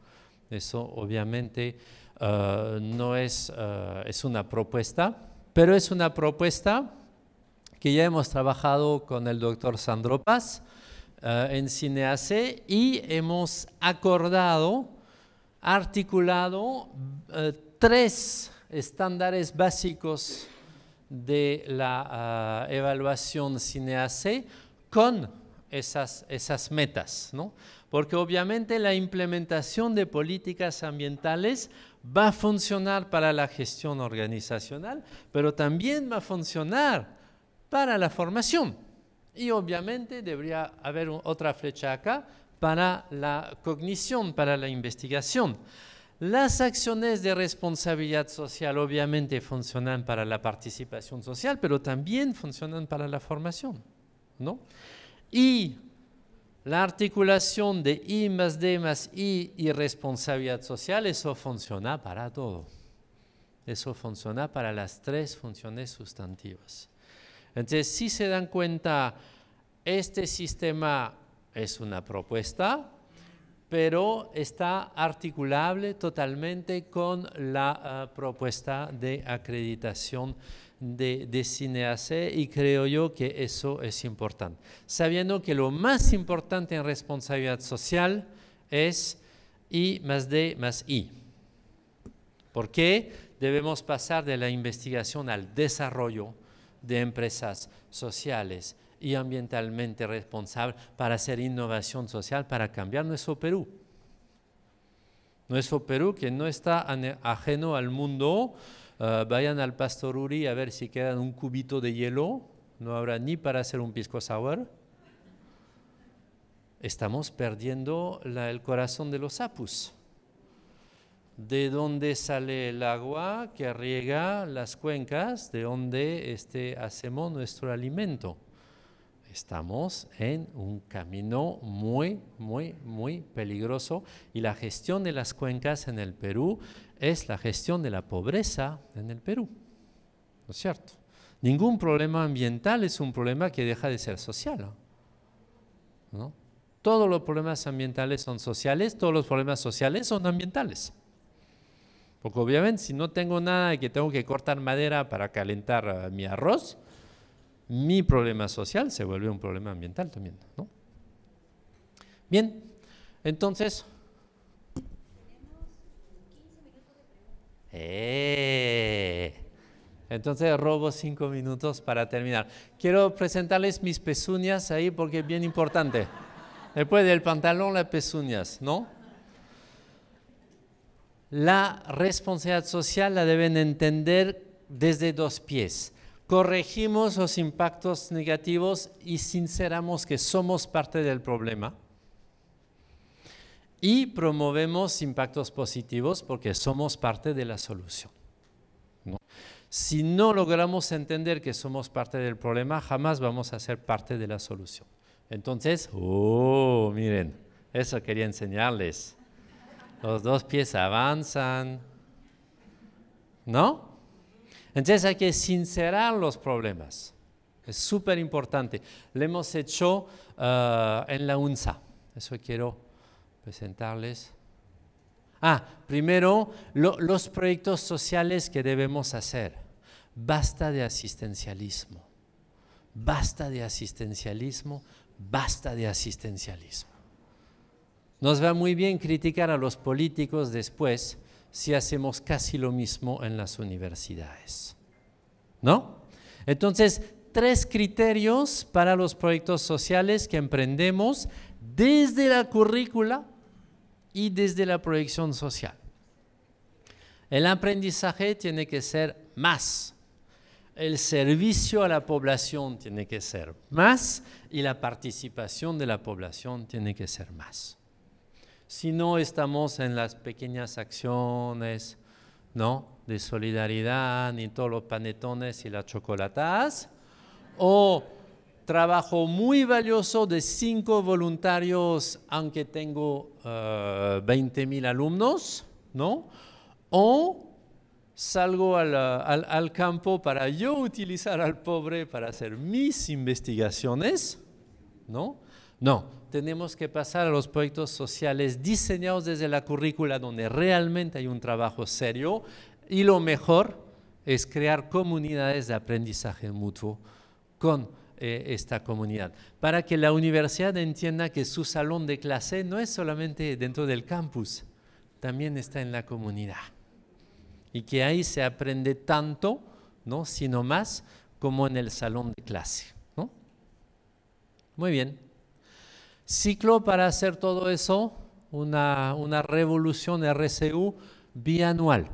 Eso obviamente ah, no es, es una propuesta, pero es una propuesta que ya hemos trabajado con el doctor Sandro Paz eh, en Cineace y hemos acordado, articulado eh, tres estándares básicos de la eh, evaluación Cineace con esas, esas metas, porque obviamente la implementación de políticas ambientales va a funcionar para la gestión organizacional, pero también va a funcionar para la formación. Y obviamente debería haber otra flecha acá para la cognición, para la investigación. Las acciones de responsabilidad social obviamente funcionan para la participación social, pero también funcionan para la formación, ¿no? Y la articulación de I más D más I y responsabilidad social, eso funciona para todo. Eso funciona para las tres funciones sustantivas. Entonces, si se dan cuenta, este sistema es una propuesta, pero está articulable totalmente con la ah, propuesta de acreditación de, de y creo yo que eso es importante. Sabiendo que lo más importante en responsabilidad social es I más D más I. ¿Por qué? Debemos pasar de la investigación al desarrollo, de empresas sociales y ambientalmente responsables para hacer innovación social, para cambiar nuestro Perú. Nuestro Perú que no está ajeno al mundo, eh, vayan al Pastor Uri a ver si quedan un cubito de hielo, no habrá ni para hacer un pisco sour. Estamos perdiendo el corazón de los sapus de dónde sale el agua que riega las cuencas, de donde este, hacemos nuestro alimento. Estamos en un camino muy, muy, muy peligroso y la gestión de las cuencas en el Perú es la gestión de la pobreza en el Perú. ¿No es cierto? Ningún problema ambiental es un problema que deja de ser social. ¿no? Todos los problemas ambientales son sociales, todos los problemas sociales son ambientales. Porque obviamente si no tengo nada y que tengo que cortar madera para calentar eh, mi arroz, mi problema social se vuelve un problema ambiental también, ¿no? Bien, entonces... Eh. Entonces robo cinco minutos para terminar. Quiero presentarles mis pezuñas ahí porque es bien importante. Después del pantalón, las pezuñas, ¿no? la responsabilidad social la deben entender desde dos pies. Corregimos los impactos negativos y sinceramos que somos parte del problema. Y promovemos impactos positivos porque somos parte de la solución. Si no logramos entender que somos parte del problema, jamás vamos a ser parte de la solución. Entonces, oh, miren, eso quería enseñarles. Los dos pies avanzan. ¿No? Entonces hay que sincerar los problemas. Es súper importante. Lo hemos hecho eh, en la UNSA. Eso quiero presentarles. Ah, primero, los proyectos sociales que debemos hacer. Basta de asistencialismo. Basta de asistencialismo. Basta de asistencialismo. Nos va muy bien criticar a los políticos después si hacemos casi lo mismo en las universidades. ¿No? Entonces, tres criterios para los proyectos sociales que emprendemos desde la currícula y desde la proyección social. El aprendizaje tiene que ser más, el servicio a la población tiene que ser más y la participación de la población tiene que ser más si no estamos en las pequeñas acciones, ¿no? De solidaridad, ni todos los panetones y las chocolatas, o trabajo muy valioso de cinco voluntarios, aunque tengo 20.000 eh, alumnos, ¿no? O salgo al, al, campo para yo utilizar al pobre para hacer mis investigaciones, ¿no? No, tenemos que pasar a los proyectos sociales diseñados desde la currícula donde realmente hay un trabajo serio y lo mejor es crear comunidades de aprendizaje mutuo con eh, esta comunidad, para que la universidad entienda que su salón de clase no es solamente dentro del campus, también está en la comunidad y que ahí se aprende tanto, sino más como en el salón de clase. Muy bien ciclo para hacer todo eso, una, una revolución RCU bianual.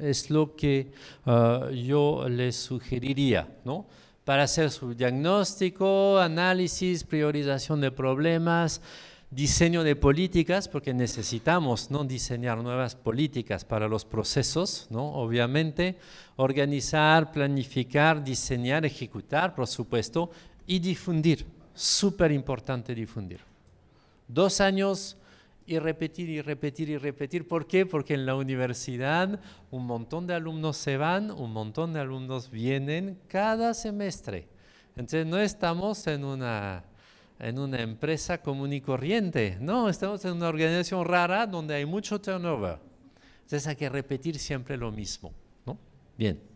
Es lo que ah, yo les sugeriría, ¿no? Para hacer su diagnóstico, análisis, priorización de problemas, diseño de políticas, porque necesitamos ¿no? diseñar nuevas políticas para los procesos, ¿no? obviamente, organizar, planificar, diseñar, ejecutar, por supuesto, y difundir, súper importante difundir dos años y repetir y repetir y repetir. ¿Por qué? Porque en la universidad un montón de alumnos se van, un montón de alumnos vienen cada semestre. Entonces no estamos en una, en una empresa común y corriente, no, estamos en una organización rara donde hay mucho turnover. Entonces hay que repetir siempre lo mismo. ¿no? Bien.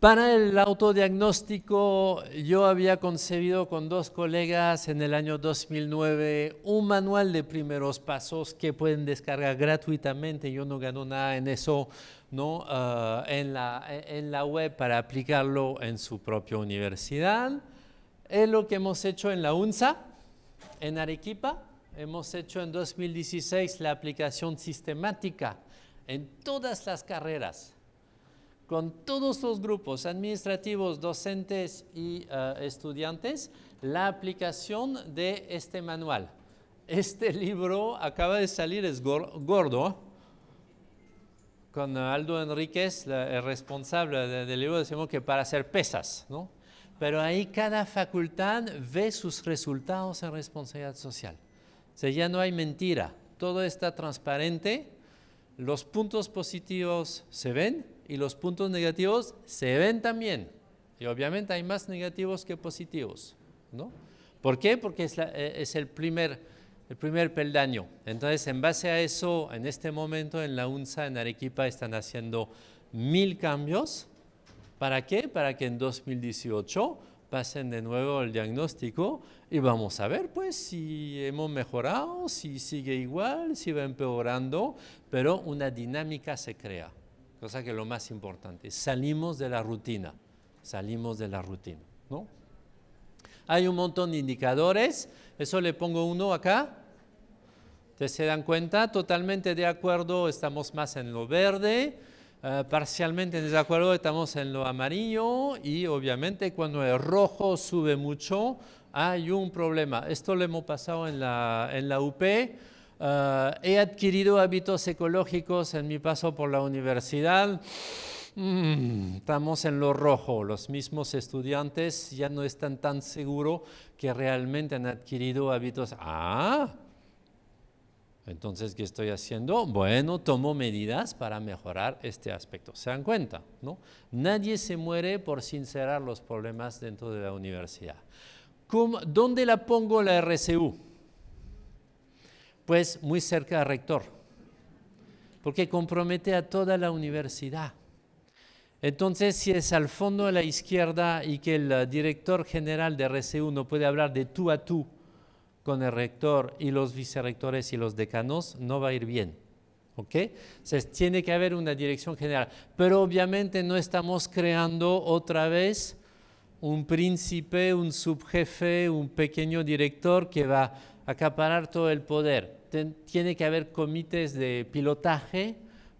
Para el autodiagnóstico, yo había concebido con dos colegas en el año 2009 un manual de primeros pasos que pueden descargar gratuitamente. Yo no gano nada en eso, ¿no? Ah, en, la, en la web para aplicarlo en su propia universidad. Es lo que hemos hecho en la UNSA, en Arequipa. Hemos hecho en 2016 la aplicación sistemática en todas las carreras con todos los grupos administrativos, docentes y eh, estudiantes la aplicación de este manual. Este <laughs> libro acaba de salir, es gordo, con Aldo Enríquez, el responsable del libro, decimos que para hacer pesas, ¿no? Pero ahí cada facultad ve sus resultados en responsabilidad social. O sea, ya no hay mentira, todo está transparente, los puntos positivos se ven, y los puntos negativos se ven también. Y obviamente hay más negativos que positivos, ¿no? ¿Por qué? Porque e, es, el, primer, el primer peldaño. Entonces, en base a eso, en este momento en la UNSA, en Arequipa, están haciendo mil cambios. ¿Para qué? Para que en 2018 pasen de nuevo el diagnóstico y vamos a ver pues si hemos mejorado, si sigue igual, si va empeorando, pero una dinámica se crea cosa que es lo más importante. Salimos de la rutina, salimos de la rutina, ¿no? Hay un montón de indicadores, eso le pongo uno acá. Ustedes se dan cuenta, totalmente de acuerdo, estamos más en lo verde, eh, parcialmente en desacuerdo, estamos en lo amarillo y obviamente cuando el rojo sube mucho, hay un problema. Esto lo hemos pasado en la, en la UP eh, he adquirido hábitos ecológicos en mi paso por la universidad. Mm, estamos en lo rojo. Los mismos estudiantes ya no están tan seguros que realmente han adquirido hábitos. Ah, entonces, ¿qué estoy haciendo? Bueno, tomo medidas para mejorar este aspecto. Se dan cuenta, ¿no? Nadie se muere por sincerar los problemas dentro de la universidad. ¿Dónde la pongo la RCU? pues muy cerca al rector, porque compromete a toda la universidad. Entonces, si es al fondo de la izquierda y que el eh, director general de RCU no puede hablar de tú a tú con el rector y los vicerrectores y los decanos, no va a ir bien. ¿Ok? Entonces, tiene que haber una dirección general. Pero obviamente no estamos creando otra vez un príncipe, un subjefe, un pequeño director que va acaparar todo el poder. tiene que haber comités de pilotaje,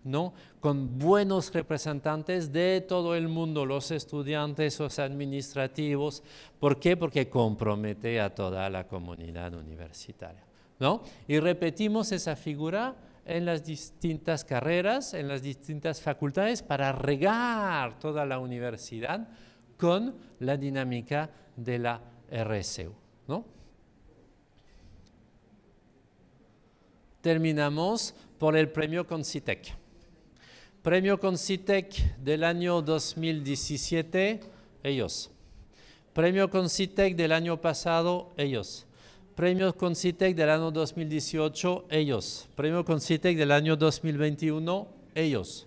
¿no? Con buenos representantes de todo el mundo, los estudiantes, los administrativos. ¿Por qué? Porque compromete a toda la comunidad universitaria, ¿no? Y repetimos esa figura en las distintas carreras, en las distintas facultades, para regar toda la universidad con la dinámica de la RSU, ¿no? terminamos por el premio Concitec. Premio Concitec del año 2017, ellos. Premio Concitec del año pasado, ellos. Premio Concitec del año 2018, ellos. Premio Concitec del año 2021, ellos.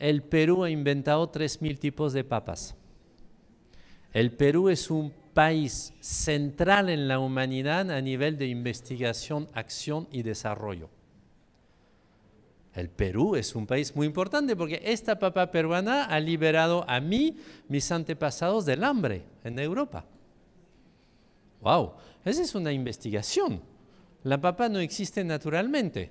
El Perú ha inventado 3.000 tipos de papas. El Perú es un país central en la humanidad a nivel de investigación, acción y desarrollo. El Perú es un país muy importante porque esta papa peruana ha liberado a mí, mis antepasados, del hambre en Europa. ¡Wow! Esa es una investigación. La papa no existe naturalmente.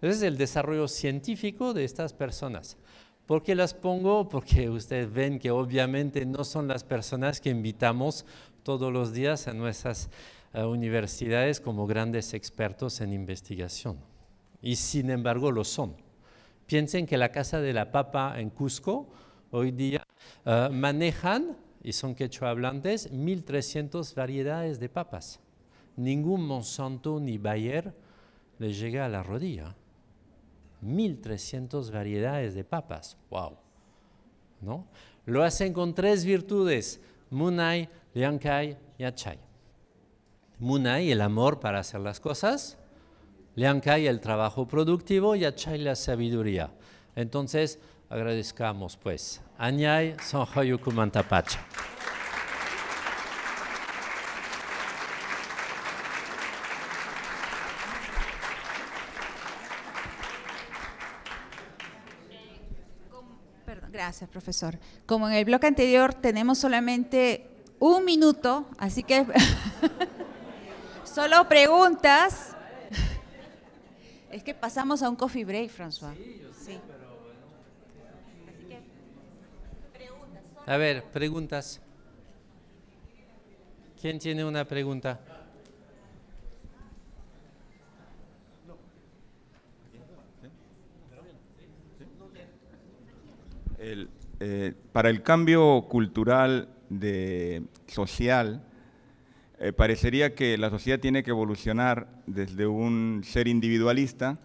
Ese es el desarrollo científico de estas personas. ¿Por qué las pongo? Porque ustedes ven que obviamente no son las personas que invitamos todos los días a nuestras eh, universidades como grandes expertos en investigación. Y sin embargo lo son. Piensen que la Casa de la Papa en Cusco hoy día eh, manejan, y son quechua hablantes, 1.300 variedades de papas. Ningún Monsanto ni Bayer les llega a la rodilla. 1.300 variedades de papas. ¡Wow! ¿No? Lo hacen con tres virtudes, Munai, Liankai y Achai. Munai, el amor para hacer las cosas, Liankai, el trabajo productivo y Achai, la sabiduría. Entonces, agradezcamos pues. Añay, Mantapacha.
Gracias, profesor. Como en el bloque anterior tenemos solamente un minuto, así que <laughs> solo preguntas. Es que pasamos a un coffee break, François. Sí, Así
A ver, preguntas. ¿Quién tiene una pregunta?
Eh, para el cambio cultural de, social, eh, parecería que la sociedad tiene que evolucionar desde un ser individualista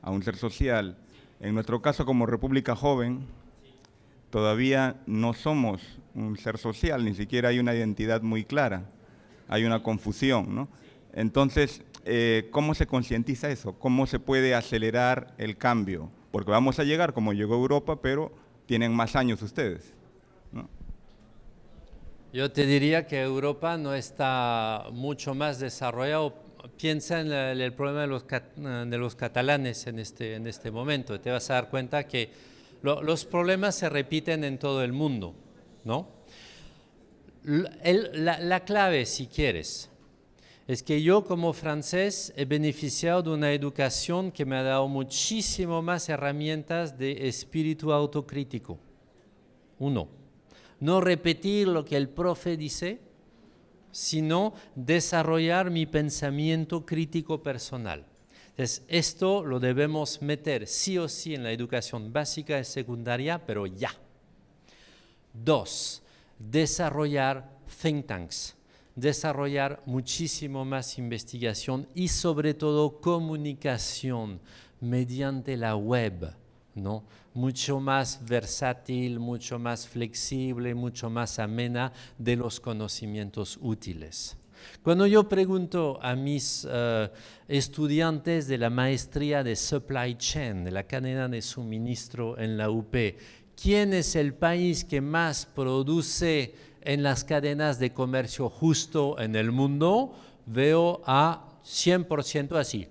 a un ser social. En nuestro caso, como República Joven, todavía no somos un ser social, ni siquiera hay una identidad muy clara, hay una confusión. ¿no? Entonces, eh, ¿cómo se concientiza eso? ¿Cómo se puede acelerar el cambio? Porque vamos a llegar como llegó Europa, pero tienen más años ustedes.
Yo te diría que Europa no está mucho más desarrollado. Piensa en el, problema de los, catalanes en este, en este momento. Te vas a dar cuenta que los problemas se repiten en todo el mundo, ¿no? la clave, si quieres, es que yo como francés he beneficiado de una educación que me ha dado muchísimo más herramientas de espíritu autocrítico. Uno, no repetir lo que el profe dice, sino desarrollar mi pensamiento crítico personal. Entonces, esto lo debemos meter sí o sí en la educación básica y secundaria, pero ya. Dos, desarrollar think tanks desarrollar muchísimo más investigación y sobre todo comunicación mediante la web, ¿no? Mucho más versátil, mucho más flexible, mucho más amena de los conocimientos útiles. Cuando yo pregunto a mis eh, estudiantes de la maestría de Supply Chain, de la cadena de suministro en la UP, ¿quién es el país que más produce en las cadenas de comercio justo en el mundo veo a 100% así.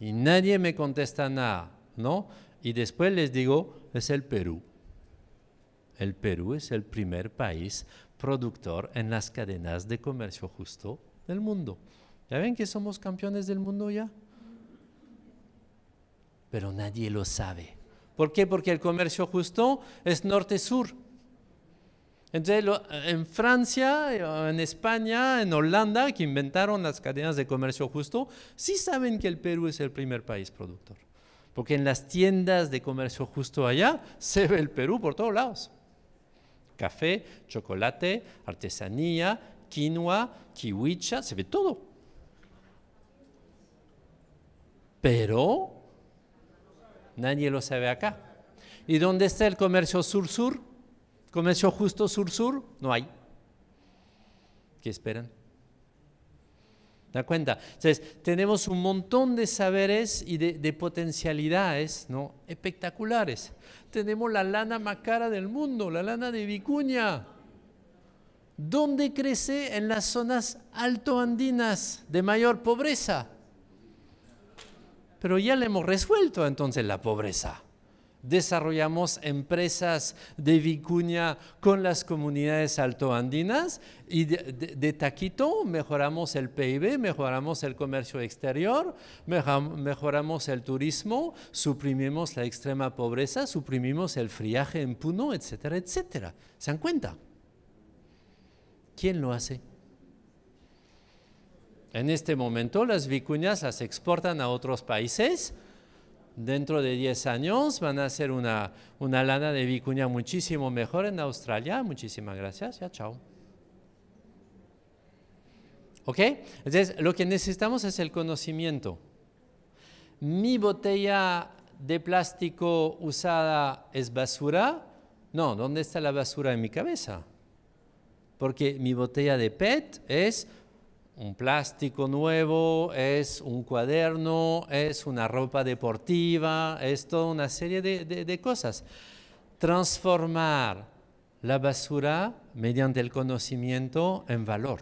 Y nadie me contesta nada, ¿no? Y después les digo, es el Perú. El Perú es el primer país productor en las cadenas de comercio justo del mundo. ¿Ya ven que somos campeones del mundo ya? Pero nadie lo sabe. ¿Por qué? Porque el comercio justo es norte-sur. Entonces, en Francia, en España, en Holanda, que inventaron las cadenas de comercio justo, sí saben que el Perú es el primer país productor. Porque en las tiendas de comercio justo allá se ve el Perú por todos lados. Café, chocolate, artesanía, quinoa, kiwicha, se ve todo. Pero nadie lo sabe acá. ¿Y dónde está el comercio sur-sur? Comercio justo sur-sur, no hay. ¿Qué esperan? ¿Da cuenta? Entonces, tenemos un montón de saberes y de, potencialidades ¿no? espectaculares. Tenemos la lana más cara del mundo, la lana de vicuña. ¿Dónde crece? En las zonas altoandinas de mayor pobreza. Pero ya le hemos resuelto entonces la pobreza desarrollamos empresas de vicuña con las comunidades altoandinas y de, Taquito mejoramos el PIB, mejoramos el comercio exterior, mejoramos el turismo, suprimimos la extrema pobreza, suprimimos el friaje en Puno, etcétera, etcétera. ¿Se dan cuenta? ¿Quién lo hace? En este momento las vicuñas las exportan a otros países, dentro de 10 años van a hacer una, lana de vicuña muchísimo mejor en Australia. Muchísimas gracias, ya chao. ¿Ok? Entonces, lo que necesitamos es el conocimiento. Mi botella de plástico usada es basura. No, ¿dónde está la basura en mi cabeza? Porque mi botella de PET es un plástico nuevo, es un cuaderno, es una ropa deportiva, es toda una serie de, cosas. Transformar la basura mediante el conocimiento en valor.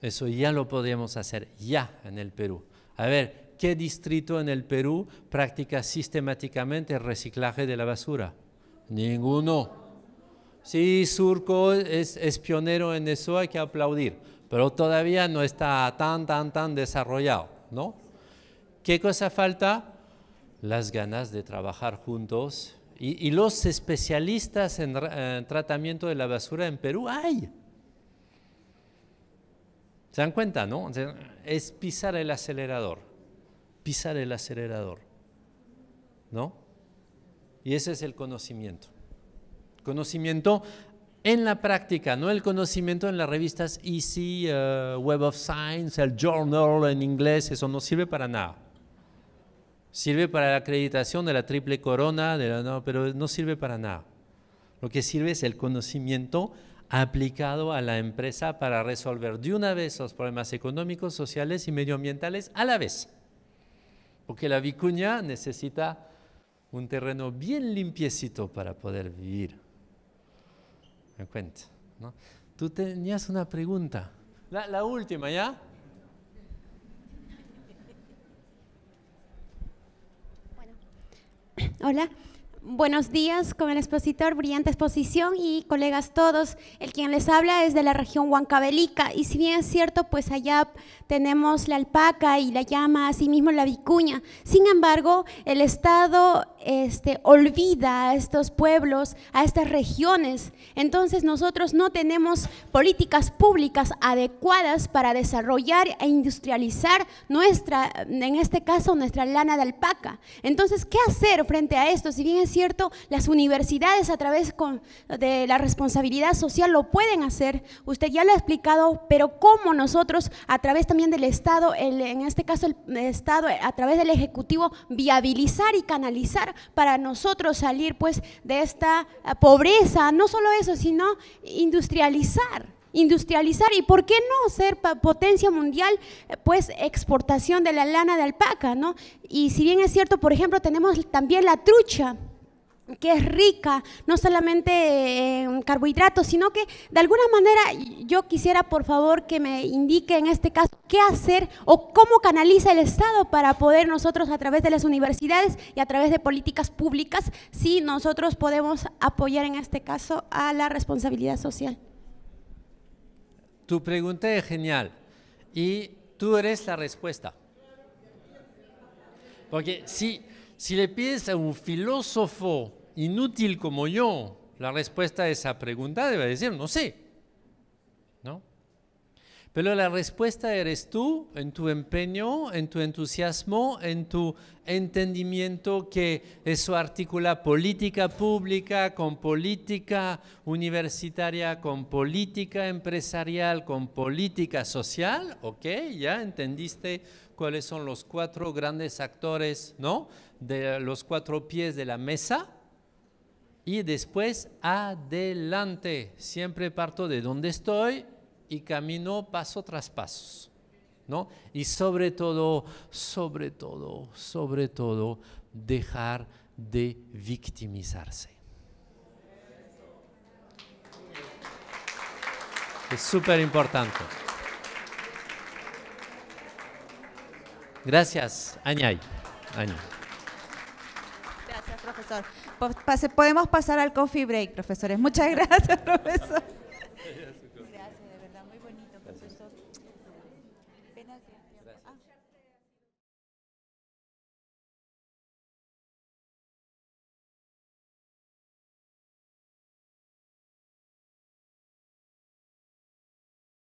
Eso ya lo podemos hacer ya en el Perú. A ver, ¿qué distrito en el Perú practica sistemáticamente el reciclaje de la basura? Ninguno. Sí, Surco es, es pionero en eso, hay que aplaudir pero todavía no está tan, tan, tan desarrollado, ¿no? ¿Qué cosa falta? Las ganas de trabajar juntos. Y, los especialistas en, tratamiento de la basura en Perú hay. ¿Se dan cuenta, no? Es pisar el acelerador, pisar el acelerador, ¿no? Y ese es el conocimiento. Conocimiento en la práctica, ¿no? El conocimiento en las revistas Easy, eh, Web of Science, el Journal en inglés, eso no sirve para nada. Sirve para la acreditación de la triple corona, pero no sirve para nada. Lo que sirve es el conocimiento aplicado a la empresa para resolver de una vez los problemas económicos, sociales y medioambientales a la vez. Porque la vicuña necesita un terreno bien limpiecito para poder vivir me cuenta. ¿no? Tú tenías una pregunta. La, la última, ¿ya? Bueno. <clears throat> Hola.
Buenos días con el expositor, brillante exposición y colegas todos. El quien les habla es de la región Huancabelica y si bien es cierto, pues allá tenemos la alpaca y la llama, mismo la vicuña. Sin embargo, el Estado este, olvida a estos pueblos, a estas regiones. Entonces nosotros no tenemos políticas públicas adecuadas para desarrollar e industrializar nuestra, en este caso, nuestra lana de alpaca. Entonces, ¿qué hacer frente a esto? Si bien es cierto, las universidades a través de la responsabilidad social lo pueden hacer, usted ya lo ha explicado, pero cómo nosotros a través también del Estado, en este caso el Estado, a través del Ejecutivo, viabilizar y canalizar para nosotros salir pues de esta eh, pobreza, no solo eso, sino industrializar industrializar y por qué no ser potencia mundial, eh, pues exportación de la lana de alpaca, ¿no? Y si bien es cierto, por ejemplo, tenemos también la trucha, que es rica, no solamente eh, en carbohidratos, sino que de alguna manera yo quisiera por favor que me indique en este caso qué hacer o cómo canaliza el Estado para poder nosotros a través de las universidades y a través de políticas públicas, si nosotros podemos apoyar en este caso a la responsabilidad social.
Tu pregunta es genial y tú eres la respuesta. Porque si, si le pides a un filósofo inútil como yo la respuesta a esa pregunta, debe decir, no sé. ¿No? Pero la respuesta eres tú, en tu empeño, en tu entusiasmo, en tu entendimiento que eso articula política pública con política universitaria, con política empresarial, con política social. ¿Ok? Ya entendiste cuáles son los cuatro grandes actores, ¿no? De los cuatro pies de la mesa y después adelante. Siempre parto de donde estoy y camino paso tras paso. ¿no? Y sobre todo, sobre todo, sobre todo, dejar de victimizarse. Es súper importante. Gracias, Añay. Añay.
Gracias, profesor podemos pasar al coffee break, profesores. Muchas <laughs> gracias, profesor.